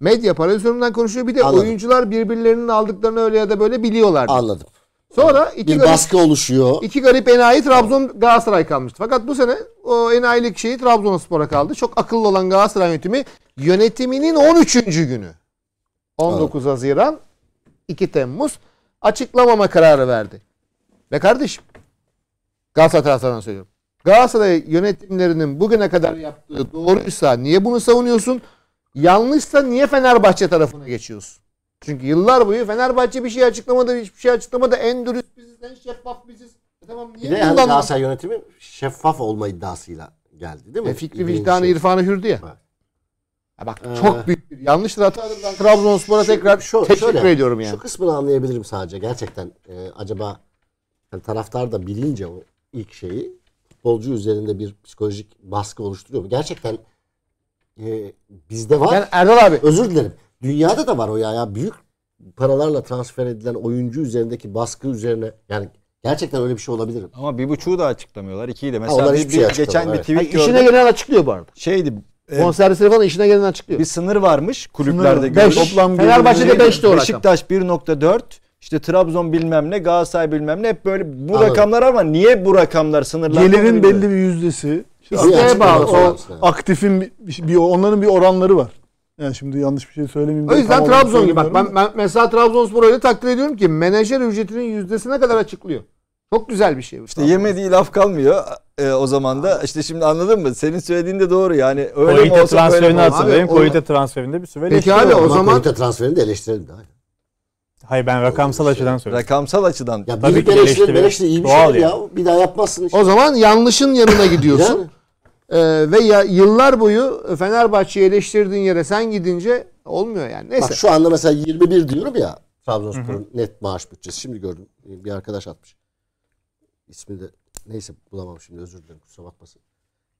S4: Medya para üzerinden konuşuyor. Bir de Anladım. oyuncular birbirlerinin aldıklarını öyle ya da böyle biliyorlar. Anladım. Sonra iki bir garip, baskı oluşuyor. İki garip enayi Trabzon Galatasaray kalmıştı. Fakat bu sene o enayilik şeyi Trabzonspor'a kaldı. Çok akıllı olan Galatasaray yönetimi yönetiminin 13. günü 19 evet. Haziran 2 Temmuz açıklamama kararı verdi. Ve kardeşim Galatasaray taraftarından söylüyorum. Galatasaray yönetimlerinin bugüne kadar yaptığı doğruysa niye bunu savunuyorsun? Yanlışsa niye Fenerbahçe tarafına geçiyorsun? Çünkü yıllar boyu Fenerbahçe bir şey açıklamadı, hiçbir şey açıklamadı. En dürüst biziz, en şeffaf biziz. E tamam niye Bir de yani kullanmadın? Galatasaray yönetimi şeffaf olma iddiasıyla geldi değil mi? E, fikri, vicdanı, şey. irfanı hürdü ya. Bak.
S5: Ya bak çok ee, büyük bir yanlıştır hatadır. Ben Trabzonspor'a tekrar şu, teşekkür şöyle, ediyorum yani. Şu kısmını anlayabilirim sadece. Gerçekten e, acaba yani taraftar da bilince o ilk şeyi futbolcu üzerinde bir psikolojik baskı oluşturuyor mu? Gerçekten e, bizde var. Yani Erdal abi. Özür dilerim. Dünyada da var o ya. ya büyük paralarla transfer edilen oyuncu üzerindeki baskı üzerine yani gerçekten öyle bir şey olabilir. Ama bir buçuğu da açıklamıyorlar. ikiyi de. Mesela bir, şey bir- geçen bir açıklamıyor, tweet Hayır, gördüm. işine gelen
S3: açıklıyor bu arada. Şeydi e, falan işine gelen açıklıyor. bir sınır varmış kulüplerde. Sınır, göre. beş. Toplam Fenerbahçe'de gelirleri- beşti o rakam. Beşiktaş 1.4 işte Trabzon bilmem ne Galatasaray bilmem ne hep böyle bu Anladım. rakamlar ama niye bu
S4: rakamlar sınırlandı? Gelirin belli
S2: bir yüzdesi. İsteğe bağlı. O aktifin bir, bir onların bir oranları var. Yani şimdi yanlış bir şey söylemeyeyim. O yüzden Trabzon
S4: gibi bak ben, ben mesela Trabzonspor öyle takdir ediyorum ki menajer ücretinin yüzdesine kadar açıklıyor. Çok güzel bir şey. Bu işte yemediği
S3: laf kalmıyor e, o zaman da. İşte şimdi anladın mı? Senin söylediğin de doğru yani. Öyle Koyite mi olsa
S1: transferini
S5: hatırlayın. Koyite transferinde
S1: bir süre Peki abi o zaman. Koyite
S5: transferini de eleştirelim. Hayır. Hayır ben rakamsal açıdan söylüyorum. Rakamsal açıdan. Ya Tabii ki eleştiri, eleştiri iyi bir şey ya. ya.
S4: Bir daha yapmazsın. Işte. O zaman yanlışın yanına gidiyorsun. Ee, veya yıllar boyu e, Fenerbahçe'yi eleştirdiğin yere sen gidince olmuyor yani. Neyse. Bak şu anda mesela 21 diyorum ya
S5: Trabzonspor'un net maaş bütçesi. Şimdi gördüm e, bir arkadaş atmış. İsmi de neyse bulamam şimdi özür dilerim kusura bakmasın.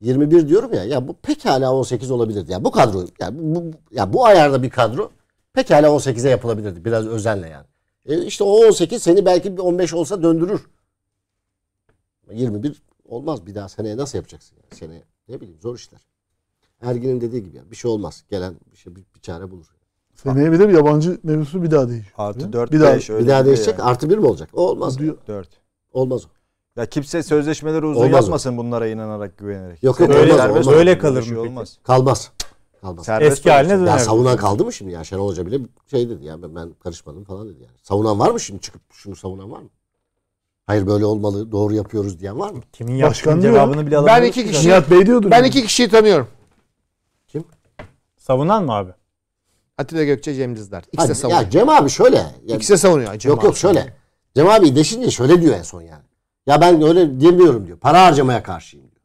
S5: 21 diyorum ya ya bu pekala 18 olabilirdi. Ya bu kadro ya bu, ya bu ayarda bir kadro pekala 18'e yapılabilirdi biraz özenle yani. E işte o 18 seni belki 15 olsa döndürür. 21 olmaz bir daha seneye nasıl yapacaksın? Yani? Seneye ne bileyim zor işler. Ergin'in dediği gibi yani bir şey olmaz. Gelen bir şey bir, bir çare bulur.
S2: Seneye bir de yabancı mevzusu bir daha değişiyor. Artı 4 bir daha, beş, bir daha değişecek. Yani. Artı bir mi olacak?
S5: O olmaz. 4. Olmaz o. Ya kimse
S3: sözleşmeleri
S5: uzun olmaz yapmasın o. bunlara inanarak güvenerek. Yok yok öyle, olmaz, olmaz. Öyle kalır şey mı? Şey olmaz. Kalmaz. Kalmaz. Serbest Eski haline döner. Ya savunan kaldı mı şimdi ya? Şenol Hoca bile şey dedi ya ben, ben karışmadım falan dedi yani. Savunan var mı şimdi çıkıp şunu savunan var mı? Hayır böyle olmalı, doğru yapıyoruz diyen var mı? Kimin
S2: yaptığının cevabını bile alamıyoruz. Ben iki kişi, Nihat Bey diyordur. Ben yani. iki
S5: kişiyi
S4: tanıyorum. Kim? Savunan mı abi? Atilla Gökçe, Cem Dizdar. İkisi de savunuyor.
S5: Ya Cem abi şöyle. Yani, İkisi de savunuyor. Cem yok abi. yok şöyle. Cem abi deşince şöyle diyor en son yani. Ya ben öyle demiyorum diyor. Para harcamaya karşıyım diyor.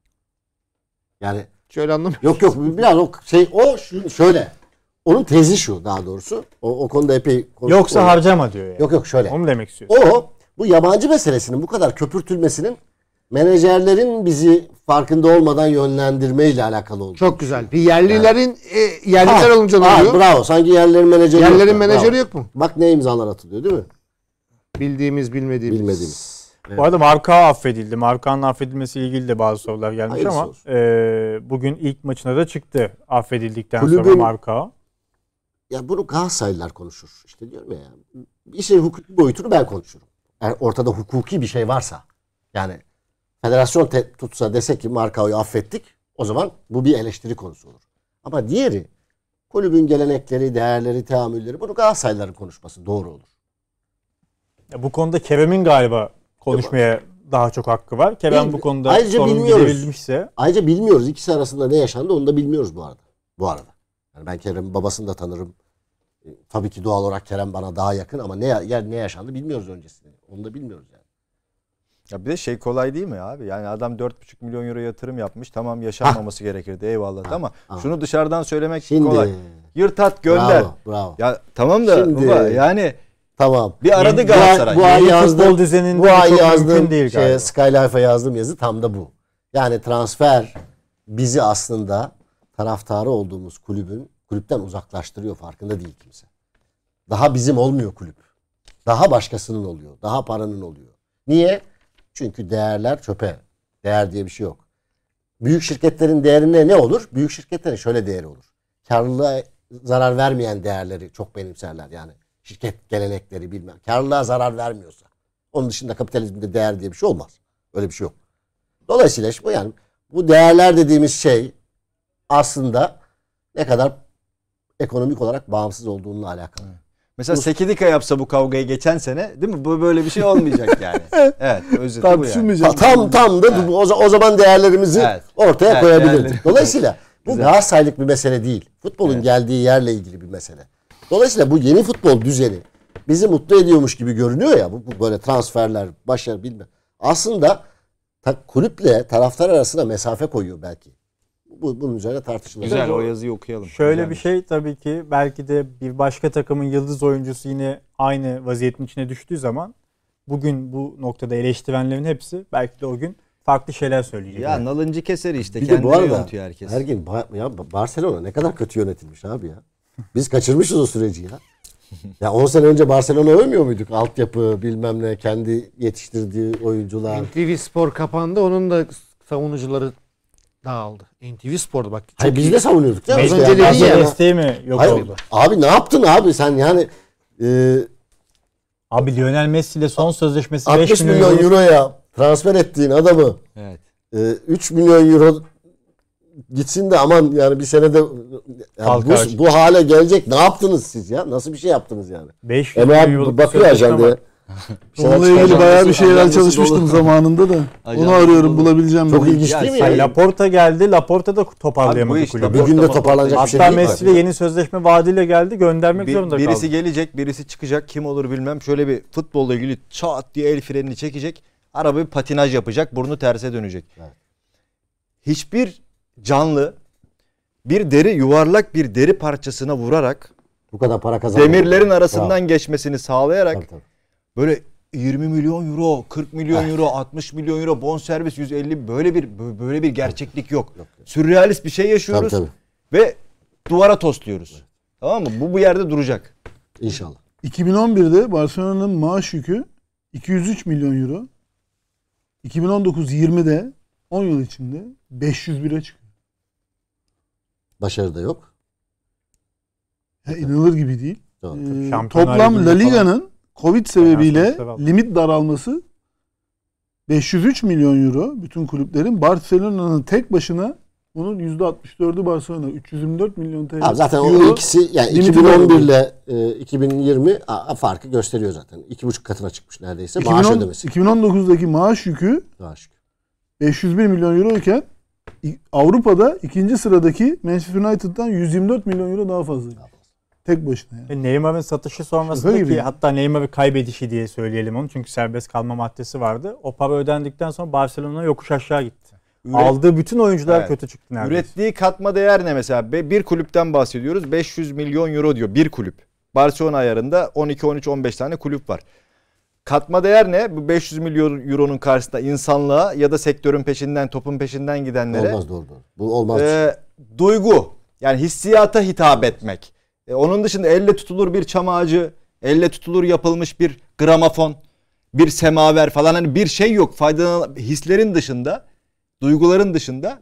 S5: Yani şöyle anlamıyorum. Yok yok biraz o şey o şöyle. Onun tezi şu daha doğrusu. O, o konuda epey konuştuk. Yoksa onu. harcama diyor yani. Yok yok şöyle. Onu demek istiyorsun. O bu yabancı meselesinin bu kadar köpürtülmesinin menajerlerin bizi farkında olmadan yönlendirme ile alakalı oldu. Çok güzel. Bir yerlilerin yani.
S2: e, yerliler ha, olunca ne oluyor? bravo. Sanki yerlilerin menajeri yerlilerin menajeri bravo. yok
S5: mu? Bak ne imzalar atılıyor
S4: değil mi? Bildiğimiz, bilmediğimiz. Bilmediğimiz. Evet. Bu arada marka
S1: affedildi. Markanın affedilmesiyle ilgili de bazı sorular gelmiş Hayırlısı ama e, bugün ilk maçına da çıktı affedildikten Kulübün, sonra marka. Ya bunu Galatasaraylılar konuşur.
S5: İşte diyorum ya. şey hukuk boyutunu ben konuşurum eğer ortada hukuki bir şey varsa yani federasyon te- tutsa dese ki Markao'yu affettik o zaman bu bir eleştiri konusu olur. Ama diğeri kulübün gelenekleri, değerleri, teamülleri bunu Galatasaraylıların konuşması doğru olur.
S1: Ya bu konuda Kerem'in galiba konuşmaya daha çok hakkı var. Kerem Bil, bu konuda ayrıca bilmiyoruz.
S5: Ayrıca bilmiyoruz. İkisi arasında ne yaşandı onu da bilmiyoruz bu arada. Bu arada. Yani ben Kerem'in babasını da tanırım. E, tabii ki doğal olarak Kerem bana daha yakın ama ne yer ne yaşandı bilmiyoruz öncesinde. Onu da bilmiyoruz yani. Ya bir de şey kolay değil mi abi?
S3: Yani adam 4,5 milyon euro yatırım yapmış. Tamam yaşanmaması ah. gerekirdi eyvallah ha, ah, ama ha. Ah. şunu dışarıdan söylemek Şimdi, kolay. Yırtat gönder. Bravo, bravo. Ya tamam da Şimdi, baba, yani
S5: Tamam. Bir aradı Galatasaray. Bu, ay yazdım. düzeninde bu ay yazdım. Değil şey, Skylife'a yazdım yazı tam da bu. Yani transfer bizi aslında taraftarı olduğumuz kulübün kulüpten uzaklaştırıyor farkında değil kimse. Daha bizim olmuyor kulüp. Daha başkasının oluyor. Daha paranın oluyor. Niye? Çünkü değerler çöpe. Değer diye bir şey yok. Büyük şirketlerin değerine ne olur? Büyük şirketlerin şöyle değeri olur. Karlılığa zarar vermeyen değerleri çok benimserler. Yani şirket gelenekleri bilmem. Karlılığa zarar vermiyorsa. Onun dışında kapitalizmde değer diye bir şey olmaz. Öyle bir şey yok. Dolayısıyla bu yani bu değerler dediğimiz şey aslında ne kadar ekonomik olarak bağımsız olduğunla alakalı. Evet. Mesela Mus-
S3: Sekidika yapsa bu kavgayı
S5: geçen sene değil mi? Bu böyle bir şey olmayacak yani. evet,
S3: özeti Tabii bu yani. tam tam
S5: da evet. o, o zaman değerlerimizi evet. ortaya evet, koyabilirdik. Dolayısıyla bu Galatasaraylık bir mesele değil. Futbolun evet. geldiği yerle ilgili bir mesele. Dolayısıyla bu yeni futbol düzeni bizi mutlu ediyormuş gibi görünüyor ya bu, bu böyle transferler, başarı bilmem. Aslında ta, kulüple taraftar arasında mesafe koyuyor belki bu, bunun üzerine tartışılır. Güzel o yazıyı okuyalım.
S4: Şöyle Güzelmiş.
S1: bir şey tabii ki belki de bir başka takımın yıldız oyuncusu yine aynı vaziyetin içine düştüğü zaman bugün bu noktada eleştirenlerin hepsi belki de o gün farklı şeyler söyleyecek. Ya yani. nalıncı keseri işte. Bir Kendini de bu arada
S5: herkes. Her gün ba- ya Barcelona ne kadar kötü yönetilmiş abi ya. Biz kaçırmışız o süreci ya. ya 10 sene önce Barcelona övmüyor muyduk? Altyapı bilmem ne kendi yetiştirdiği oyuncular.
S4: TV Spor kapandı. Onun da savunucuları dağıldı. NTV Spor'da bak. Hayır, biz de savunuyorduk. Canım. Az önce yani, ya. Desteği
S5: mi yok Hayır, oldu? Abi ne yaptın abi sen yani e,
S1: Abi Lionel Messi ile son sözleşmesi 60 milyon, milyon euroya
S5: transfer ettiğin adamı evet. e, 3 milyon euro gitsin de aman yani bir senede yani bu, bu hale gelecek ne yaptınız siz ya? Nasıl bir şey yaptınız yani? 5 milyon euro bakıyor ajanda.
S2: Onunla ilgili bayağı bir şeyler çalışmıştım zamanında da. Acayip Onu arıyorum
S6: dolu.
S1: bulabileceğim. Çok ben. ilginç değil mi? Yani Laporta geldi. Laporta da toparlayamadı kulübü. Bugün de toparlanacak bir şey, şey Hatta Messi de yeni sözleşme vaadiyle geldi. Göndermek bir, zorunda birisi kaldı. Birisi gelecek, birisi çıkacak. Kim olur bilmem.
S3: Şöyle bir futbolla ilgili çat diye el frenini çekecek. Araba bir patinaj yapacak. Burnu terse dönecek. Evet. Hiçbir canlı bir deri yuvarlak bir deri parçasına vurarak bu kadar para kazanmak. Demirlerin arasından Bravo. geçmesini sağlayarak tabii, tabii böyle 20 milyon euro, 40 milyon euro, 60 ah. milyon euro bonservis 150 böyle bir böyle bir gerçeklik yok. yok. Sürrealist bir şey yaşıyoruz tabii, tabii. ve duvara tosluyoruz. Evet. Tamam mı? Bu bu yerde duracak. İnşallah.
S2: 2011'de Barcelona'nın maaş yükü 203 milyon euro. 2019-20'de 10 yıl içinde 501'e çıkıyor.
S5: Başarı da yok.
S2: Ya inanılır gibi değil. Doğru. Ee, toplam La Liga'nın Covid sebebiyle limit daralması 503 milyon euro bütün kulüplerin Barcelona'nın tek başına bunun %64'ü Barcelona 324 milyon TL. Abi zaten euro, o ikisi yani 2011 ile
S5: 2020 a, a, farkı gösteriyor zaten. 2,5 katına çıkmış neredeyse 2010, maaş ödemesi.
S2: 2019'daki maaş yükü maaş. 501 milyon euro iken Avrupa'da ikinci sıradaki Manchester United'dan 124 milyon euro daha fazla. Daha Tek başına.
S1: Yani. E Neymar'ın satışı sonrasında Şaka ki gibi. hatta Neymar'ı kaybedişi diye söyleyelim onu. Çünkü serbest kalma maddesi vardı. O para ödendikten sonra Barcelona yokuş aşağı gitti. Üret... Aldığı bütün oyuncular evet. kötü çıktı neredeyse. Ürettiği katma
S3: değer ne mesela? Bir kulüpten bahsediyoruz. 500 milyon euro diyor bir kulüp. Barcelona ayarında 12, 13, 15 tane kulüp var. Katma değer ne? Bu 500 milyon euronun karşısında insanlığa ya da sektörün peşinden, topun peşinden gidenlere. Olmaz doğru. doğru. Bu olmaz. E, duygu. Yani hissiyata hitap etmek. E, onun dışında elle tutulur bir çam ağacı, elle tutulur yapılmış bir gramofon, bir semaver falan hani bir şey yok. Faydalan hislerin dışında,
S1: duyguların dışında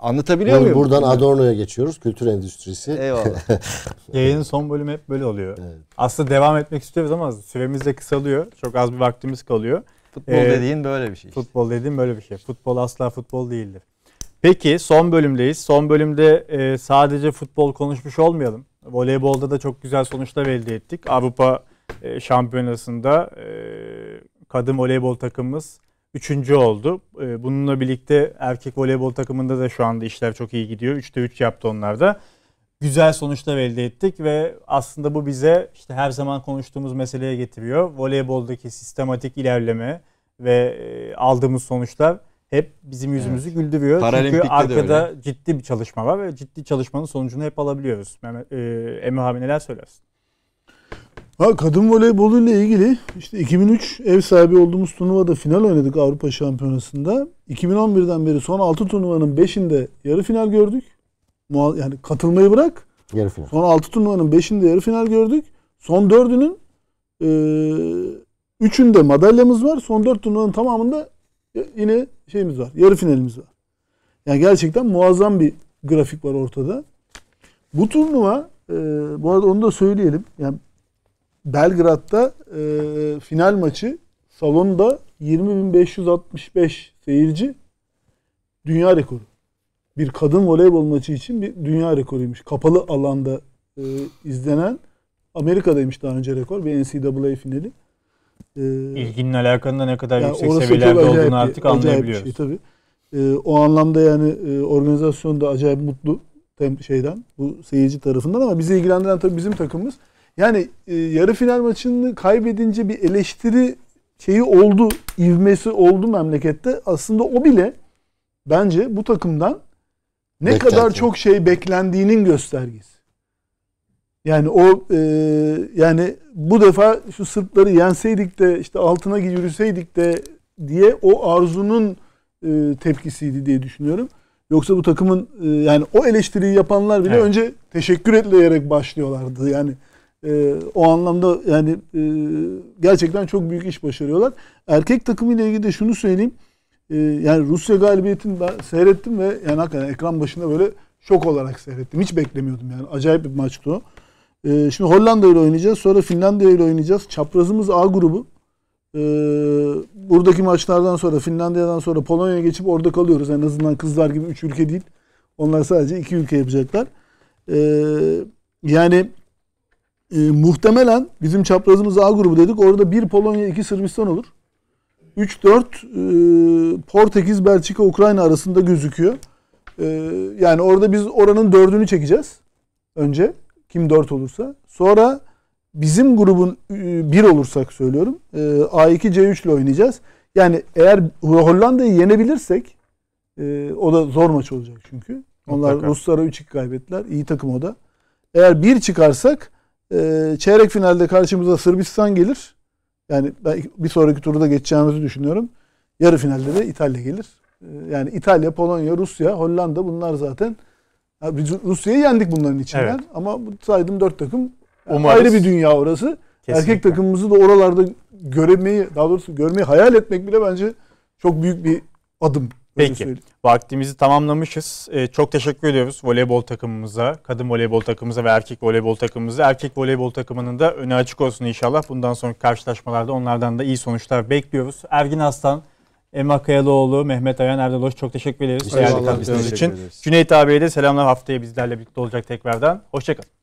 S5: Anlatabiliyor yani muyum? Buradan Adorno'ya geçiyoruz. Kültür
S1: endüstrisi. Eyvallah. Yayının son bölümü hep böyle oluyor. Evet. Aslında devam etmek istiyoruz ama süremiz de kısalıyor. Çok az bir vaktimiz kalıyor. Futbol ee, dediğin böyle bir şey. Işte. Futbol dediğin böyle bir şey. Futbol asla futbol değildir. Peki son bölümdeyiz. Son bölümde e, sadece futbol konuşmuş olmayalım. Voleybolda da çok güzel sonuçlar elde ettik. Avrupa e, Şampiyonası'nda e, kadın voleybol takımımız üçüncü oldu. E, bununla birlikte erkek voleybol takımında da şu anda işler çok iyi gidiyor. Üçte üç yaptı onlar da. Güzel sonuçlar elde ettik ve aslında bu bize işte her zaman konuştuğumuz meseleye getiriyor. Voleyboldaki sistematik ilerleme ve e, aldığımız sonuçlar hep bizim
S2: yüzümüzü evet. güldürüyor. Çünkü arkada
S1: ciddi bir çalışma var ve ciddi çalışmanın sonucunu hep alabiliyoruz. Mehmet, e, Emre abi neler söylersin?
S2: Ha, kadın voleybolu ile ilgili işte 2003 ev sahibi olduğumuz turnuvada final oynadık Avrupa Şampiyonası'nda. 2011'den beri son 6 turnuvanın 5'inde yarı final gördük. Yani katılmayı bırak. Yarı final. Son 6 turnuvanın 5'inde yarı final gördük. Son 4'ünün e, madalyamız var. Son 4 turnuvanın tamamında e, yine şeyimiz var. Yarı finalimiz var. Yani gerçekten muazzam bir grafik var ortada. Bu turnuva e, bu arada onu da söyleyelim. Yani Belgrad'da e, final maçı salonda 20.565 seyirci dünya rekoru. Bir kadın voleybol maçı için bir dünya rekoruymuş. Kapalı alanda e, izlenen Amerika'daymış daha önce rekor bir NCAA finali. Ee, İlginin
S1: alakanın da ne kadar yani yüksek seviyelerde olduğunu artık bir, anlayabiliyoruz. Şey,
S2: tabii. E, o anlamda yani e, organizasyon da acayip mutlu tem, şeyden bu seyirci tarafından ama bizi ilgilendiren tabii bizim takımımız. Yani e, yarı final maçını kaybedince bir eleştiri şeyi oldu, ivmesi oldu memlekette. Aslında o bile bence bu takımdan ne Beklenti. kadar çok şey beklendiğinin göstergesi. Yani o e, yani bu defa şu Sırpları yenseydik de işte altına yürüseydik de diye o arzunun e, tepkisiydi diye düşünüyorum. Yoksa bu takımın e, yani o eleştiriyi yapanlar bile evet. önce teşekkür etleyerek başlıyorlardı. Yani e, o anlamda yani e, gerçekten çok büyük iş başarıyorlar. Erkek takımı ile ilgili de şunu söyleyeyim. E, yani Rusya galibiyetini ben seyrettim ve yani hakikaten ekran başında böyle şok olarak seyrettim. Hiç beklemiyordum yani. Acayip bir maçtı o. Ee, şimdi Hollanda ile oynayacağız. Sonra Finlandiya ile oynayacağız. Çaprazımız A grubu. Ee, buradaki maçlardan sonra Finlandiya'dan sonra Polonya'ya geçip orada kalıyoruz. En azından kızlar gibi 3 ülke değil. Onlar sadece 2 ülke yapacaklar. Ee, yani e, muhtemelen bizim çaprazımız A grubu dedik. Orada 1 Polonya 2 Sırbistan olur. 3-4 e, Portekiz, Belçika, Ukrayna arasında gözüküyor. E, yani orada biz oranın dördünü çekeceğiz önce. Kim dört olursa. Sonra bizim grubun e, bir olursak söylüyorum. E, A2 C3 ile oynayacağız. Yani eğer Hollanda'yı yenebilirsek e, o da zor maç olacak çünkü. Onlar Mutlaka. Ruslara 3-2 kaybettiler. İyi takım o da. Eğer bir çıkarsak çeyrek finalde karşımıza Sırbistan gelir. Yani ben bir sonraki turda geçeceğimizi düşünüyorum. Yarı finalde de İtalya gelir. Yani İtalya, Polonya, Rusya, Hollanda bunlar zaten ya Rusya'yı yendik bunların içinden evet. ama saydım dört takım Umarız. ayrı bir dünya orası. Kesinlikle. Erkek takımımızı da oralarda göremeyi, daha doğrusu görmeyi hayal etmek bile bence çok büyük bir adım. Peki. Vaktimizi
S1: tamamlamışız. Ee, çok teşekkür ediyoruz voleybol takımımıza, kadın voleybol takımımıza ve erkek voleybol takımımıza. Erkek voleybol takımının da önü açık olsun inşallah. Bundan sonraki karşılaşmalarda onlardan da iyi sonuçlar bekliyoruz. Ergin Aslan Emrah Kayalıoğlu, Mehmet Ayan, Erdal Hoş çok teşekkür ederiz. Eyvallah, biz için. Cüneyt abiye de selamlar haftaya bizlerle birlikte olacak tekrardan. Hoşçakalın.